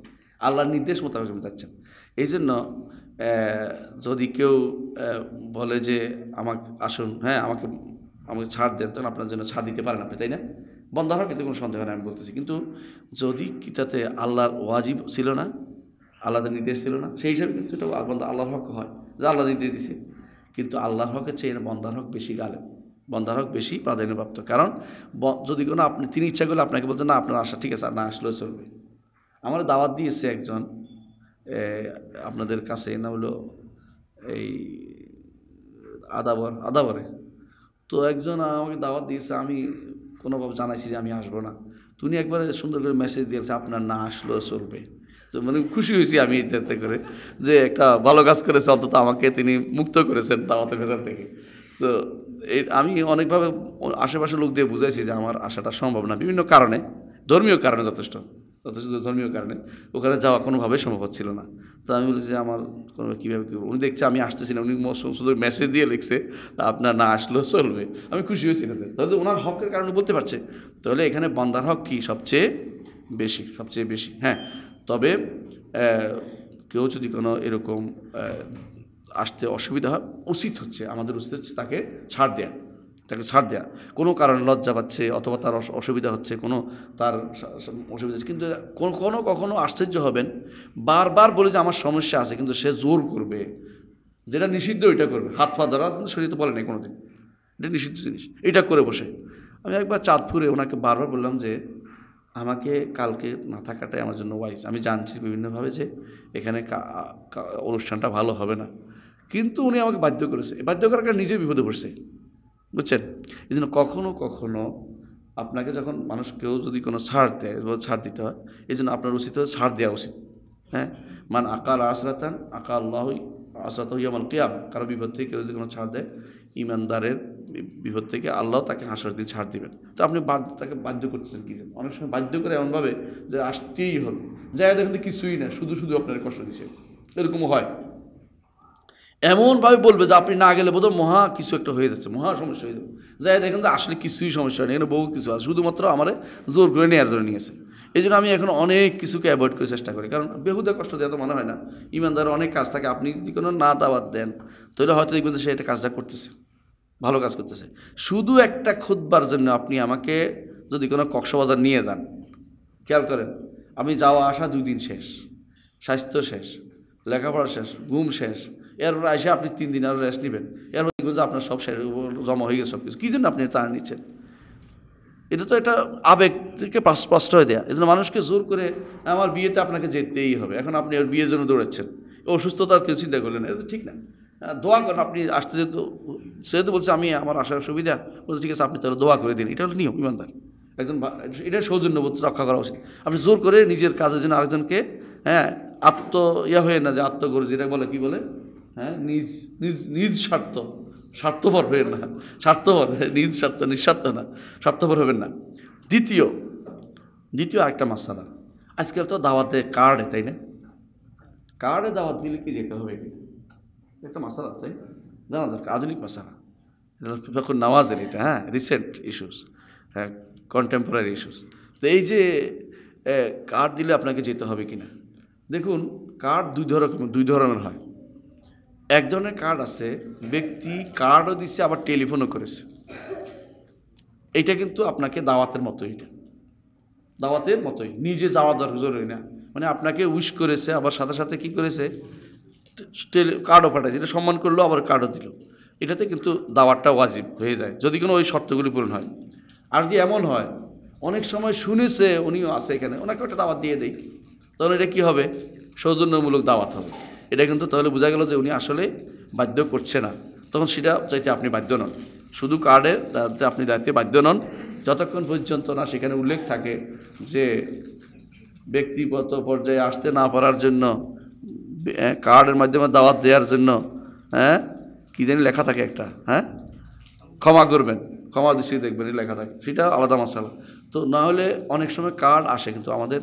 S1: আল্লাহর নির্দেশ মোতাবেক আপনি যাচ্ছেন এই জন্য যদি কেউ বলে যে আমাকে আসুন হ্যাঁ আমাকে আমাকে ছাড় দেন তখন আপনার জন্য ছাড় দিতে পারেন আপনি তাই না বন্ধ হওয়ার কিন্তু কোনো সন্দেহ নেই আমি বলতেছি কিন্তু যদি কি তাতে আল্লাহর ওয়াজিব ছিল না আল্লাহদের নির্দেশ ছিল না সেই হিসাবে কিন্তু এটা বন্ধ আল্লাহর হক হয় যে আল্লাহ নির্দেশ দিছে কিন্তু আল্লাহর হকের চেয়ে বন্ধার হক বেশি গালে বন্ধার হক বেশি প্রাধান্যপ্রাপ্ত কারণ যদি কোনো আপনি তিনি ইচ্ছা করলে আপনাকে বলতেন না আপনার আশা ঠিক আছে না আসলেও চলবে আমার দাওয়াত দিয়েছে একজন আপনাদের কাছে না হলো এই আদাবর আদাবরে তো একজন আমাকে দাওয়াত দিয়েছে আমি কোনোভাবে জানাইছি যে আমি আসবো না তুমি একবারে সুন্দর করে মেসেজ দিয়েছে আপনার না আসলো চলবে তো মানে খুশি হয়েছি আমি এতে করে যে একটা ভালো কাজ করেছে অন্তত আমাকে তিনি মুক্ত করেছেন দাওয়াতে ভেতর থেকে তো এই আমি অনেকভাবে আশেপাশে লোক দিয়ে বুঝাইছি যে আমার আসাটা সম্ভব না বিভিন্ন কারণে ধর্মীয় কারণে যথেষ্ট অথচ ধর্মীয় কারণে ওখানে যাওয়া কোনোভাবে সম্ভব হচ্ছিল না তো আমি বলছি যে আমার কোনো কীভাবে কী উনি দেখছে আমি আসতেছিলাম উনি শুধু মেসেজ দিয়ে লিখছে তা আপনার না আসলেও চলবে আমি খুশি হয়েছি এটাতে তাহলে ওনার হকের কারণে বলতে পারছে তাহলে এখানে বান্দার হক কী সবচেয়ে বেশি সবচেয়ে বেশি হ্যাঁ তবে কেউ যদি কোনো এরকম আসতে অসুবিধা হয় উচিত হচ্ছে আমাদের উচিত হচ্ছে তাকে ছাড় দেয়া তাকে ছাড় দেয়া কোনো কারণে লজ্জা পাচ্ছে অথবা তার অসুবিধা হচ্ছে কোনো তার অসুবিধা হচ্ছে কিন্তু কোনো কখনো আশ্চর্য হবেন বারবার বলে যে আমার সমস্যা আছে কিন্তু সে জোর করবে যেটা নিষিদ্ধ ওইটা করবে হাত পা ধরা কিন্তু শরীরে বলে নাই কোনো দিন এটা নিষিদ্ধ জিনিস এটা করে বসে আমি একবার চাঁদপুরে ওনাকে বারবার বললাম যে আমাকে কালকে না থাকাটাই আমার জন্য ওয়াইজ আমি জানছি বিভিন্নভাবে যে এখানে অনুষ্ঠানটা ভালো হবে না কিন্তু উনি আমাকে বাধ্য করেছে বাধ্য করার কারণে নিজে বিপদে পড়ছে বুঝছেন এই জন্য কখনও কখনও আপনাকে যখন মানুষ কেউ যদি কোনো ছাড় দেয় ছাড় দিতে হয় এই জন্য আপনার উচিত হচ্ছে ছাড় দেওয়া উচিত হ্যাঁ মান আকাল আসরাতান আকা আল্লাহ আসরাত ইয়ামাল কেয়াম কারো বিপদ থেকে কেউ যদি কোনো ছাড় দেয় ইমানদারের বিপদ থেকে আল্লাহ তাকে হাসার দিন ছাড় দেবেন তো আপনি বাধ্য তাকে বাধ্য করতেছেন কি অনেক সময় বাধ্য করে এমনভাবে যে আসতেই হলো যাই দেখেন কিছুই না শুধু শুধু আপনার কষ্ট দিচ্ছে এরকম হয় এমনভাবে বলবে যে আপনি না গেলে বোধহয় মহা কিছু একটা হয়ে যাচ্ছে মহা সমস্যা হয়ে যাবে যাই দেখেন যে আসলে কিছুই সমস্যা নেই এখানে বহু কিছু আছে শুধুমাত্র আমার জোর করে নেওয়ার জন্য নিয়েছে এই জন্য আমি এখন অনেক কিছুকে অ্যাভয়েড করার চেষ্টা করি কারণ বেহুদা কষ্ট দেওয়া তো মনে হয় না ইমানদার অনেক কাজ থাকে আপনি যদি কোনো না দাবাত দেন তাহলে হয়তো দেখবেন সে একটা কাজটা করতেছে ভালো কাজ করতেছে শুধু একটা খুদবার জন্য আপনি আমাকে যদি কোনো কক্সবাজার নিয়ে যান খেয়াল করেন আমি যাওয়া আসা দুদিন শেষ স্বাস্থ্য শেষ লেখাপড়া শেষ ঘুম শেষ এরপরে এসে আপনি তিন দিন আর রেস্ট নেবেন এরপর দেখবেন যে আপনার সব জমা হয়ে গেছে সব কিছু কী জন্য আপনি তারা নিচ্ছেন এটা তো একটা আবেগ থেকে স্পষ্ট হয়ে দেয়া এই জন্য মানুষকে জোর করে আমার বিয়েতে আপনাকে যেতেই হবে এখন আপনি ওর বিয়ের জন্য দৌড়াচ্ছেন অসুস্থতার কেউ চিন্তা করলেন এটা ঠিক না দোয়া করেন আপনি আসতে যেহেতু সেহেতু বলছে আমি আমার আসার সুবিধা বলছে ঠিক আছে আপনি তাহলে দোয়া করে দিন এটা হলো নিয়ম ইমানদার একজন এটা সৌজন্যবোধ রক্ষা করা উচিত আপনি জোর করে নিজের কাজের জন্য আরেকজনকে হ্যাঁ আত্ম ইয়া হয়ে না যে আত্মগর বলে কি বলে হ্যাঁ নিজ নিজ নিজ স্বার্থ স্বার্থপর হবেন না স্বার্থপর নিজ স্বার্থ নিঃস্বার্থ না স্বার্থপর হবেন না দ্বিতীয় দ্বিতীয় আরেকটা মাসালা আজকাল তো দাওয়াতে কার্ডে তাই না কার্ডে দাওয়াত দিলে কি যেতে হবে একটা মাসালা তাই জানা দরকার আধুনিক মাসালা এখন নামাজের এটা হ্যাঁ রিসেন্ট ইস্যুস হ্যাঁ কন্টেম্পোরারি ইস্যুস তো এই যে কার্ড দিলে আপনাকে যেতে হবে কি না দেখুন কার্ড দুই ধরনের দুই ধরনের হয় এক ধরনের কার্ড আছে ব্যক্তি কার্ডও দিছে আবার টেলিফোনও করেছে এটা কিন্তু আপনাকে দাওয়াতের মতোই এটা দাওয়াতের মতোই নিজে যাওয়া দরকার জরুরি না মানে আপনাকে উইশ করেছে আবার সাথে সাথে কি করেছে টেলি কার্ডও পাঠাইছে এটা সম্মান করলো আবার কার্ডও দিল এটাতে কিন্তু দাওয়াতটা ওয়াজিব হয়ে যায় যদি কোনো ওই শর্তগুলি পূরণ হয় আর যদি এমন হয় অনেক সময় শুনেছে উনিও আছে এখানে ওনাকে একটা দাওয়াত দিয়ে দেয় তখন এটা কী হবে সৌজন্যমূলক দাওয়াত হবে এটা কিন্তু তাহলে বোঝা গেল যে উনি আসলে বাধ্য করছে না তখন সেটা চাইতে আপনি বাধ্য নন শুধু কার্ডে তাতে আপনি দায়িত্বে বাধ্য নন যতক্ষণ পর্যন্ত না সেখানে উল্লেখ থাকে যে ব্যক্তিগত পর্যায়ে আসতে না পারার জন্য কার্ডের মাধ্যমে দাওয়াত দেওয়ার জন্য হ্যাঁ কী জানি লেখা থাকে একটা হ্যাঁ ক্ষমা করবেন ক্ষমা দৃষ্টি দেখবেন লেখা থাকে সেটা আলাদা মশাল তো না হলে অনেক সময় কার্ড আসে কিন্তু আমাদের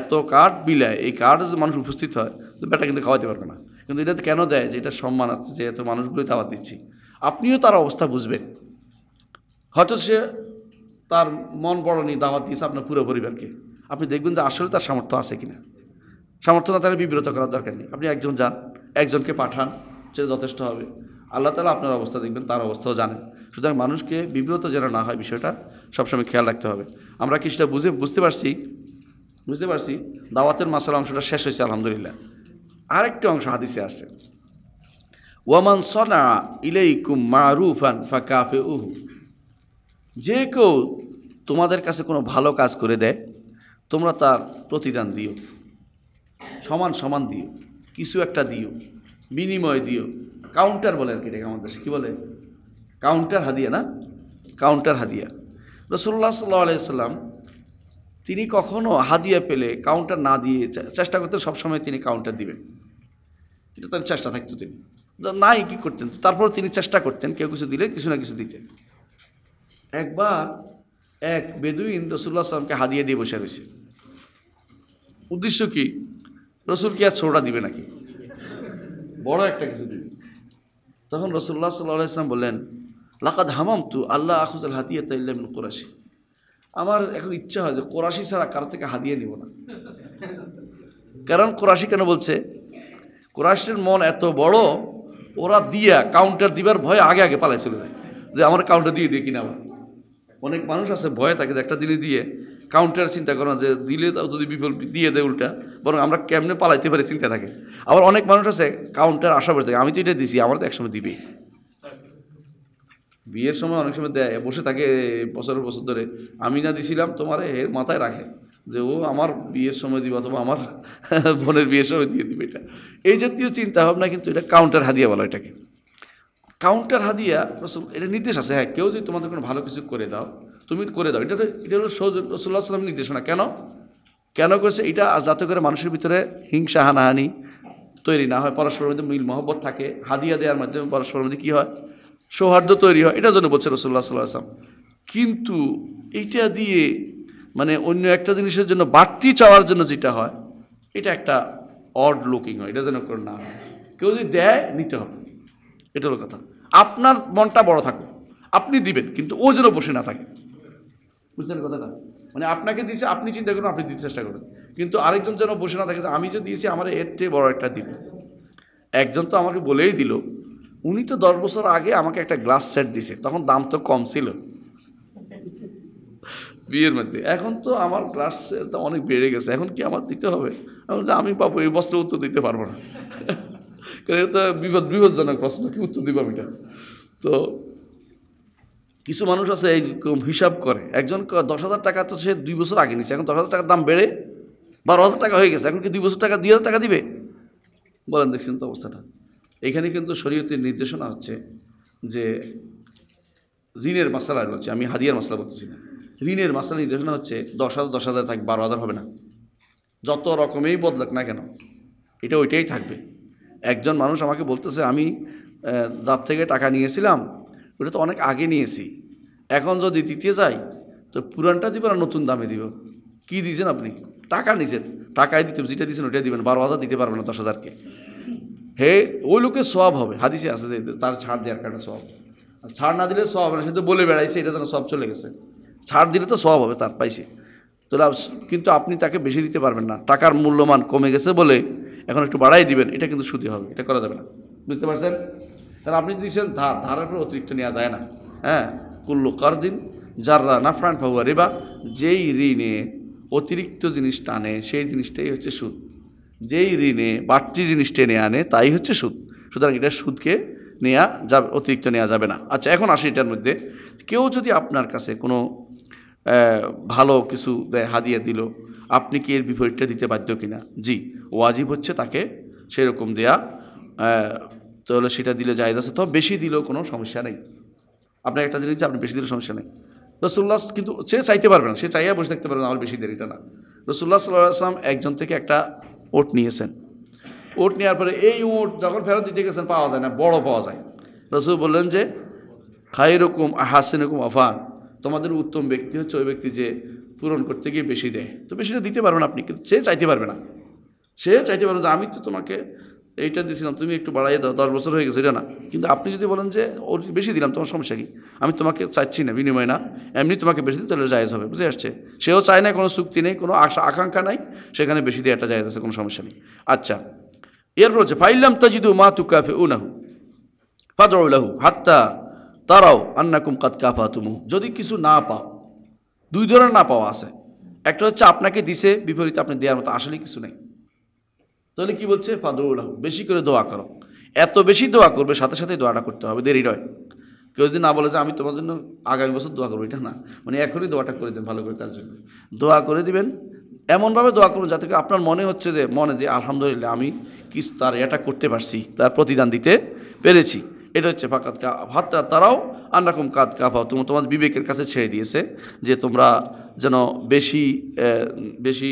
S1: এত কার্ড বিলায় এই কার্ডে মানুষ উপস্থিত হয় তো বেটা কিন্তু খাওয়াতে পারবে না কিন্তু এটা কেন দেয় যে এটা সম্মান আছে যে এত মানুষগুলোই দাওয়াত দিচ্ছি আপনিও তার অবস্থা বুঝবেন হয়তো সে তার মন বড় নিয়ে দাওয়াত দিয়েছে আপনার পুরো পরিবারকে আপনি দেখবেন যে আসলে তার সামর্থ্য আছে কি না সামর্থ্য না তাহলে বিব্রত করার দরকার নেই আপনি একজন যান একজনকে পাঠান সে যথেষ্ট হবে আল্লাহ তালা আপনার অবস্থা দেখবেন তার অবস্থাও জানেন সুতরাং মানুষকে বিব্রত যেন না হয় বিষয়টা সবসময় খেয়াল রাখতে হবে আমরা কিছুটা বুঝে বুঝতে পারছি বুঝতে পারছি দাওয়াতের মাসাল অংশটা শেষ হয়েছে আলহামদুলিল্লাহ আরেকটি অংশ হাদিসে আসছে ওয়ামান সনা ইলেইকুম মারুফান ফাকাফে উহ যে কেউ তোমাদের কাছে কোনো ভালো কাজ করে দেয় তোমরা তার প্রতিদান দিও সমান সমান দিও কিছু একটা দিও বিনিময় দিও কাউন্টার বলে আর কি এটাকে আমাদের কী বলে কাউন্টার হাদিয়া না কাউন্টার হাদিয়া রসুল্লাহ সাল্লাহ সাল্লাম তিনি কখনও হাদিয়া পেলে কাউন্টার না দিয়ে চেষ্টা করতে সবসময় তিনি কাউন্টার দিবেন এটা তার চেষ্টা থাকতো তিনি নাই কি করতেন তারপর তিনি চেষ্টা করতেন কেউ কিছু দিলে কিছু না কিছু দিতেন একবার এক বেদুইন রসুল্লাহ আসলামকে হাদিয়ে দিয়ে বসে রয়েছে উদ্দেশ্য কি রসুল কি আর ছোটা দিবে নাকি বড় একটা কিছু দিবে তখন রসুল্লাহ সাল্লাহ ইসলাম বললেন লাকাদ হামাম তু আল্লাহ আখুজাল হাতিয়া তাইল্লাম কোরাশি আমার এখন ইচ্ছা হয় যে কোরাশি ছাড়া কারো থেকে হাদিয়ে নিব না কারণ কোরাশি কেন বলছে কোরআশের মন এত বড় ওরা দিয়া কাউন্টার দিবার ভয় আগে আগে পালাই চলে যায় যে আমার কাউন্টার দিয়ে দিয়ে কিনা অনেক মানুষ আছে ভয় থাকে যে একটা দিলে দিয়ে কাউন্টার চিন্তা করে না যে দিলে তাও যদি বিফল দিয়ে দেয় উল্টা বরং আমরা কেমনে পালাইতে পারি চিন্তা থাকে আবার অনেক মানুষ আছে কাউন্টার আশা বসে থাকে আমি তো এটা দিছি আমার তো একসময় দিবি বিয়ের সময় অনেক সময় দেয় বসে থাকে বছরের বছর ধরে আমি না দিছিলাম তোমার এর মাথায় রাখে যে ও আমার বিয়ের সময় দিবে অথবা আমার বোনের বিয়ের সময় দিয়ে দিবে এটা এই জাতীয় চিন্তাভাবনা কিন্তু এটা কাউন্টার হাদিয়া বলা এটাকে কাউন্টার হাদিয়া রসুল এটা নির্দেশ আছে হ্যাঁ কেউ যদি তোমাদের কোনো ভালো কিছু করে দাও তুমি করে দাও এটা এটা হলো রসুল্লাহ সাল্লামের নির্দেশনা কেন কেন করেছে এটা যাতে করে মানুষের ভিতরে হিংসা হানাহানি তৈরি না হয় পরস্পরের মধ্যে মিল মহব্বত থাকে হাদিয়া দেওয়ার মাধ্যমে পরস্পরের মধ্যে কী হয় সৌহার্দ্য তৈরি হয় এটার জন্য বলছে রসুল্লাহ সাল্লাহ আসলাম কিন্তু এইটা দিয়ে মানে অন্য একটা জিনিসের জন্য বাড়তি চাওয়ার জন্য যেটা হয় এটা একটা অড লুকিং হয় এটা যেন না হয় কেউ যদি দেয় নিতে হবে এটা হলো কথা আপনার মনটা বড় থাকুক আপনি দিবেন কিন্তু ও যেন বসে না থাকে বুঝলেন কথাটা মানে আপনাকে দিয়েছে আপনি চিন্তা করুন আপনি দিতে চেষ্টা করুন কিন্তু আরেকজন যেন বসে না থাকে আমি যে দিয়েছি আমার এর থেকে বড় একটা দিবে একজন তো আমাকে বলেই দিল উনি তো দশ বছর আগে আমাকে একটা গ্লাস সেট দিছে তখন দাম তো কম ছিল বিয়ের মধ্যে এখন তো আমার ক্লাসের দাম অনেক বেড়ে গেছে এখন কি আমার দিতে হবে আমি পাবো এই বস্ত্র উত্তর দিতে পারবো না কারণ এটা বিপদ বিপদজনক প্রশ্ন কি উত্তর দিব আমি এটা তো কিছু মানুষ আছে এই হিসাব করে একজন দশ হাজার টাকা তো সে দুই বছর আগে নিছে এখন দশ হাজার টাকার দাম বেড়ে বারো হাজার টাকা হয়ে গেছে এখন কি দুই বছর টাকা দুই হাজার টাকা দিবে বলেন দেখছেন তো অবস্থাটা এখানে কিন্তু শরীয়তের নির্দেশনা হচ্ছে যে ঋণের মশলা রয়েছে আমি হাদিয়ার মশলা বলতেছি না ঋণের মাসলা নির্দেশনা হচ্ছে দশ হাজার দশ হাজার থাকবে বারো হাজার হবে না যত রকমেই বদলাক না কেন এটা ওইটাই থাকবে একজন মানুষ আমাকে বলতেছে আমি যার থেকে টাকা নিয়েছিলাম ওটা তো অনেক আগে নিয়েছি এখন যদি দিতে যাই তো পুরানটা দিব আর নতুন দামে দিব কি দিয়েছেন আপনি টাকা নিছেন টাকায় দিতে যেটা দিয়েছেন ওটাই দিবেন বারো হাজার দিতে পারবেন না দশ হাজারকে হে ওই লোকের সব হবে হাদিসে আছে যে তার ছাড় দেওয়ার কারণে সব ছাড় না দিলে সব না সে তো বলে বেড়াইছে এটা যেন সব চলে গেছে ছাড় দিলে তো স্বভাব হবে তার পাইছে তো কিন্তু আপনি তাকে বেশি দিতে পারবেন না টাকার মূল্যমান কমে গেছে বলে এখন একটু বাড়াই দিবেন এটা কিন্তু সুদী হবে এটা করা যাবে না বুঝতে পারছেন তাহলে আপনি দিয়েছেন ধার ধারের উপর অতিরিক্ত নেওয়া যায় না হ্যাঁ কুল্লু কর দিন যাররা নাফরান ফাহুয়া বা যেই ঋণে অতিরিক্ত জিনিস টানে সেই জিনিসটাই হচ্ছে সুদ যেই ঋণে বাড়তি জিনিস টেনে আনে তাই হচ্ছে সুদ সুতরাং এটা সুদকে নেওয়া যাবে অতিরিক্ত নেওয়া যাবে না আচ্ছা এখন আসি এটার মধ্যে কেউ যদি আপনার কাছে কোনো ভালো কিছু দেয় হাদিয়া দিল আপনি কি এর বিপরীতটা দিতে বাধ্য কিনা জি ওয়াজিব হচ্ছে তাকে সেরকম দেয়া তাহলে সেটা দিলে যায় আছে তবে বেশি দিলেও কোনো সমস্যা নেই আপনার একটা জিনিস আপনি বেশি দিলে সমস্যা নেই রসুল্লাহ কিন্তু সে চাইতে পারবে না সে চাইয়া বসে থাকতে পারবে না আমার বেশি দেরি এটা না রসুল্লাহ সাল্লাহ আসলাম একজন থেকে একটা ওট নিয়েছেন ওট নেওয়ার পরে এই ওট যখন ফেরত দিতে গেছেন পাওয়া যায় না বড় পাওয়া যায় রসুল বললেন যে হাসিন রকম আফান তোমাদের উত্তম ব্যক্তি হচ্ছে ওই ব্যক্তি যে পূরণ করতে গিয়ে বেশি দেয় তো বেশিটা দিতে পারবেন আপনি কিন্তু সে চাইতে পারবে না সে চাইতে পারবে যে আমি তো তোমাকে এইটা দিয়েছিলাম তুমি একটু বাড়াইয়ে দাও দশ বছর হয়ে গেছে এটা না কিন্তু আপনি যদি বলেন যে ওর বেশি দিলাম তোমার সমস্যা কি আমি তোমাকে চাইছি না বিনিময় না এমনি তোমাকে বেশি দিই তাহলে জায়েজ হবে বুঝে আসছে সেও চায় না কোনো চুক্তি নেই কোনো আশা আকাঙ্ক্ষা নাই সেখানে বেশি দিয়ে একটা জায়গা আছে কোনো সমস্যা নেই আচ্ছা এরপর হচ্ছে ফাইলাম তাজিদু মা তুকাফে উনাহু ফাদু হাত্তা তারাও আন্নাকুম কাত পা তুমু যদি কিছু না পাও দুই ধরনের না পাওয়া আছে একটা হচ্ছে আপনাকে দিছে বিপরীতে আপনি দেওয়ার মতো আসলে কিছু নেই তাহলে কি বলছে ফাদুল বেশি করে দোয়া করো এত বেশি দোয়া করবে সাথে সাথে দোয়াটা করতে হবে দেরি নয় কেউ যদি না বলে যে আমি তোমার জন্য আগামী বছর দোয়া করবো এটা না মানে এখনই দোয়াটা করে দেবেন ভালো করে তার জন্য দোয়া করে দিবেন এমনভাবে দোয়া করুন যাতে আপনার মনে হচ্ছে যে মনে যে আলহামদুলিল্লাহ আমি কিছু তার এটা করতে পারছি তার প্রতিদান দিতে পেরেছি এটা হচ্ছে ফাঁকাত হাতটা তারাও আন্নাকুম কাত কাফাও তুমি তোমাদের বিবেকের কাছে ছেড়ে দিয়েছে যে তোমরা যেন বেশি বেশি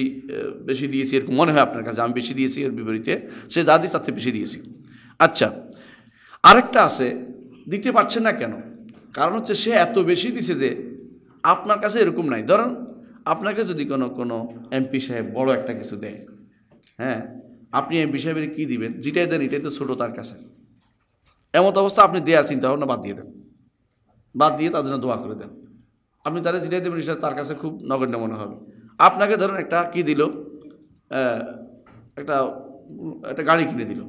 S1: বেশি দিয়েছি এরকম মনে হয় আপনার কাছে আমি বেশি দিয়েছি এর বিপরীতে সে যা দিয়েছে তার বেশি দিয়েছি আচ্ছা আরেকটা আছে দিতে পারছে না কেন কারণ হচ্ছে সে এত বেশি দিছে যে আপনার কাছে এরকম নাই ধরেন আপনাকে যদি কোনো কোনো এমপি সাহেব বড় একটা কিছু দেয় হ্যাঁ আপনি এমপি সাহেবের কী দিবেন যেটাই দেন এটাই তো ছোটো তার কাছে এমত অবস্থা আপনি দেওয়ার চিন্তা ভাবনা বাদ দিয়ে দেন বাদ দিয়ে তার জন্য দোয়া করে দেন আপনি তারা জিরিয়ে দেবেন সেটা তার কাছে খুব নগণ্য মনে হবে আপনাকে ধরুন একটা কি দিল একটা একটা গাড়ি কিনে দিল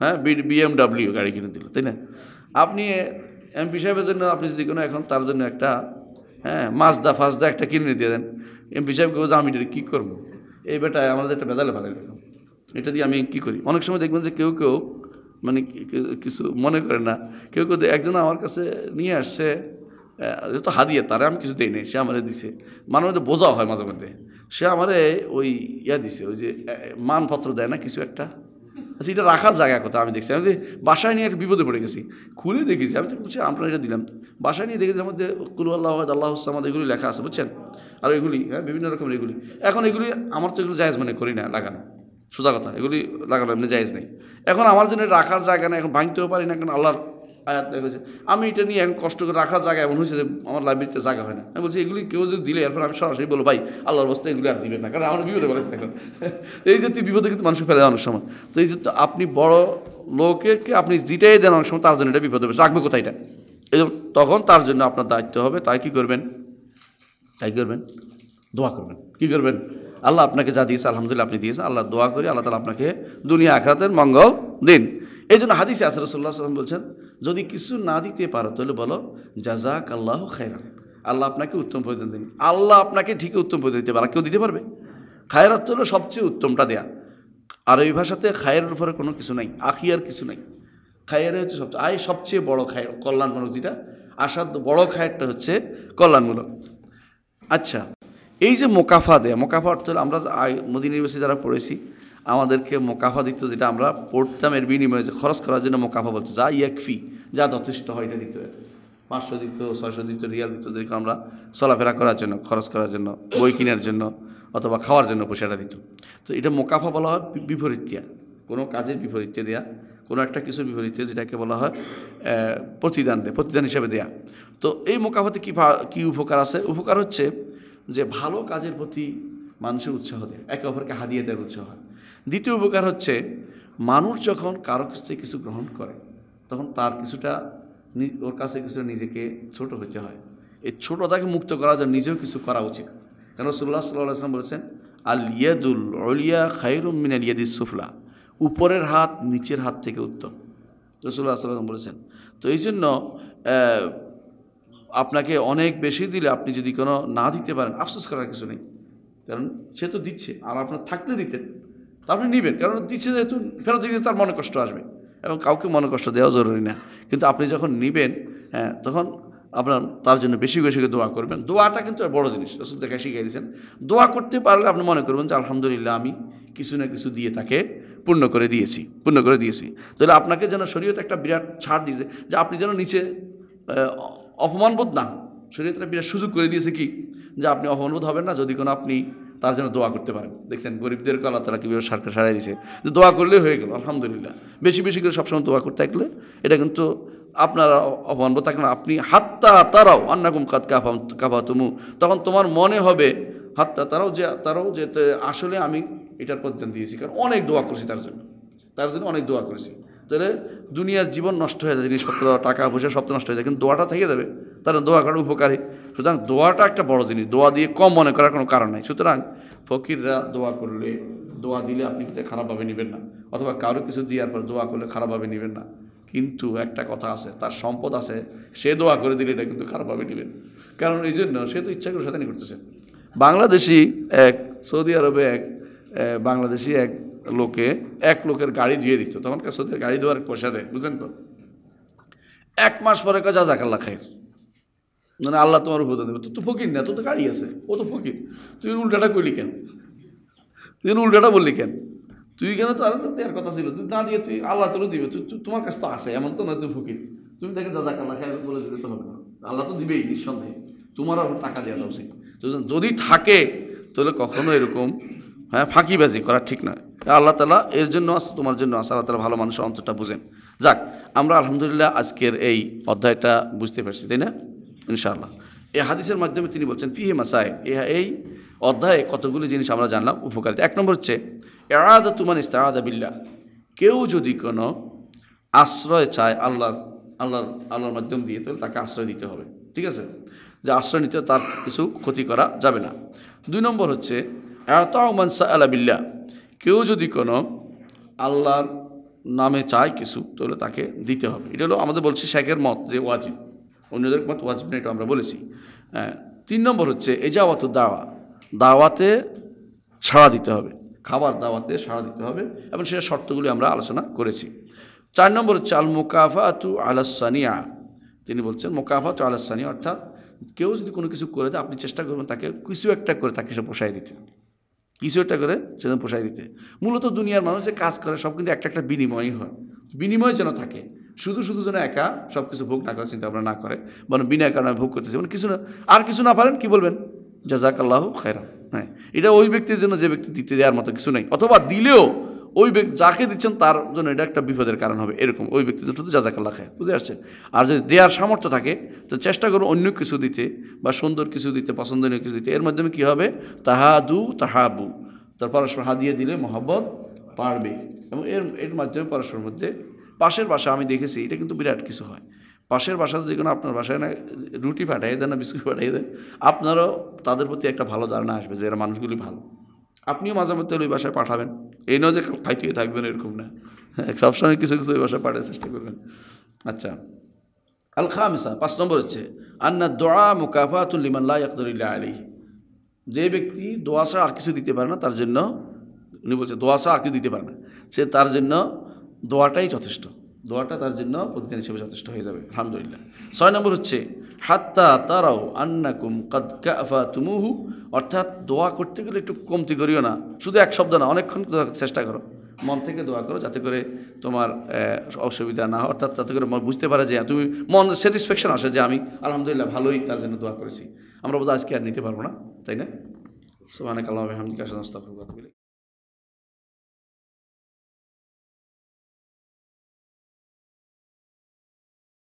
S1: হ্যাঁ বিএমডাব্লিউ গাড়ি কিনে দিল তাই না আপনি এমপি সাহেবের জন্য আপনি যদি কোনো এখন তার জন্য একটা হ্যাঁ মাজদা ফাজদা একটা কিনে দিয়ে দেন এমপি সাহেবকে বলছে আমি এটা কী করবো এই বেটায় আমাদের একটা বেদালে ভালো এটা দিয়ে আমি কী করি অনেক সময় দেখবেন যে কেউ কেউ মানে কিছু মনে করে না কেউ কেউ একজন আমার কাছে নিয়ে আসছে যেহেতু হাদিয়ে তারা আমি কিছু দিইনি সে আমারে দিছে মাঝে মধ্যে বোঝাও হয় মাঝে মধ্যে সে আমারে ওই ইয়া দিছে ওই যে মানপত্র দেয় না কিছু একটা আচ্ছা এটা রাখার জায়গা কথা আমি দেখছি আমি বাসায় নিয়ে একটা বিপদে পড়ে গেছি খুলে দেখেছি আমি তো বলছি আপনার এটা দিলাম বাসায় নিয়ে দেখেছি আমাদের কুলু আল্লাহ আল্লাহ আমাদের এগুলি লেখা আছে বুঝছেন আর এগুলি হ্যাঁ বিভিন্ন রকমের এগুলি এখন এগুলি আমার তো এগুলো জায়জ মানে করি না লাগানো সোজা কথা এগুলি লাগানো এমনি জায়জ নেই এখন আমার জন্য রাখার জায়গা না এখন ভাঙতেও পারি না এখন আল্লাহর আয়াত হয়েছে আমি এটা নিয়ে এখন কষ্ট করে রাখার জায়গা এমন হয়েছে যে আমার লাইব্রেরিতে জায়গা হয় না আমি বলছি এগুলি কেউ যদি দিলে এরপর আমি সরাসরি বলবো ভাই আল্লাহর অবস্থা এগুলি আর দিবেন না কারণ আমার বিপদে বলেছে এখন এই জাতীয় বিপদে কিন্তু মানুষ ফেলে অনেক সময় তো এই জন্য আপনি বড় লোকে আপনি যেটাই দেন অনেক সময় তার জন্য এটা বিপদ হবে রাখবে কোথায় এটা তখন তার জন্য আপনার দায়িত্ব হবে তাই কী করবেন তাই করবেন দোয়া করবেন কী করবেন আল্লাহ আপনাকে যা দিয়েছে আলহামদুলিল্লাহ আপনি দিয়েছেন আল্লাহ দোয়া করি আল্লাহ তালা আপনাকে দুনিয়া আখরাতের মঙ্গল দিন এই জন্য হাদিস আসর সাল্লাম বলছেন যদি কিছু না দিতে পারো তাহলে বলো জাজাক আল্লাহ খায়রান আল্লাহ আপনাকে উত্তম প্রয়োজন দিন আল্লাহ আপনাকে ঠিকই উত্তম প্রয়োজন দিতে পারে কেউ দিতে পারবে খায়রাত হলো সবচেয়ে উত্তমটা দেয়া আর ওই ভাষাতে খায়ের উপরে কোনো কিছু নাই আখিয়ার কিছু নাই খায়ের হচ্ছে সবচেয়ে আয় সবচেয়ে বড় খায় কল্যাণমূলক যেটা আসাদ বড় খায়েরটা হচ্ছে কল্যাণমূলক আচ্ছা এই যে মোকাফা দেয় মোকাফা অর্থ হলো আমরা মোদী বেশি যারা পড়েছি আমাদেরকে মোকাফা দিত যেটা আমরা পড়তাম এর বিনিময়ে যে খরচ করার জন্য মোকাফা বলতো যা ইয়াকফি যা যথেষ্ট হয় এটা দিত পাঁচশো দিত ছয়শো দিত রিয়াল দিত যেগুলো আমরা চলাফেরা করার জন্য খরচ করার জন্য বই কেনার জন্য অথবা খাওয়ার জন্য পয়সাটা দিত তো এটা মোকাফা বলা হয় বিপরীত দেওয়া কোনো কাজের বিপরীতে দেওয়া কোনো একটা কিছুর বিপরীতে যেটাকে বলা হয় প্রতিদান দেয় প্রতিদান হিসেবে দেয়া তো এই মোকাফাতে কী কী উপকার আছে উপকার হচ্ছে যে ভালো কাজের প্রতি মানুষের উৎসাহ দেয় একে অপরকে হারিয়ে দেওয়ার উৎসাহ হয় দ্বিতীয় উপকার হচ্ছে মানুষ যখন কারো কাছ থেকে কিছু গ্রহণ করে তখন তার কিছুটা ওর কাছে কিছুটা নিজেকে ছোট হতে হয় এই ছোটোটাকে মুক্ত করার জন্য নিজেও কিছু করা উচিত কেন সুল্লাহ সাল্লাহ আসলাম বলেছেন আল ইয়াদুল অলিয়া খাইরুম মিনাল ইয়াদি সুফলা উপরের হাত নিচের হাত থেকে উত্তম রসুল্লাহ সাল্লাম বলেছেন তো এই জন্য আপনাকে অনেক বেশি দিলে আপনি যদি কোনো না দিতে পারেন আফসোস করার কিছু নেই কারণ সে তো দিচ্ছে আর আপনার থাকলে দিতেন তা আপনি নেবেন কারণ দিচ্ছে যেহেতু ফেরত দিতে তার মনে কষ্ট আসবে এবং কাউকে মনে কষ্ট দেওয়া জরুরি না কিন্তু আপনি যখন নেবেন হ্যাঁ তখন আপনার তার জন্য বেশি বেশি দোয়া করবেন দোয়াটা কিন্তু বড় জিনিস রসুল দেখা শিখিয়ে দিয়েছেন দোয়া করতে পারলে আপনি মনে করবেন যে আলহামদুলিল্লাহ আমি কিছু না কিছু দিয়ে তাকে পূর্ণ করে দিয়েছি পূর্ণ করে দিয়েছি তাহলে আপনাকে যেন শরীয়তে একটা বিরাট ছাড় দিয়েছে যে আপনি যেন নিচে অপমানবোধ না তারা বিরাট সুযোগ করে দিয়েছে কি যে আপনি অপমানবোধ হবেন না যদি কোনো আপনি তার জন্য দোয়া করতে পারেন দেখছেন গরিবদের কলা তারা কীভাবে সরকার সারাই দিয়েছে যে দোয়া করলে হয়ে গেল আলহামদুলিল্লাহ বেশি বেশি করে সবসময় দোয়া করতে থাকলে এটা কিন্তু আপনারা অপমানবোধ থাকেন আপনি হাত্তা তারাও আন্নাকুম কাত কাফা কাফা তুমু তখন তোমার মনে হবে হাত্তা তারাও যে তারাও যে আসলে আমি এটার প্রদান দিয়েছি কারণ অনেক দোয়া করছি তার জন্য তার জন্য অনেক দোয়া করেছি তাহলে দুনিয়ার জীবন নষ্ট হয়ে যায় জিনিসপত্র টাকা পয়সা সব নষ্ট হয়ে যায় কিন্তু দোয়াটা থেকে যাবে তাহলে দোয়া করার উপকারী সুতরাং দোয়াটা একটা বড় জিনিস দোয়া দিয়ে কম মনে করার কোনো কারণ নাই সুতরাং ফকিররা দোয়া করলে দোয়া দিলে আপনি কিন্তু খারাপভাবে নেবেন না অথবা কারো কিছু দেওয়ার পর দোয়া করলে খারাপভাবে নেবেন না কিন্তু একটা কথা আছে তার সম্পদ আছে সে দোয়া করে দিলে এটা কিন্তু খারাপভাবে নেবেন কারণ এই জন্য সে তো ইচ্ছা করে সাথে করতেছে বাংলাদেশি এক সৌদি আরবে এক বাংলাদেশি এক লোকে এক লোকের গাড়ি ধুয়ে দিত তখনকার সৌদি গাড়ি ধোয়ার পয়সা দেয় বুঝেন তো এক মাস পরে যা জাকাল্লা খাই মানে আল্লাহ তোমার উপর দেবে তো ফকির না তো তো গাড়ি আছে ও তো ফকির তুই উল্টাটা করলি কেন তুই উল্টাটা বললি কেন তুই কেন তো আর দেওয়ার কথা ছিল তুই তা দিয়ে তুই আল্লাহ তোরও দিবে তুই তোমার কাছে তো আছে এমন তো না তুই ফকির তুমি দেখে যা কাল্লা খাই বলে দিলে তো হবে না আল্লাহ তো দিবেই নিঃসন্দেহে তোমার আর টাকা দেওয়া উচিত যদি থাকে তাহলে কখনো এরকম হ্যাঁ ফাঁকিবাজি করা ঠিক নয় আল্লাহ তালা এর জন্য আছে তোমার জন্য আছে আল্লাহ তালা ভালো মানুষের অন্তরটা বুঝেন যাক আমরা আলহামদুলিল্লাহ আজকের এই অধ্যায়টা বুঝতে পারছি তাই না ইনশাআল্লাহ এই হাদিসের মাধ্যমে তিনি বলছেন পিহে মাসায় এই অধ্যায়ে কতগুলি জিনিস আমরা জানলাম উপকারিতা এক নম্বর হচ্ছে এরাদা তুমান ইস্তাহাদা বিল্লা কেউ যদি কোনো আশ্রয় চায় আল্লাহর আল্লাহর আল্লাহর মাধ্যম দিয়ে তাহলে তাকে আশ্রয় দিতে হবে ঠিক আছে যে আশ্রয় নিতে তার কিছু ক্ষতি করা যাবে না দুই নম্বর হচ্ছে এরাতা মানসা সা বিল্লা কেউ যদি কোনো আল্লাহর নামে চায় কিছু তাহলে তাকে দিতে হবে এটা হলো আমাদের বলছি শেখের মত যে ওয়াজিব অন্যদের মত ওয়াজিব না এটা আমরা বলেছি হ্যাঁ তিন নম্বর হচ্ছে এজাওয়াত দাওয়া দাওয়াতে ছাড়া দিতে হবে খাবার দাওয়াতে সাড়া দিতে হবে এবং সেটা শর্তগুলি আমরা আলোচনা করেছি চার নম্বর হচ্ছে আল তু আলাসানিয়া তিনি বলছেন তু আলাসানিয়া অর্থাৎ কেউ যদি কোনো কিছু করে দেয় আপনি চেষ্টা করবেন তাকে কিছু একটা করে তাকে সে পোষায় দিতে কিছু একটা করে সেজন্য পোষায় দিতে মূলত দুনিয়ার মানুষ যে কাজ করে সব কিন্তু একটা একটা বিনিময়ই হয় বিনিময় যেন থাকে শুধু শুধু যেন একা সব কিছু ভোগ না করে চিন্তা ভাবনা না করে মানে বিনা কারণে ভোগ করতেছে মানে কিছু না আর কিছু না পারেন কি বলবেন জাজাক আল্লাহ খায়রা হ্যাঁ এটা ওই ব্যক্তির জন্য যে ব্যক্তি দিতে দেওয়ার মতো কিছু নেই অথবা দিলেও ওই ব্যক্তি যাকে দিচ্ছেন তার জন্য এটা একটা বিপদের কারণ হবে এরকম ওই ব্যক্তি শুধু যাকে খায় বুঝে আসছে আর যদি দেওয়ার সামর্থ্য থাকে তো চেষ্টা করুন অন্য কিছু দিতে বা সুন্দর কিছু দিতে পছন্দনীয় কিছু দিতে এর মাধ্যমে কী হবে তাহাদু তাহাবু তার পরস্পর হাদিয়ে দিলে মহব্বত পারবে এবং এর এর মাধ্যমে পরস্পর মধ্যে পাশের বাসা আমি দেখেছি এটা কিন্তু বিরাট কিছু হয় পাশের বাসা যদি কোনো আপনার বাসায় না রুটি পাঠাই দেন না বিস্কুট পাঠাই দেন আপনারও তাদের প্রতি একটা ভালো ধারণা আসবে যে এরা মানুষগুলি ভালো আপনিও মাঝে মধ্যে ওই ভাষায় পাঠাবেন এই নয় যে ফাইটিয়ে থাকবেন এরকম না সবসময় কিছু কিছু ওই ভাষায় পাঠার চেষ্টা করবেন আচ্ছা আল মিসা পাঁচ নম্বর হচ্ছে আন্না দোয়া মুকাফাতুল লিমাল্লা ইয়াকদুল্লাহ আলী যে ব্যক্তি দোয়াশা আর কিছু দিতে পারে না তার জন্য উনি বলছে দোয়াশা আর কিছু দিতে পারে না সে তার জন্য দোয়াটাই যথেষ্ট দোয়াটা তার জন্য প্রতিদিন হিসেবে যথেষ্ট হয়ে যাবে আলহামদুলিল্লাহ ছয় নম্বর হচ্ছে হাত্তা তারাও কুম কাদ কাফা তুমুহু অর্থাৎ দোয়া করতে গেলে একটু কমতি করিও না শুধু এক শব্দ না অনেকক্ষণ চেষ্টা করো মন থেকে দোয়া করো যাতে করে তোমার অসুবিধা না হয় অর্থাৎ যাতে করে বুঝতে পারে যে তুমি মন স্যাটিসফ্যাকশন আসে যে আমি আলহামদুলিল্লাহ ভালোই তার জন্য দোয়া করেছি আমরা বোধহয় আজকে আর নিতে পারবো না তাই না সোহানে কালাম আহমদিকে আসলে